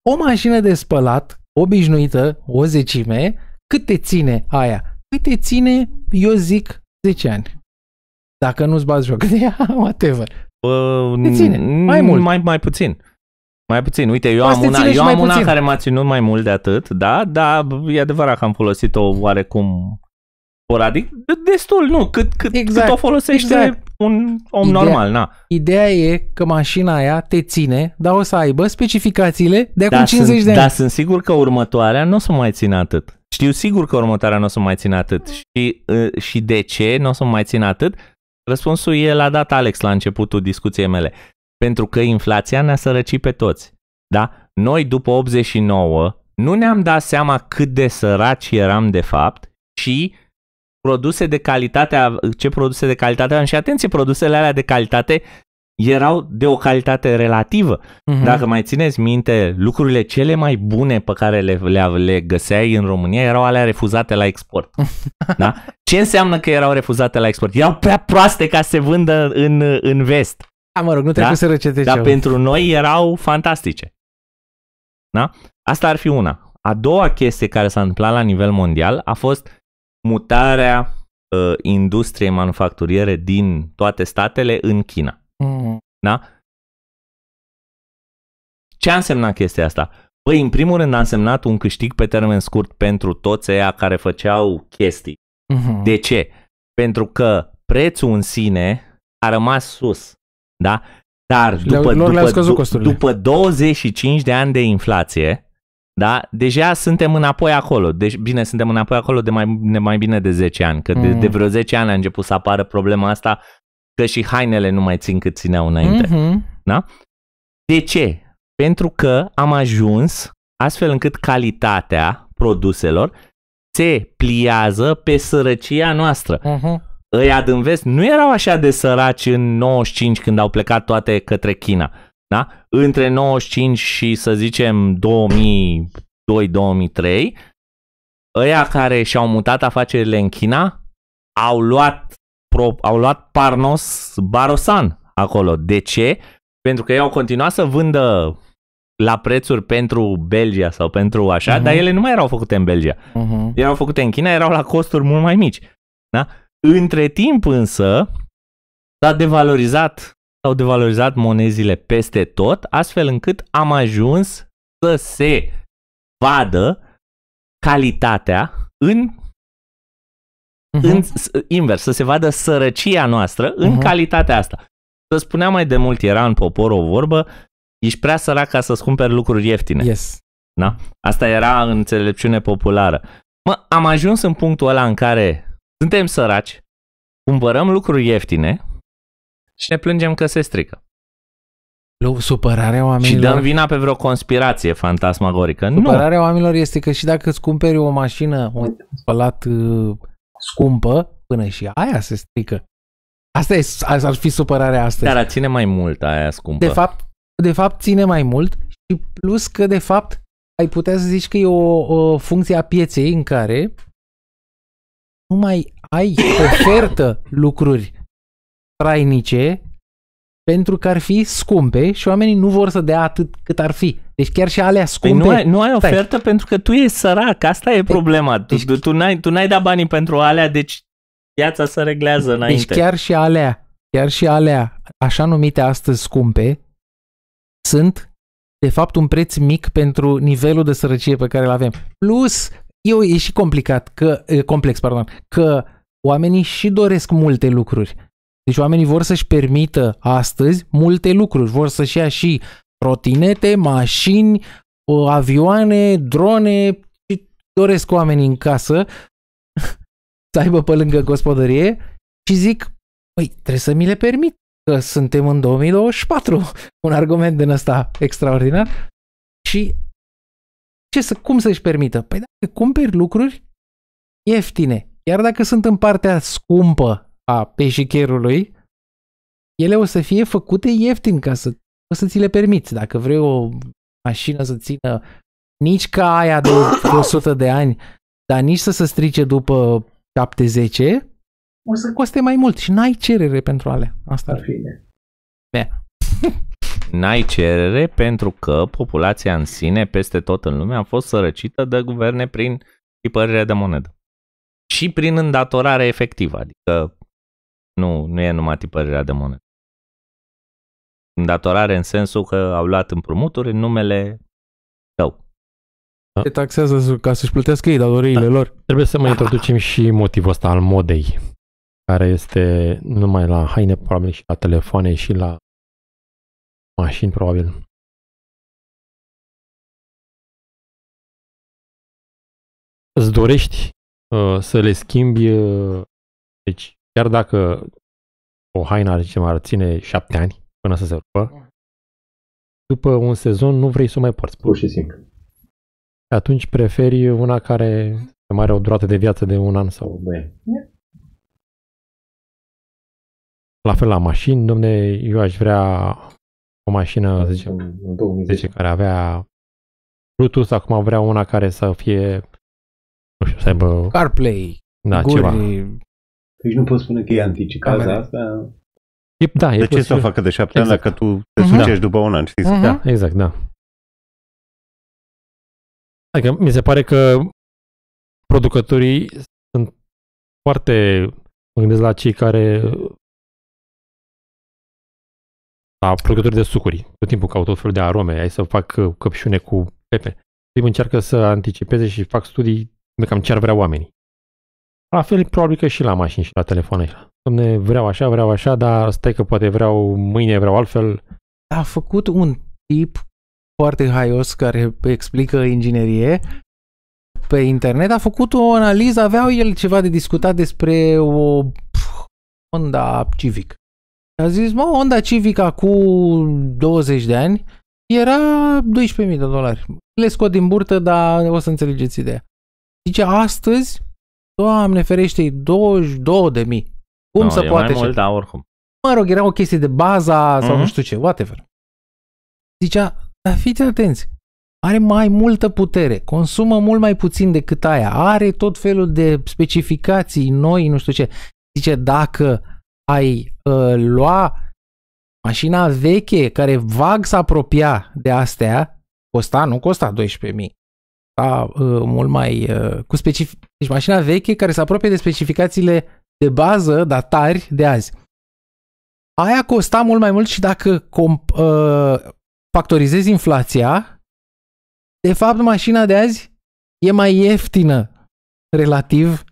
O mașină de spălat obișnuită, o zecime, cât te ține aia? Cât păi te ține, eu zic, 10 ani. Dacă nu-ți bați joc de ea, whatever. Uh, te ține. Mai mult. Mai, mai puțin. Mai puțin. Uite, eu Poate am una, eu am una care m-a ținut mai mult de atât, da, dar e adevărat că am folosit-o oarecum sporadic. Destul, nu, cât, cât, exact. cât o folosește exact. un om ideea, normal, na. Ideea e că mașina aia te ține, dar o să aibă specificațiile de acum da, 50 sunt, de ani. Dar sunt sigur că următoarea nu o să mai țină atât. Știu sigur că următoarea nu o să mai țin atât. Mm. Și, și de ce nu o să mai țin atât? Răspunsul e la dat Alex la începutul discuției mele. Pentru că inflația ne-a sărăcit pe toți. Da? Noi după 89 nu ne-am dat seama cât de săraci eram de fapt și produse de calitate, ce produse de calitate am Și atenție, produsele alea de calitate erau de o calitate relativă. Uh-huh. Dacă mai țineți minte, lucrurile cele mai bune pe care le, le, le găseai în România erau alea refuzate la export. da? Ce înseamnă că erau refuzate la export? Erau prea proaste ca să se vândă în, în vest. A, mă rog, nu trebuie da? să răceteci. Dar pentru noi erau fantastice. Da? Asta ar fi una. A doua chestie care s-a întâmplat la nivel mondial a fost mutarea uh, industriei manufacturiere din toate statele în China. Mm. Da? Ce a însemnat chestia asta? Păi, în primul rând a însemnat un câștig pe termen scurt pentru toți aia care făceau chestii. Mm-hmm. De ce? Pentru că prețul în sine a rămas sus, da? Dar după, le după, scăzut după 25 de ani de inflație, da? Deja suntem înapoi acolo. Deci, bine, suntem înapoi acolo de mai, de mai bine de 10 ani, că de, mm. de vreo 10 ani a început să apară problema asta că și hainele nu mai țin cât țineau înainte. Mm-hmm. Da? De ce? Pentru că am ajuns astfel încât calitatea produselor se pliază pe sărăcia noastră. Mm-hmm. Îi din vest nu erau așa de săraci în 95 când au plecat toate către China. Da? Între 95 și să zicem 2002-2003, ăia care și-au mutat afacerile în China au luat pro, au luat Parnos Barosan acolo. De ce? Pentru că ei au continuat să vândă la prețuri pentru Belgia sau pentru așa, uh-huh. dar ele nu mai erau făcute în Belgia. Uh-huh. Erau făcute în China, erau la costuri mult mai mici. Da? Între timp însă s-a devalorizat, s-au devalorizat monezile peste tot, astfel încât am ajuns să se vadă calitatea în uh-huh. în, mhm. invers, să se vadă sărăcia noastră în uh-huh. calitatea asta. Să spunea mai de mult, era în popor o vorbă, ești prea sărac ca să-ți cumperi lucruri ieftine. Yes. Da? Asta era înțelepciune populară. Mă, am ajuns în punctul ăla în care suntem săraci, cumpărăm lucruri ieftine și ne plângem că se strică. Supărarea oamenilor... Și dăm vina pe vreo conspirație fantasmagorică. Supărarea nu. oamenilor este că și dacă îți cumperi o mașină, un spălat uh, scumpă, până și aia se strică. Asta e, ar fi supărarea astăzi. Dar ține mai mult aia scumpă. De fapt, de fapt ține mai mult și plus că de fapt ai putea să zici că e o, o funcție a pieței în care nu mai ai ofertă lucruri trainice pentru că ar fi scumpe și oamenii nu vor să dea atât cât ar fi. Deci chiar și alea scumpe... Păi nu, ai, nu ai ofertă Stai. pentru că tu ești sărac, asta e păi, problema. Deci, tu, tu, n-ai, tu n-ai dat banii pentru alea, deci piața se reglează deci înainte. Deci chiar și alea, chiar și alea, așa numite astăzi scumpe, sunt de fapt un preț mic pentru nivelul de sărăcie pe care îl avem. Plus, eu e și complicat, că, complex, pardon, că oamenii și doresc multe lucruri deci oamenii vor să-și permită astăzi multe lucruri. Vor să-și ia și trotinete, mașini, avioane, drone, ce doresc oamenii în casă să aibă pe lângă gospodărie și zic, păi trebuie să mi le permit că suntem în 2024. Un argument din ăsta extraordinar. Și ce să, cum să-și permită? Păi dacă cumperi lucruri ieftine, iar dacă sunt în partea scumpă a peșicherului, ele o să fie făcute ieftin ca să, o să ți le permiți. Dacă vrei o mașină să țină nici ca aia de 100 de ani, dar nici să se strice după 70, o să coste mai mult și n-ai cerere pentru ale Asta ar fi. Bine. N-ai cerere pentru că populația în sine, peste tot în lume, a fost sărăcită de guverne prin tipările de monedă. Și prin îndatorare efectivă, adică nu, nu e numai tipărirea de monedă. Îndatorare în sensul că au luat împrumuturi în numele tău. Da. Se taxează ca să-și plătească ei datoriile da. lor. Trebuie să mai ah. introducem și motivul ăsta al modei, care este numai la haine, probabil și la telefoane și la mașini, probabil. Îți dorești uh, să le schimbi uh, deci Chiar dacă o haină, mai ar ține șapte ani până să se rupă, da. după un sezon nu vrei să o mai porți. Pur și simplu. Atunci preferi una care mai are o durată de viață de un an sau... Bine. Da. La fel la mașini, domne, eu aș vrea o mașină, să zicem, 2010, care avea Bluetooth, acum vrea una care să fie, nu știu, să aibă... CarPlay, da, guri, ceva. Deci nu pot spune că e anticipează asta. E, da, e de ce să o facă de șapte exact. ani dacă tu te uh-huh. Mhm. sucești da. după un an, știi? Uh-huh. Da, exact, da. Adică mi se pare că producătorii sunt foarte... Mă gândesc la cei care la producători de sucuri. Tot timpul caut tot felul de arome, ai să fac uh, căpșune cu pepe. Ei încearcă să anticipeze și fac studii de cam ce ar vrea oamenii. La fel, probabil că și la mașini și la telefoane. Domne, vreau așa, vreau așa, dar stai că poate vreau mâine, vreau altfel. A făcut un tip foarte haios care explică inginerie pe internet, a făcut o analiză, avea el ceva de discutat despre o Honda Civic. A zis, mă, Honda Civic cu 20 de ani era 12.000 de dolari. Le scot din burtă, dar o să înțelegeți ideea. Zice, astăzi Doamne ferește, 22 de mii. Cum no, să poate mai mult, da, oricum. Mă rog, era o chestie de baza mm-hmm. sau nu mhm. știu ce, whatever. Zicea, dar fiți atenți, are mai multă putere, consumă mult mai puțin decât aia, are tot felul de specificații noi, nu știu ce. Zice, dacă ai uh, lua mașina veche care vag s-apropia de astea, costa, nu costa 12.000, a, a, uh, mult mai a, uh, cu specific... Deci mașina veche care se apropie de specificațiile de bază, dar tari, de azi. Aia costa mult mai mult și dacă comp, a, uh, factorizezi inflația, de fapt mașina de azi e mai ieftină relativ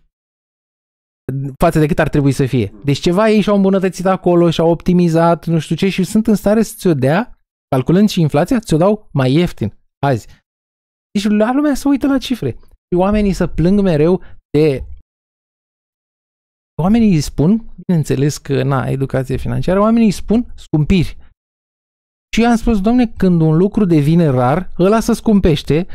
față de cât ar trebui să fie. Deci ceva ei și-au îmbunătățit acolo și-au optimizat, nu știu ce, și sunt în stare să ți-o dea, calculând și inflația, ți-o dau mai ieftin azi. Deci la lumea se uită la cifre. Și oamenii să plâng mereu de... Oamenii îi spun, bineînțeles că, na, educație financiară, oamenii îi spun scumpiri. Și eu am spus, domne, când un lucru devine rar, ăla să scumpește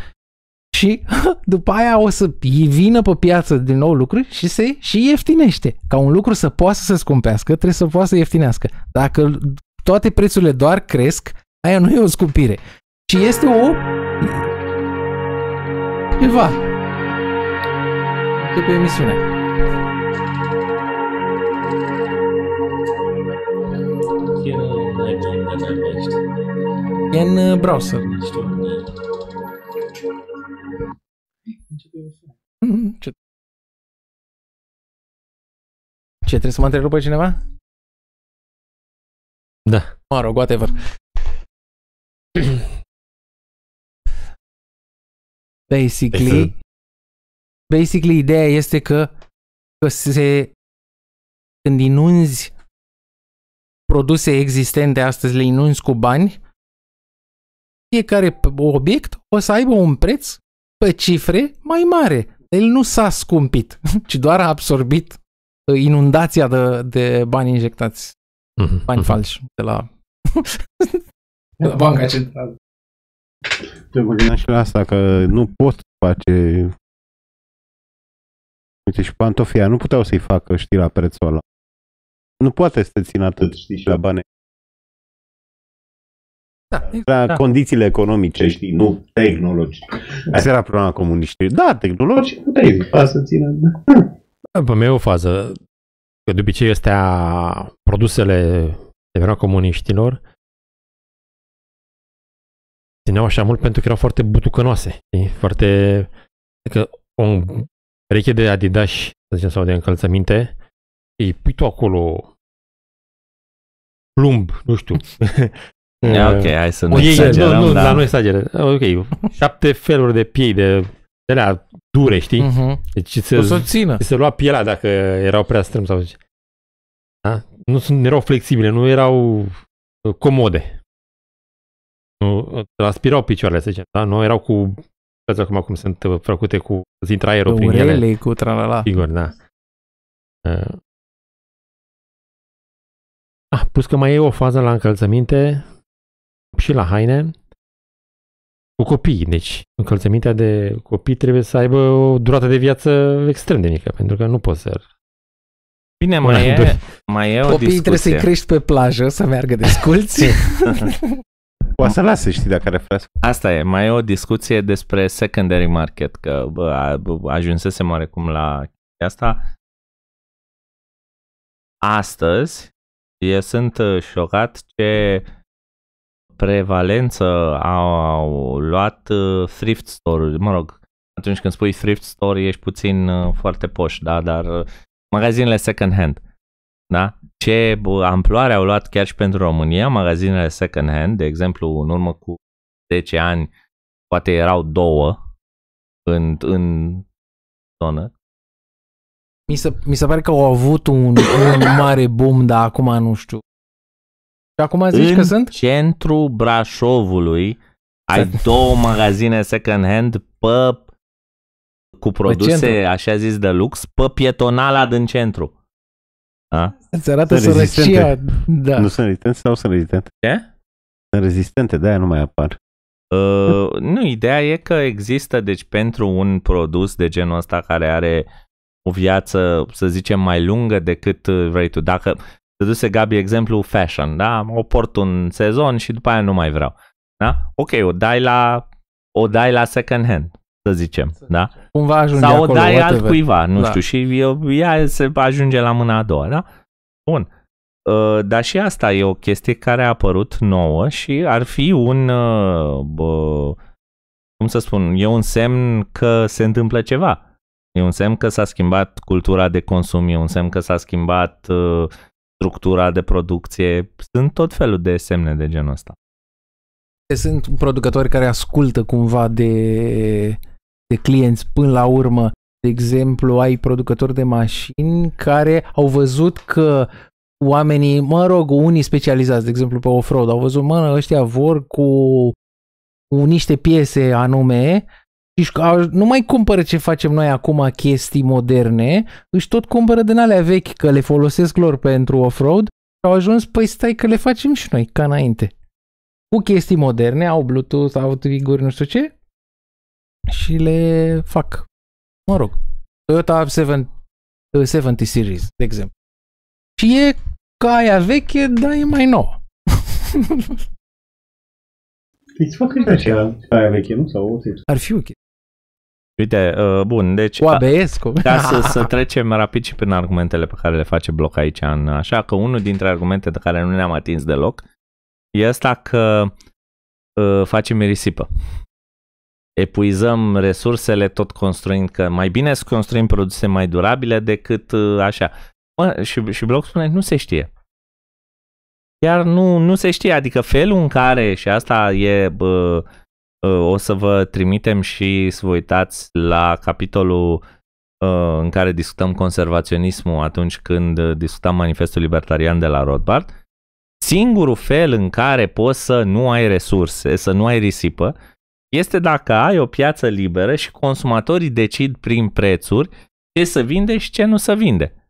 și după aia o să vină pe piață din nou lucruri și se și ieftinește. Ca un lucru să poată să se scumpească, trebuie să poată să ieftinească. Dacă toate prețurile doar cresc, aia nu e o scumpire, Și este o cuiva. Începe emisiunea. E în browser. Ce? Ce, trebuie să mă întrerupă cineva? Da. Mă rog, whatever. Basically, basically ideea este că, că se, când inunzi produse existente astăzi, le inunzi cu bani, fiecare obiect o să aibă un preț pe cifre mai mare. El nu s-a scumpit, ci doar a absorbit uh, inundația de, de bani injectați. Mhm. Bani falși de la... de la Banca Centrală. Te mă gândeam și la asta, că nu pot face... Uite, și pantofia nu puteau să-i facă, știi, la prețul ăla. Nu poate să te țin atât știi, la bani. Da, la da. condițiile economice, știi, nu tehnologice. Asta era problema comuniștilor. Da, tehnologi, puteai da, să țină. Da. da pe e o fază. Că de obicei astea, produsele de vremea comuniștilor, țineau așa mult pentru că erau foarte butucănoase, știi? foarte... Adică o pereche de adidas, să zicem, sau de încălțăminte, îi pui tu acolo plumb, nu știu. Yeah, ok, hai să nu ei, exagerăm. Nu, nu, dar... la nu exagere. Ok, șapte feluri de piei de, de alea dure, știi? Uh-huh. Deci se, o să țină. se lua pielea dacă erau prea strâmb sau ce. Da? Nu sunt, erau flexibile, nu erau uh, comode nu, transpirau picioarele, să zicem, da? Nu erau cu, știți acum cum sunt uh, făcute cu, zintra aerul cu prin urele, ele. cu tralala. Sigur, da. Ah, uh. pus că mai e o fază la încălțăminte și la haine cu copii. Deci încălțămintea de copii trebuie să aibă o durată de viață extrem de mică, pentru că nu poți să Bine, mai e, mai e o Copiii discuție. trebuie să-i crești pe plajă să meargă de sculți. Poate să lase, știi, dacă refrescă. Asta e, mai e o discuție despre secondary market, că bă, a, bă, ajunsesem oarecum la asta. Astăzi, eu sunt uh, șocat ce prevalență au, au luat uh, thrift store-uri. Mă rog, atunci când spui thrift store ești puțin uh, foarte poș, da, dar magazinele second hand da? Ce amploare au luat chiar și pentru România magazinele second hand, de exemplu, în urmă cu 10 ani, poate erau două în, în zonă. Mi se, mi se pare că au avut un, un mare boom, dar acum nu știu. Și acum zici în că sunt? centru Brașovului ai două magazine second hand pe, cu produse, așa zis, de lux, pe pietonala din centru. A? Îți arată sunt sărăcia. Da. Nu sunt rezistente sau sunt rezistente? Ce? Sunt rezistente, de-aia nu mai apar. Uh, nu, ideea e că există, deci pentru un produs de genul ăsta care are o viață, să zicem, mai lungă decât uh, vrei tu. Dacă te duse Gabi exemplu fashion, da? O port un sezon și după aia nu mai vreau. Da? Ok, o dai la o dai la second hand să zicem, să da? Cumva ajunge Sau acolo, o dai cuiva, nu da. știu, și ea se ajunge la mâna a doua, da? Bun. Uh, dar și asta e o chestie care a apărut nouă și ar fi un, uh, cum să spun, e un semn că se întâmplă ceva. E un semn că s-a schimbat cultura de consum, e un semn că s-a schimbat uh, structura de producție. Sunt tot felul de semne de genul ăsta. Sunt producători care ascultă cumva de de clienți până la urmă. De exemplu, ai producători de mașini care au văzut că oamenii, mă rog, unii specializați, de exemplu, pe off-road, au văzut, mă, ăștia vor cu niște piese anume și nu mai cumpără ce facem noi acum chestii moderne, își tot cumpără din alea vechi, că le folosesc lor pentru off-road și au ajuns, păi stai că le facem și noi, ca înainte. Cu chestii moderne, au Bluetooth, au triguri, nu știu ce, și le fac. Mă rog, Toyota 7, 70 Series, de exemplu. Și e ca aia veche, dar e mai nouă. Păi să facă Ai aia veche, nu? Sau o Ar fi ok. Uite, uh, bun, deci... Cu ABS, cu... Ca da, să, să trecem rapid și prin argumentele pe care le face Bloc aici. În, așa că unul dintre argumente de care nu ne-am atins deloc e asta că uh, facem risipă epuizăm resursele tot construind că mai bine să construim produse mai durabile decât uh, așa. Mă, și, și Block spune, nu se știe. Chiar nu, nu se știe, adică felul în care, și asta e, bă, o să vă trimitem și să vă uitați la capitolul uh, în care discutăm conservaționismul atunci când discutam manifestul libertarian de la Rothbard, singurul fel în care poți să nu ai resurse, să nu ai risipă, este dacă ai o piață liberă și consumatorii decid prin prețuri ce să vinde și ce nu să vinde.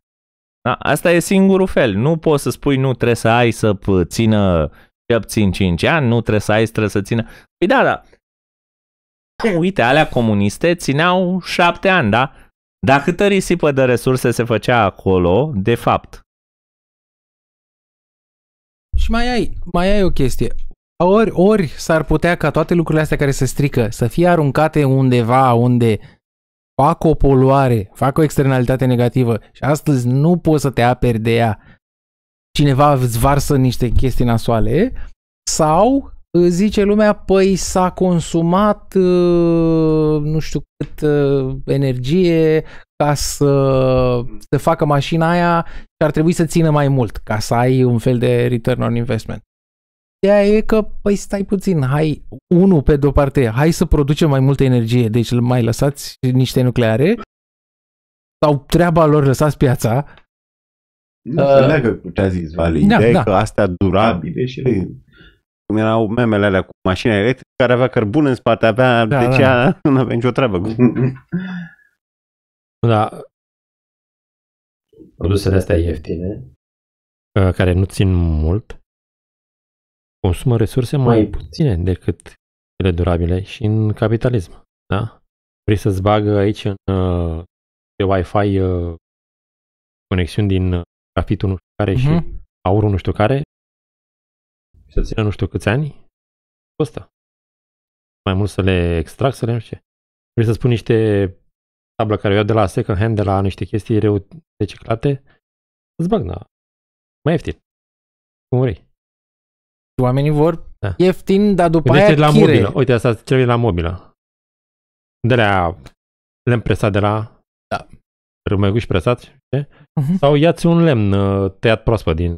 Da? Asta e singurul fel. Nu poți să spui nu trebuie să ai să țină ce țin 5 ani, nu trebuie să ai, trebuie să țină... Păi da, da. Uite, alea comuniste țineau 7 ani, da? Dar câtă risipă de resurse se făcea acolo, de fapt? Și mai ai, mai ai o chestie. Ori, ori s-ar putea ca toate lucrurile astea care se strică să fie aruncate undeva unde fac o poluare, fac o externalitate negativă și astăzi nu poți să te aperi de ea. Cineva îți varsă niște chestii nasoale sau zice lumea, păi s-a consumat uh, nu știu cât uh, energie ca să se facă mașina aia și ar trebui să țină mai mult ca să ai un fel de return on investment. Ideea e că, păi stai puțin, hai, unul pe de-o parte, hai să producem mai multă energie, deci mai lăsați niște nucleare, sau treaba lor lăsați piața. Nu, uh, leagă cu ce a zis Vali, da, ideea da. că astea durabile și da. cum erau memele alea cu mașina electrică care avea cărbun în spate, avea, da, deci da. nu avea nicio treabă. da. Produsele astea ieftine, uh, care nu țin mult, consumă resurse mai mai puține decât cele durabile și în capitalism. Da? Vrei să-ți bagă aici în, uh, pe Wi-Fi uh, conexiuni din grafitul uh, nu știu care uh-huh. și mhm. aurul nu știu care să țină nu știu câți ani, costă. Mai mult să le extrag, să le nu știu ce. Vrei să pun niște tablă care o iau de la second hand, de la niște chestii reciclate, îți bag, da. Mai ieftin. Cum vrei. Oamenii vor da. ieftin, dar după Gândește aia la chire. mobilă. Uite, asta cel la mobilă. De la lemn presat de la da. râmăguși presat, Uh-huh. Sau iați un lemn uh, tăiat proaspăt din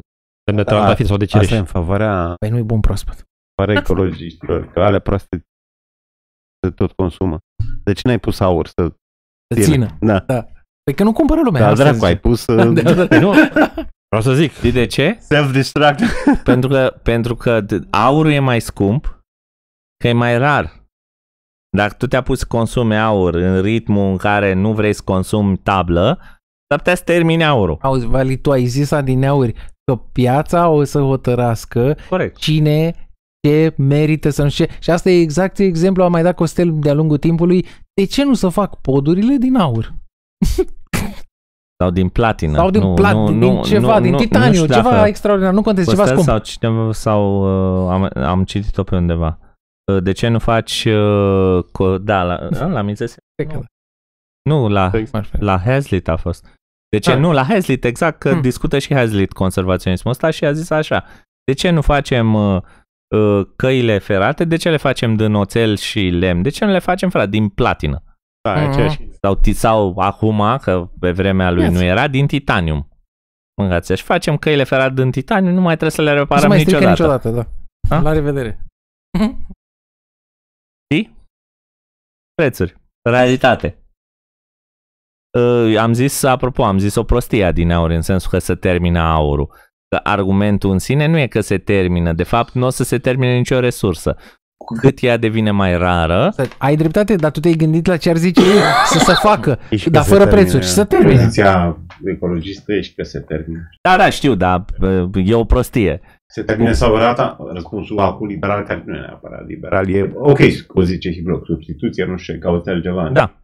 lemn de da, trandafir sau de cireș. Asta e în favoarea... Păi nu e bun proaspăt. Fără ecologiștilor, că alea proaste se tot consumă. De ce n-ai pus aur să... Să țină. Da. da. Păi că nu cumpără lumea. Da, dracu, ai pus... Uh, da, da, da. Păi nu, Vreau să zic. Știi de ce? Self-destruct. pentru că, pentru că aurul e mai scump, că e mai rar. Dacă tu te-a pus să consumi aur în ritmul în care nu vrei să consumi tablă, s-ar putea să termini aurul. Auzi, Vali, tu ai zis adineauri că piața o să hotărască Corect. cine ce merită să nu știe. Și asta e exact exemplu, am mai dat Costel de-a lungul timpului. De ce nu să fac podurile din aur? Sau din platină. Sau din nu, platină, nu, din nu, ceva, nu, din titaniu, nu ceva extraordinar. Nu contează, ceva scump. Sau, cineva, sau uh, am, am citit-o pe undeva. Uh, de ce nu faci... Uh, co- da, la, uh, la Mises? Nu, la, la Hazlitt a fost. De ce? Da. Nu, la Hazlitt, exact, că hmm. discută și Hazlitt conservaționismul ăsta și a zis așa. De ce nu facem uh, uh căile ferate? De ce le facem din oțel și lemn? De ce nu le facem, frate, din platină? Da, uh-huh. Sau tisau acum, că pe vremea lui ia nu era, din titanium. Mângați, și facem căile ferate din titanium, nu mai trebuie să le reparăm mai niciodată. niciodată, da. A? La revedere. Știi? Prețuri. Realitate. Uh, am zis, apropo, am zis o prostie din aur, în sensul că se termina aurul. Că argumentul în sine nu e că se termină, de fapt nu o să se termine nicio resursă cu cât ea devine mai rară... Ai dreptate, dar tu te-ai gândit la ce ar zice ei să se facă, dar fără prețuri și să termine. Poziția ecologistă ești că se termină. Da, da, știu, dar e o prostie. Se termine sau rata? Răspunsul A cu liberal, care nu e neapărat liberal, e ok, o zice bloc substituție, nu știu, cauți altceva. Da.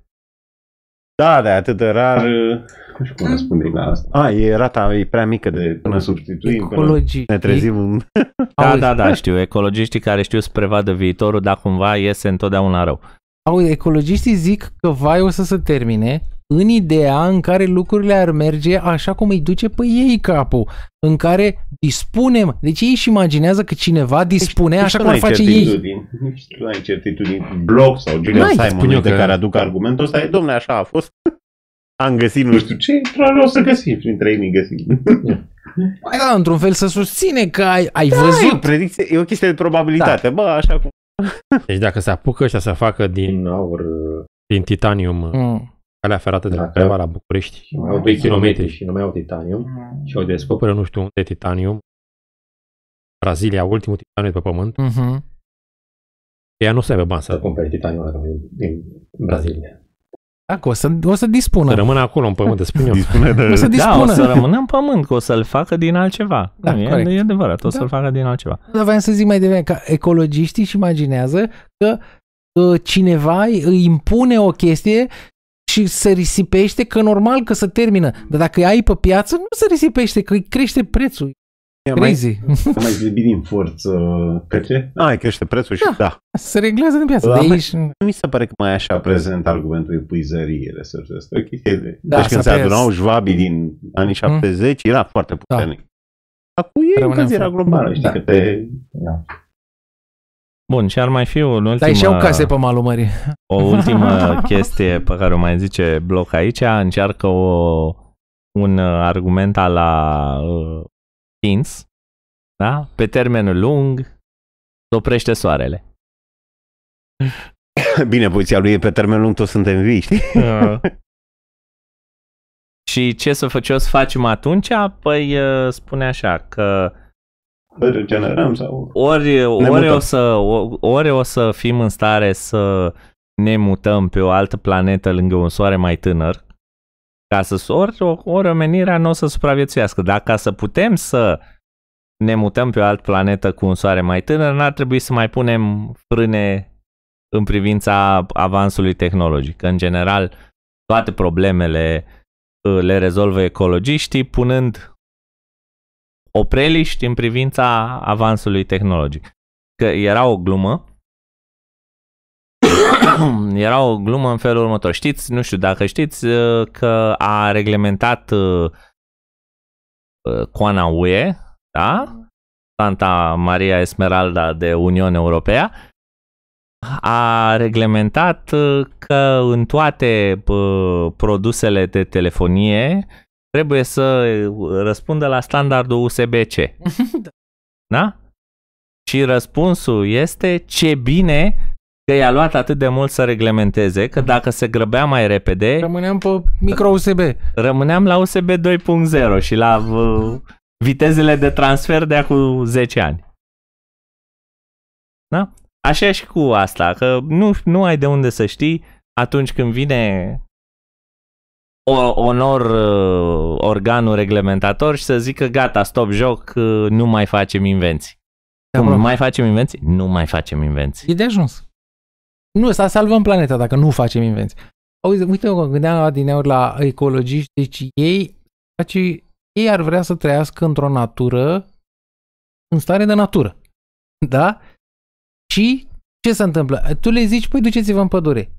Da, da, atât de rar. Uh, nu știu cum răspunde la asta. A, e rata e prea mică de până substituim. Ecologii. Până ne trezim. Un... Da, da, da, da, știu. Ecologiștii care știu să prevadă viitorul, dar cumva iese întotdeauna rău. Au, ecologiștii zic că vai o să se termine în ideea în care lucrurile ar merge așa cum îi duce pe ei capul, în care dispunem. Deci ei își imaginează că cineva deci dispune deci, așa cum ar face ei. Nu ai certitudini. Bloc sau Julian Simon de că... care aduc argumentul ăsta. E, domne, așa a fost. Am găsit nu știu ce, probabil o să găsim. Printre ei găsim. Mai păi da, într-un fel să susține că ai, ai da, văzut. E o, predicție, e o chestie de probabilitate. Da. Bă, așa cum... Deci dacă se apucă și să facă din... Din aur... Din titanium... Mm Calea ferată de la Creva la București. Mai au 2 km și nu mai au titanium mm. și au descoperă nu știu unde titanium. Brazilia, ultimul titanium pe pământ. Mm-hmm. Ea nu se să aibă bani să cumpere titanium din Brazilia. Dacă o să, o să dispună. Să rămână acolo în pământ, spun eu. Dispune de... O să dispună. Da, o să rămână în pământ, că o să-l facă din altceva. Da, nu, corect. e, e adevărat, o da. să-l facă din altceva. Dar vreau să zic mai devreme că ecologiștii își imaginează că uh, cineva îi impune o chestie și se risipește, că normal că se termină. Dar dacă ai pe piață, nu se risipește, că îi crește prețul. Am Crazy. Mai, mai din forță pe ce? A, îi crește prețul și da. da. Se reglează din piață. De aici... Mi se pare că mai așa prezent argumentul epuizării resurselor. Este o de... Da, deci când se adunau jvabii din anii 70, mm. era foarte da. puternic. Da. Acum e încălzirea globală, știi da. că te... Da. Bun, și ar mai fi un ultimă... Dar și eu case pe malul mării. O ultimă chestie pe care o mai zice Bloc aici, încearcă o, un argument la uh, Pins, da? Pe termen lung, oprește soarele. Bine, poziția lui e pe termen lung, toți suntem vii, știi? Uh. și ce să, fac, ce o să facem atunci? Păi uh, spune așa, că regenerăm sau... Ori, ori, o să, ori o să fim în stare să ne mutăm pe o altă planetă lângă un soare mai tânăr, ca să ori, ori omenirea nu o să supraviețuiască. Dar ca să putem să ne mutăm pe o altă planetă cu un soare mai tânăr, n-ar trebui să mai punem frâne în privința avansului tehnologic. În general, toate problemele uh, le rezolvă ecologiștii punând opreliști în privința avansului tehnologic. Că era o glumă, era o glumă în felul următor. Știți, nu știu dacă știți, uh, că a reglementat uh, uh, Coana UE, da? Santa Maria Esmeralda de Uniune Europeană, a reglementat că în toate produsele de telefonie trebuie să uh, răspundă la standardul USB-C. da. da? Și răspunsul este ce bine că i-a luat atât de mult să reglementeze, că mhm. dacă se grăbea mai repede... Rămâneam pe micro USB. Rămâneam la USB 2.0 și la uh, vitezele de transfer de acum 10 ani. Da? Așa și cu asta, că nu, nu ai de unde să știi atunci când vine onor uh, organul reglementator și să zică gata, stop joc, uh, nu mai facem invenții. Da, Cum, nu mai facem invenții? Nu mai facem invenții. E de ajuns. Nu, să salvăm planeta dacă nu facem invenții. Auzi, uite, mă gândeam din la ecologiști, deci ei, face, ei ar vrea să trăiască într-o natură, în stare de natură. Da? Și ce se întâmplă? Tu le zici, păi duceți-vă în pădure.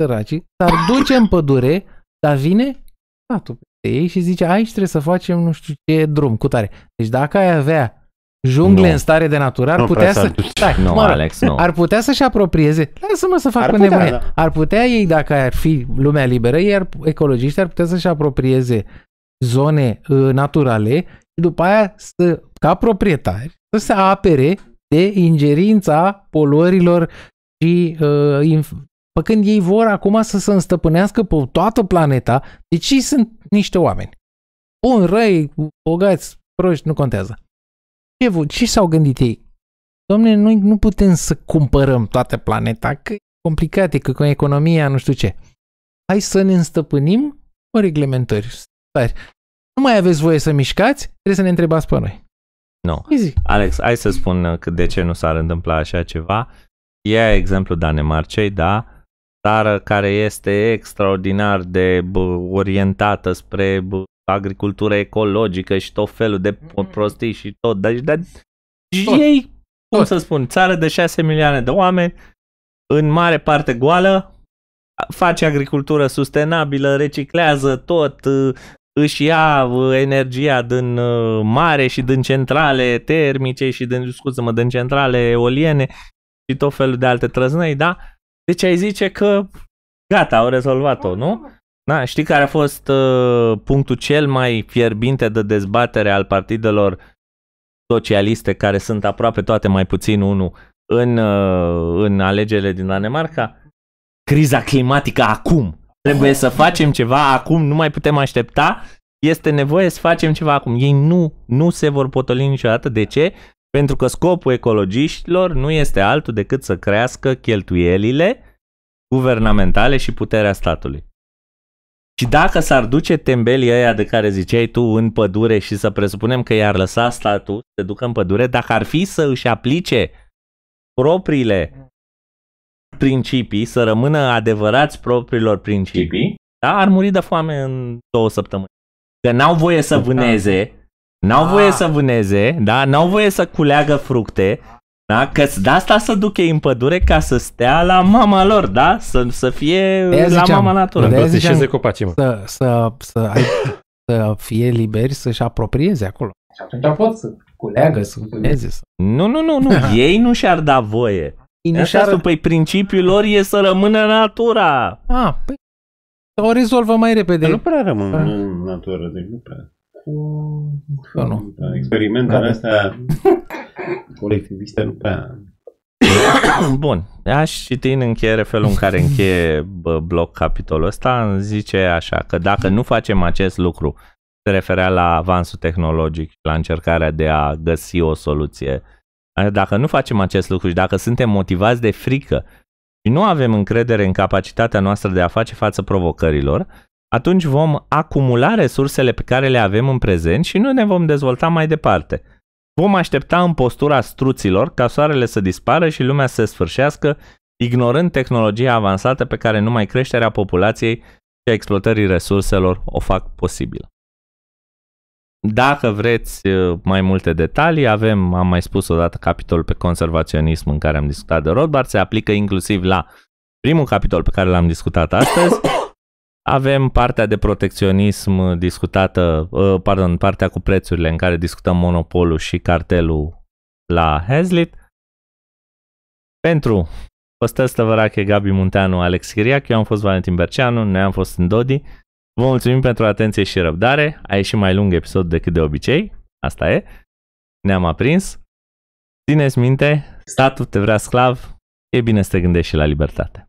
Săracii s-ar duce în pădure, dar vine statul peste ei și zice aici trebuie să facem nu știu ce drum cu tare. Deci dacă ai avea jungle nu. în stare de natură, ar nu putea să... Stai, nu, mă, Alex, nu. Ar putea să-și apropieze. Lasă-mă să fac ar putea, Da. Ar putea ei, dacă ar fi lumea liberă, ei ar, ecologiștii ar putea să-și apropieze zone uh, naturale și după aia să, ca proprietari să se apere de ingerința poluărilor și uh, inf- pe când ei vor acum să se înstăpânească pe toată planeta, deci ei sunt niște oameni. Un răi, bogați, proști, nu contează. Ce, ce s-au gândit ei? Domne, noi nu putem să cumpărăm toată planeta, că e complicat, e că cu economia, nu știu ce. Hai să ne înstăpânim cu reglementări. Stai. Nu mai aveți voie să mișcați, trebuie să ne întrebați pe noi. Nu. Easy. Alex, hai să spun uh, că de ce nu s-ar întâmpla așa ceva. Ia exemplu Danemarcei, da? țară care este extraordinar de orientată spre agricultură ecologică și tot felul de prostii și tot. Deci, de, și ei, cum să spun, țară de 6 milioane de oameni, în mare parte goală, face agricultură sustenabilă, reciclează tot, își ia energia din ă, mare și din centrale termice și din, scuză mă din centrale eoliene și tot felul de alte trăznăi, da? Deci ai zice că gata, au rezolvat-o, nu? Da, știi care a fost uh, punctul cel mai fierbinte de dezbatere al partidelor socialiste, care sunt aproape toate, mai puțin unul, în, uh, în alegerile din Danemarca? Criza climatică acum! Trebuie să facem ceva acum, nu mai putem aștepta, este nevoie să facem ceva acum. Ei nu, nu se vor potoli niciodată. De ce? Pentru că scopul ecologiștilor nu este altul decât să crească cheltuielile guvernamentale și puterea statului. Și dacă s-ar duce tembelii ăia de care ziceai tu în pădure și să presupunem că i-ar lăsa statul să ducă în pădure, dacă ar fi să își aplice propriile principii, să rămână adevărați propriilor principii, da, ar muri de foame în două săptămâni. Că n-au voie să vâneze, N-au ah. voie să vâneze, da? N-au voie să culeagă fructe, da? Că de asta să duc ei în pădure ca să stea la mama lor, da? Să, să fie de la ziceam, mama natură. De ziceam, de copaci, mă. Să, să, să, ai, să fie liberi să-și aproprieze acolo. Și atunci pot să culeagă, să vâneze. Să... Nu, nu, nu, nu. ei nu și-ar da voie. Ei nu și-ar... Asta, păi principiul lor e să rămână natura. Ah, păi o rezolvă mai repede. Că nu prea rămân ah. în natură, de deci nu prea cu... da, nu. Experimentele da, astea colectiviste nu prea... Bun, aș citi în încheiere felul în care încheie bloc capitolul ăsta, îmi zice așa că dacă nu facem acest lucru, se referea la avansul tehnologic și la încercarea de a găsi o soluție. Adică dacă nu facem acest lucru și dacă suntem motivați de frică și nu avem încredere în capacitatea noastră de a face față provocărilor, atunci vom acumula resursele pe care le avem în prezent și nu ne vom dezvolta mai departe. Vom aștepta în postura struților ca soarele să dispară și lumea să se sfârșească, ignorând tehnologia avansată pe care numai creșterea populației și a exploatării resurselor o fac posibilă. Dacă vreți uh, mai multe detalii, avem, am mai spus odată, capitolul pe conservaționism în care am discutat de Rothbard, se aplică inclusiv la primul capitol pe care l-am discutat astăzi, avem partea de protecționism uh, discutată, uh, pardon, partea cu prețurile în care discutăm monopolul și cartelul la Hazlitt. Pentru Costel Stăvărache, Gabi Munteanu, Alex Chiriac, eu am fost Valentin Berceanu, noi am fost în Dodi. Vă mulțumim pentru atenție și răbdare. A ieșit mai lung episod decât de obicei. Asta e. Ne-am aprins. Țineți minte, statul te vrea sclav, e bine să te gândești și la libertate.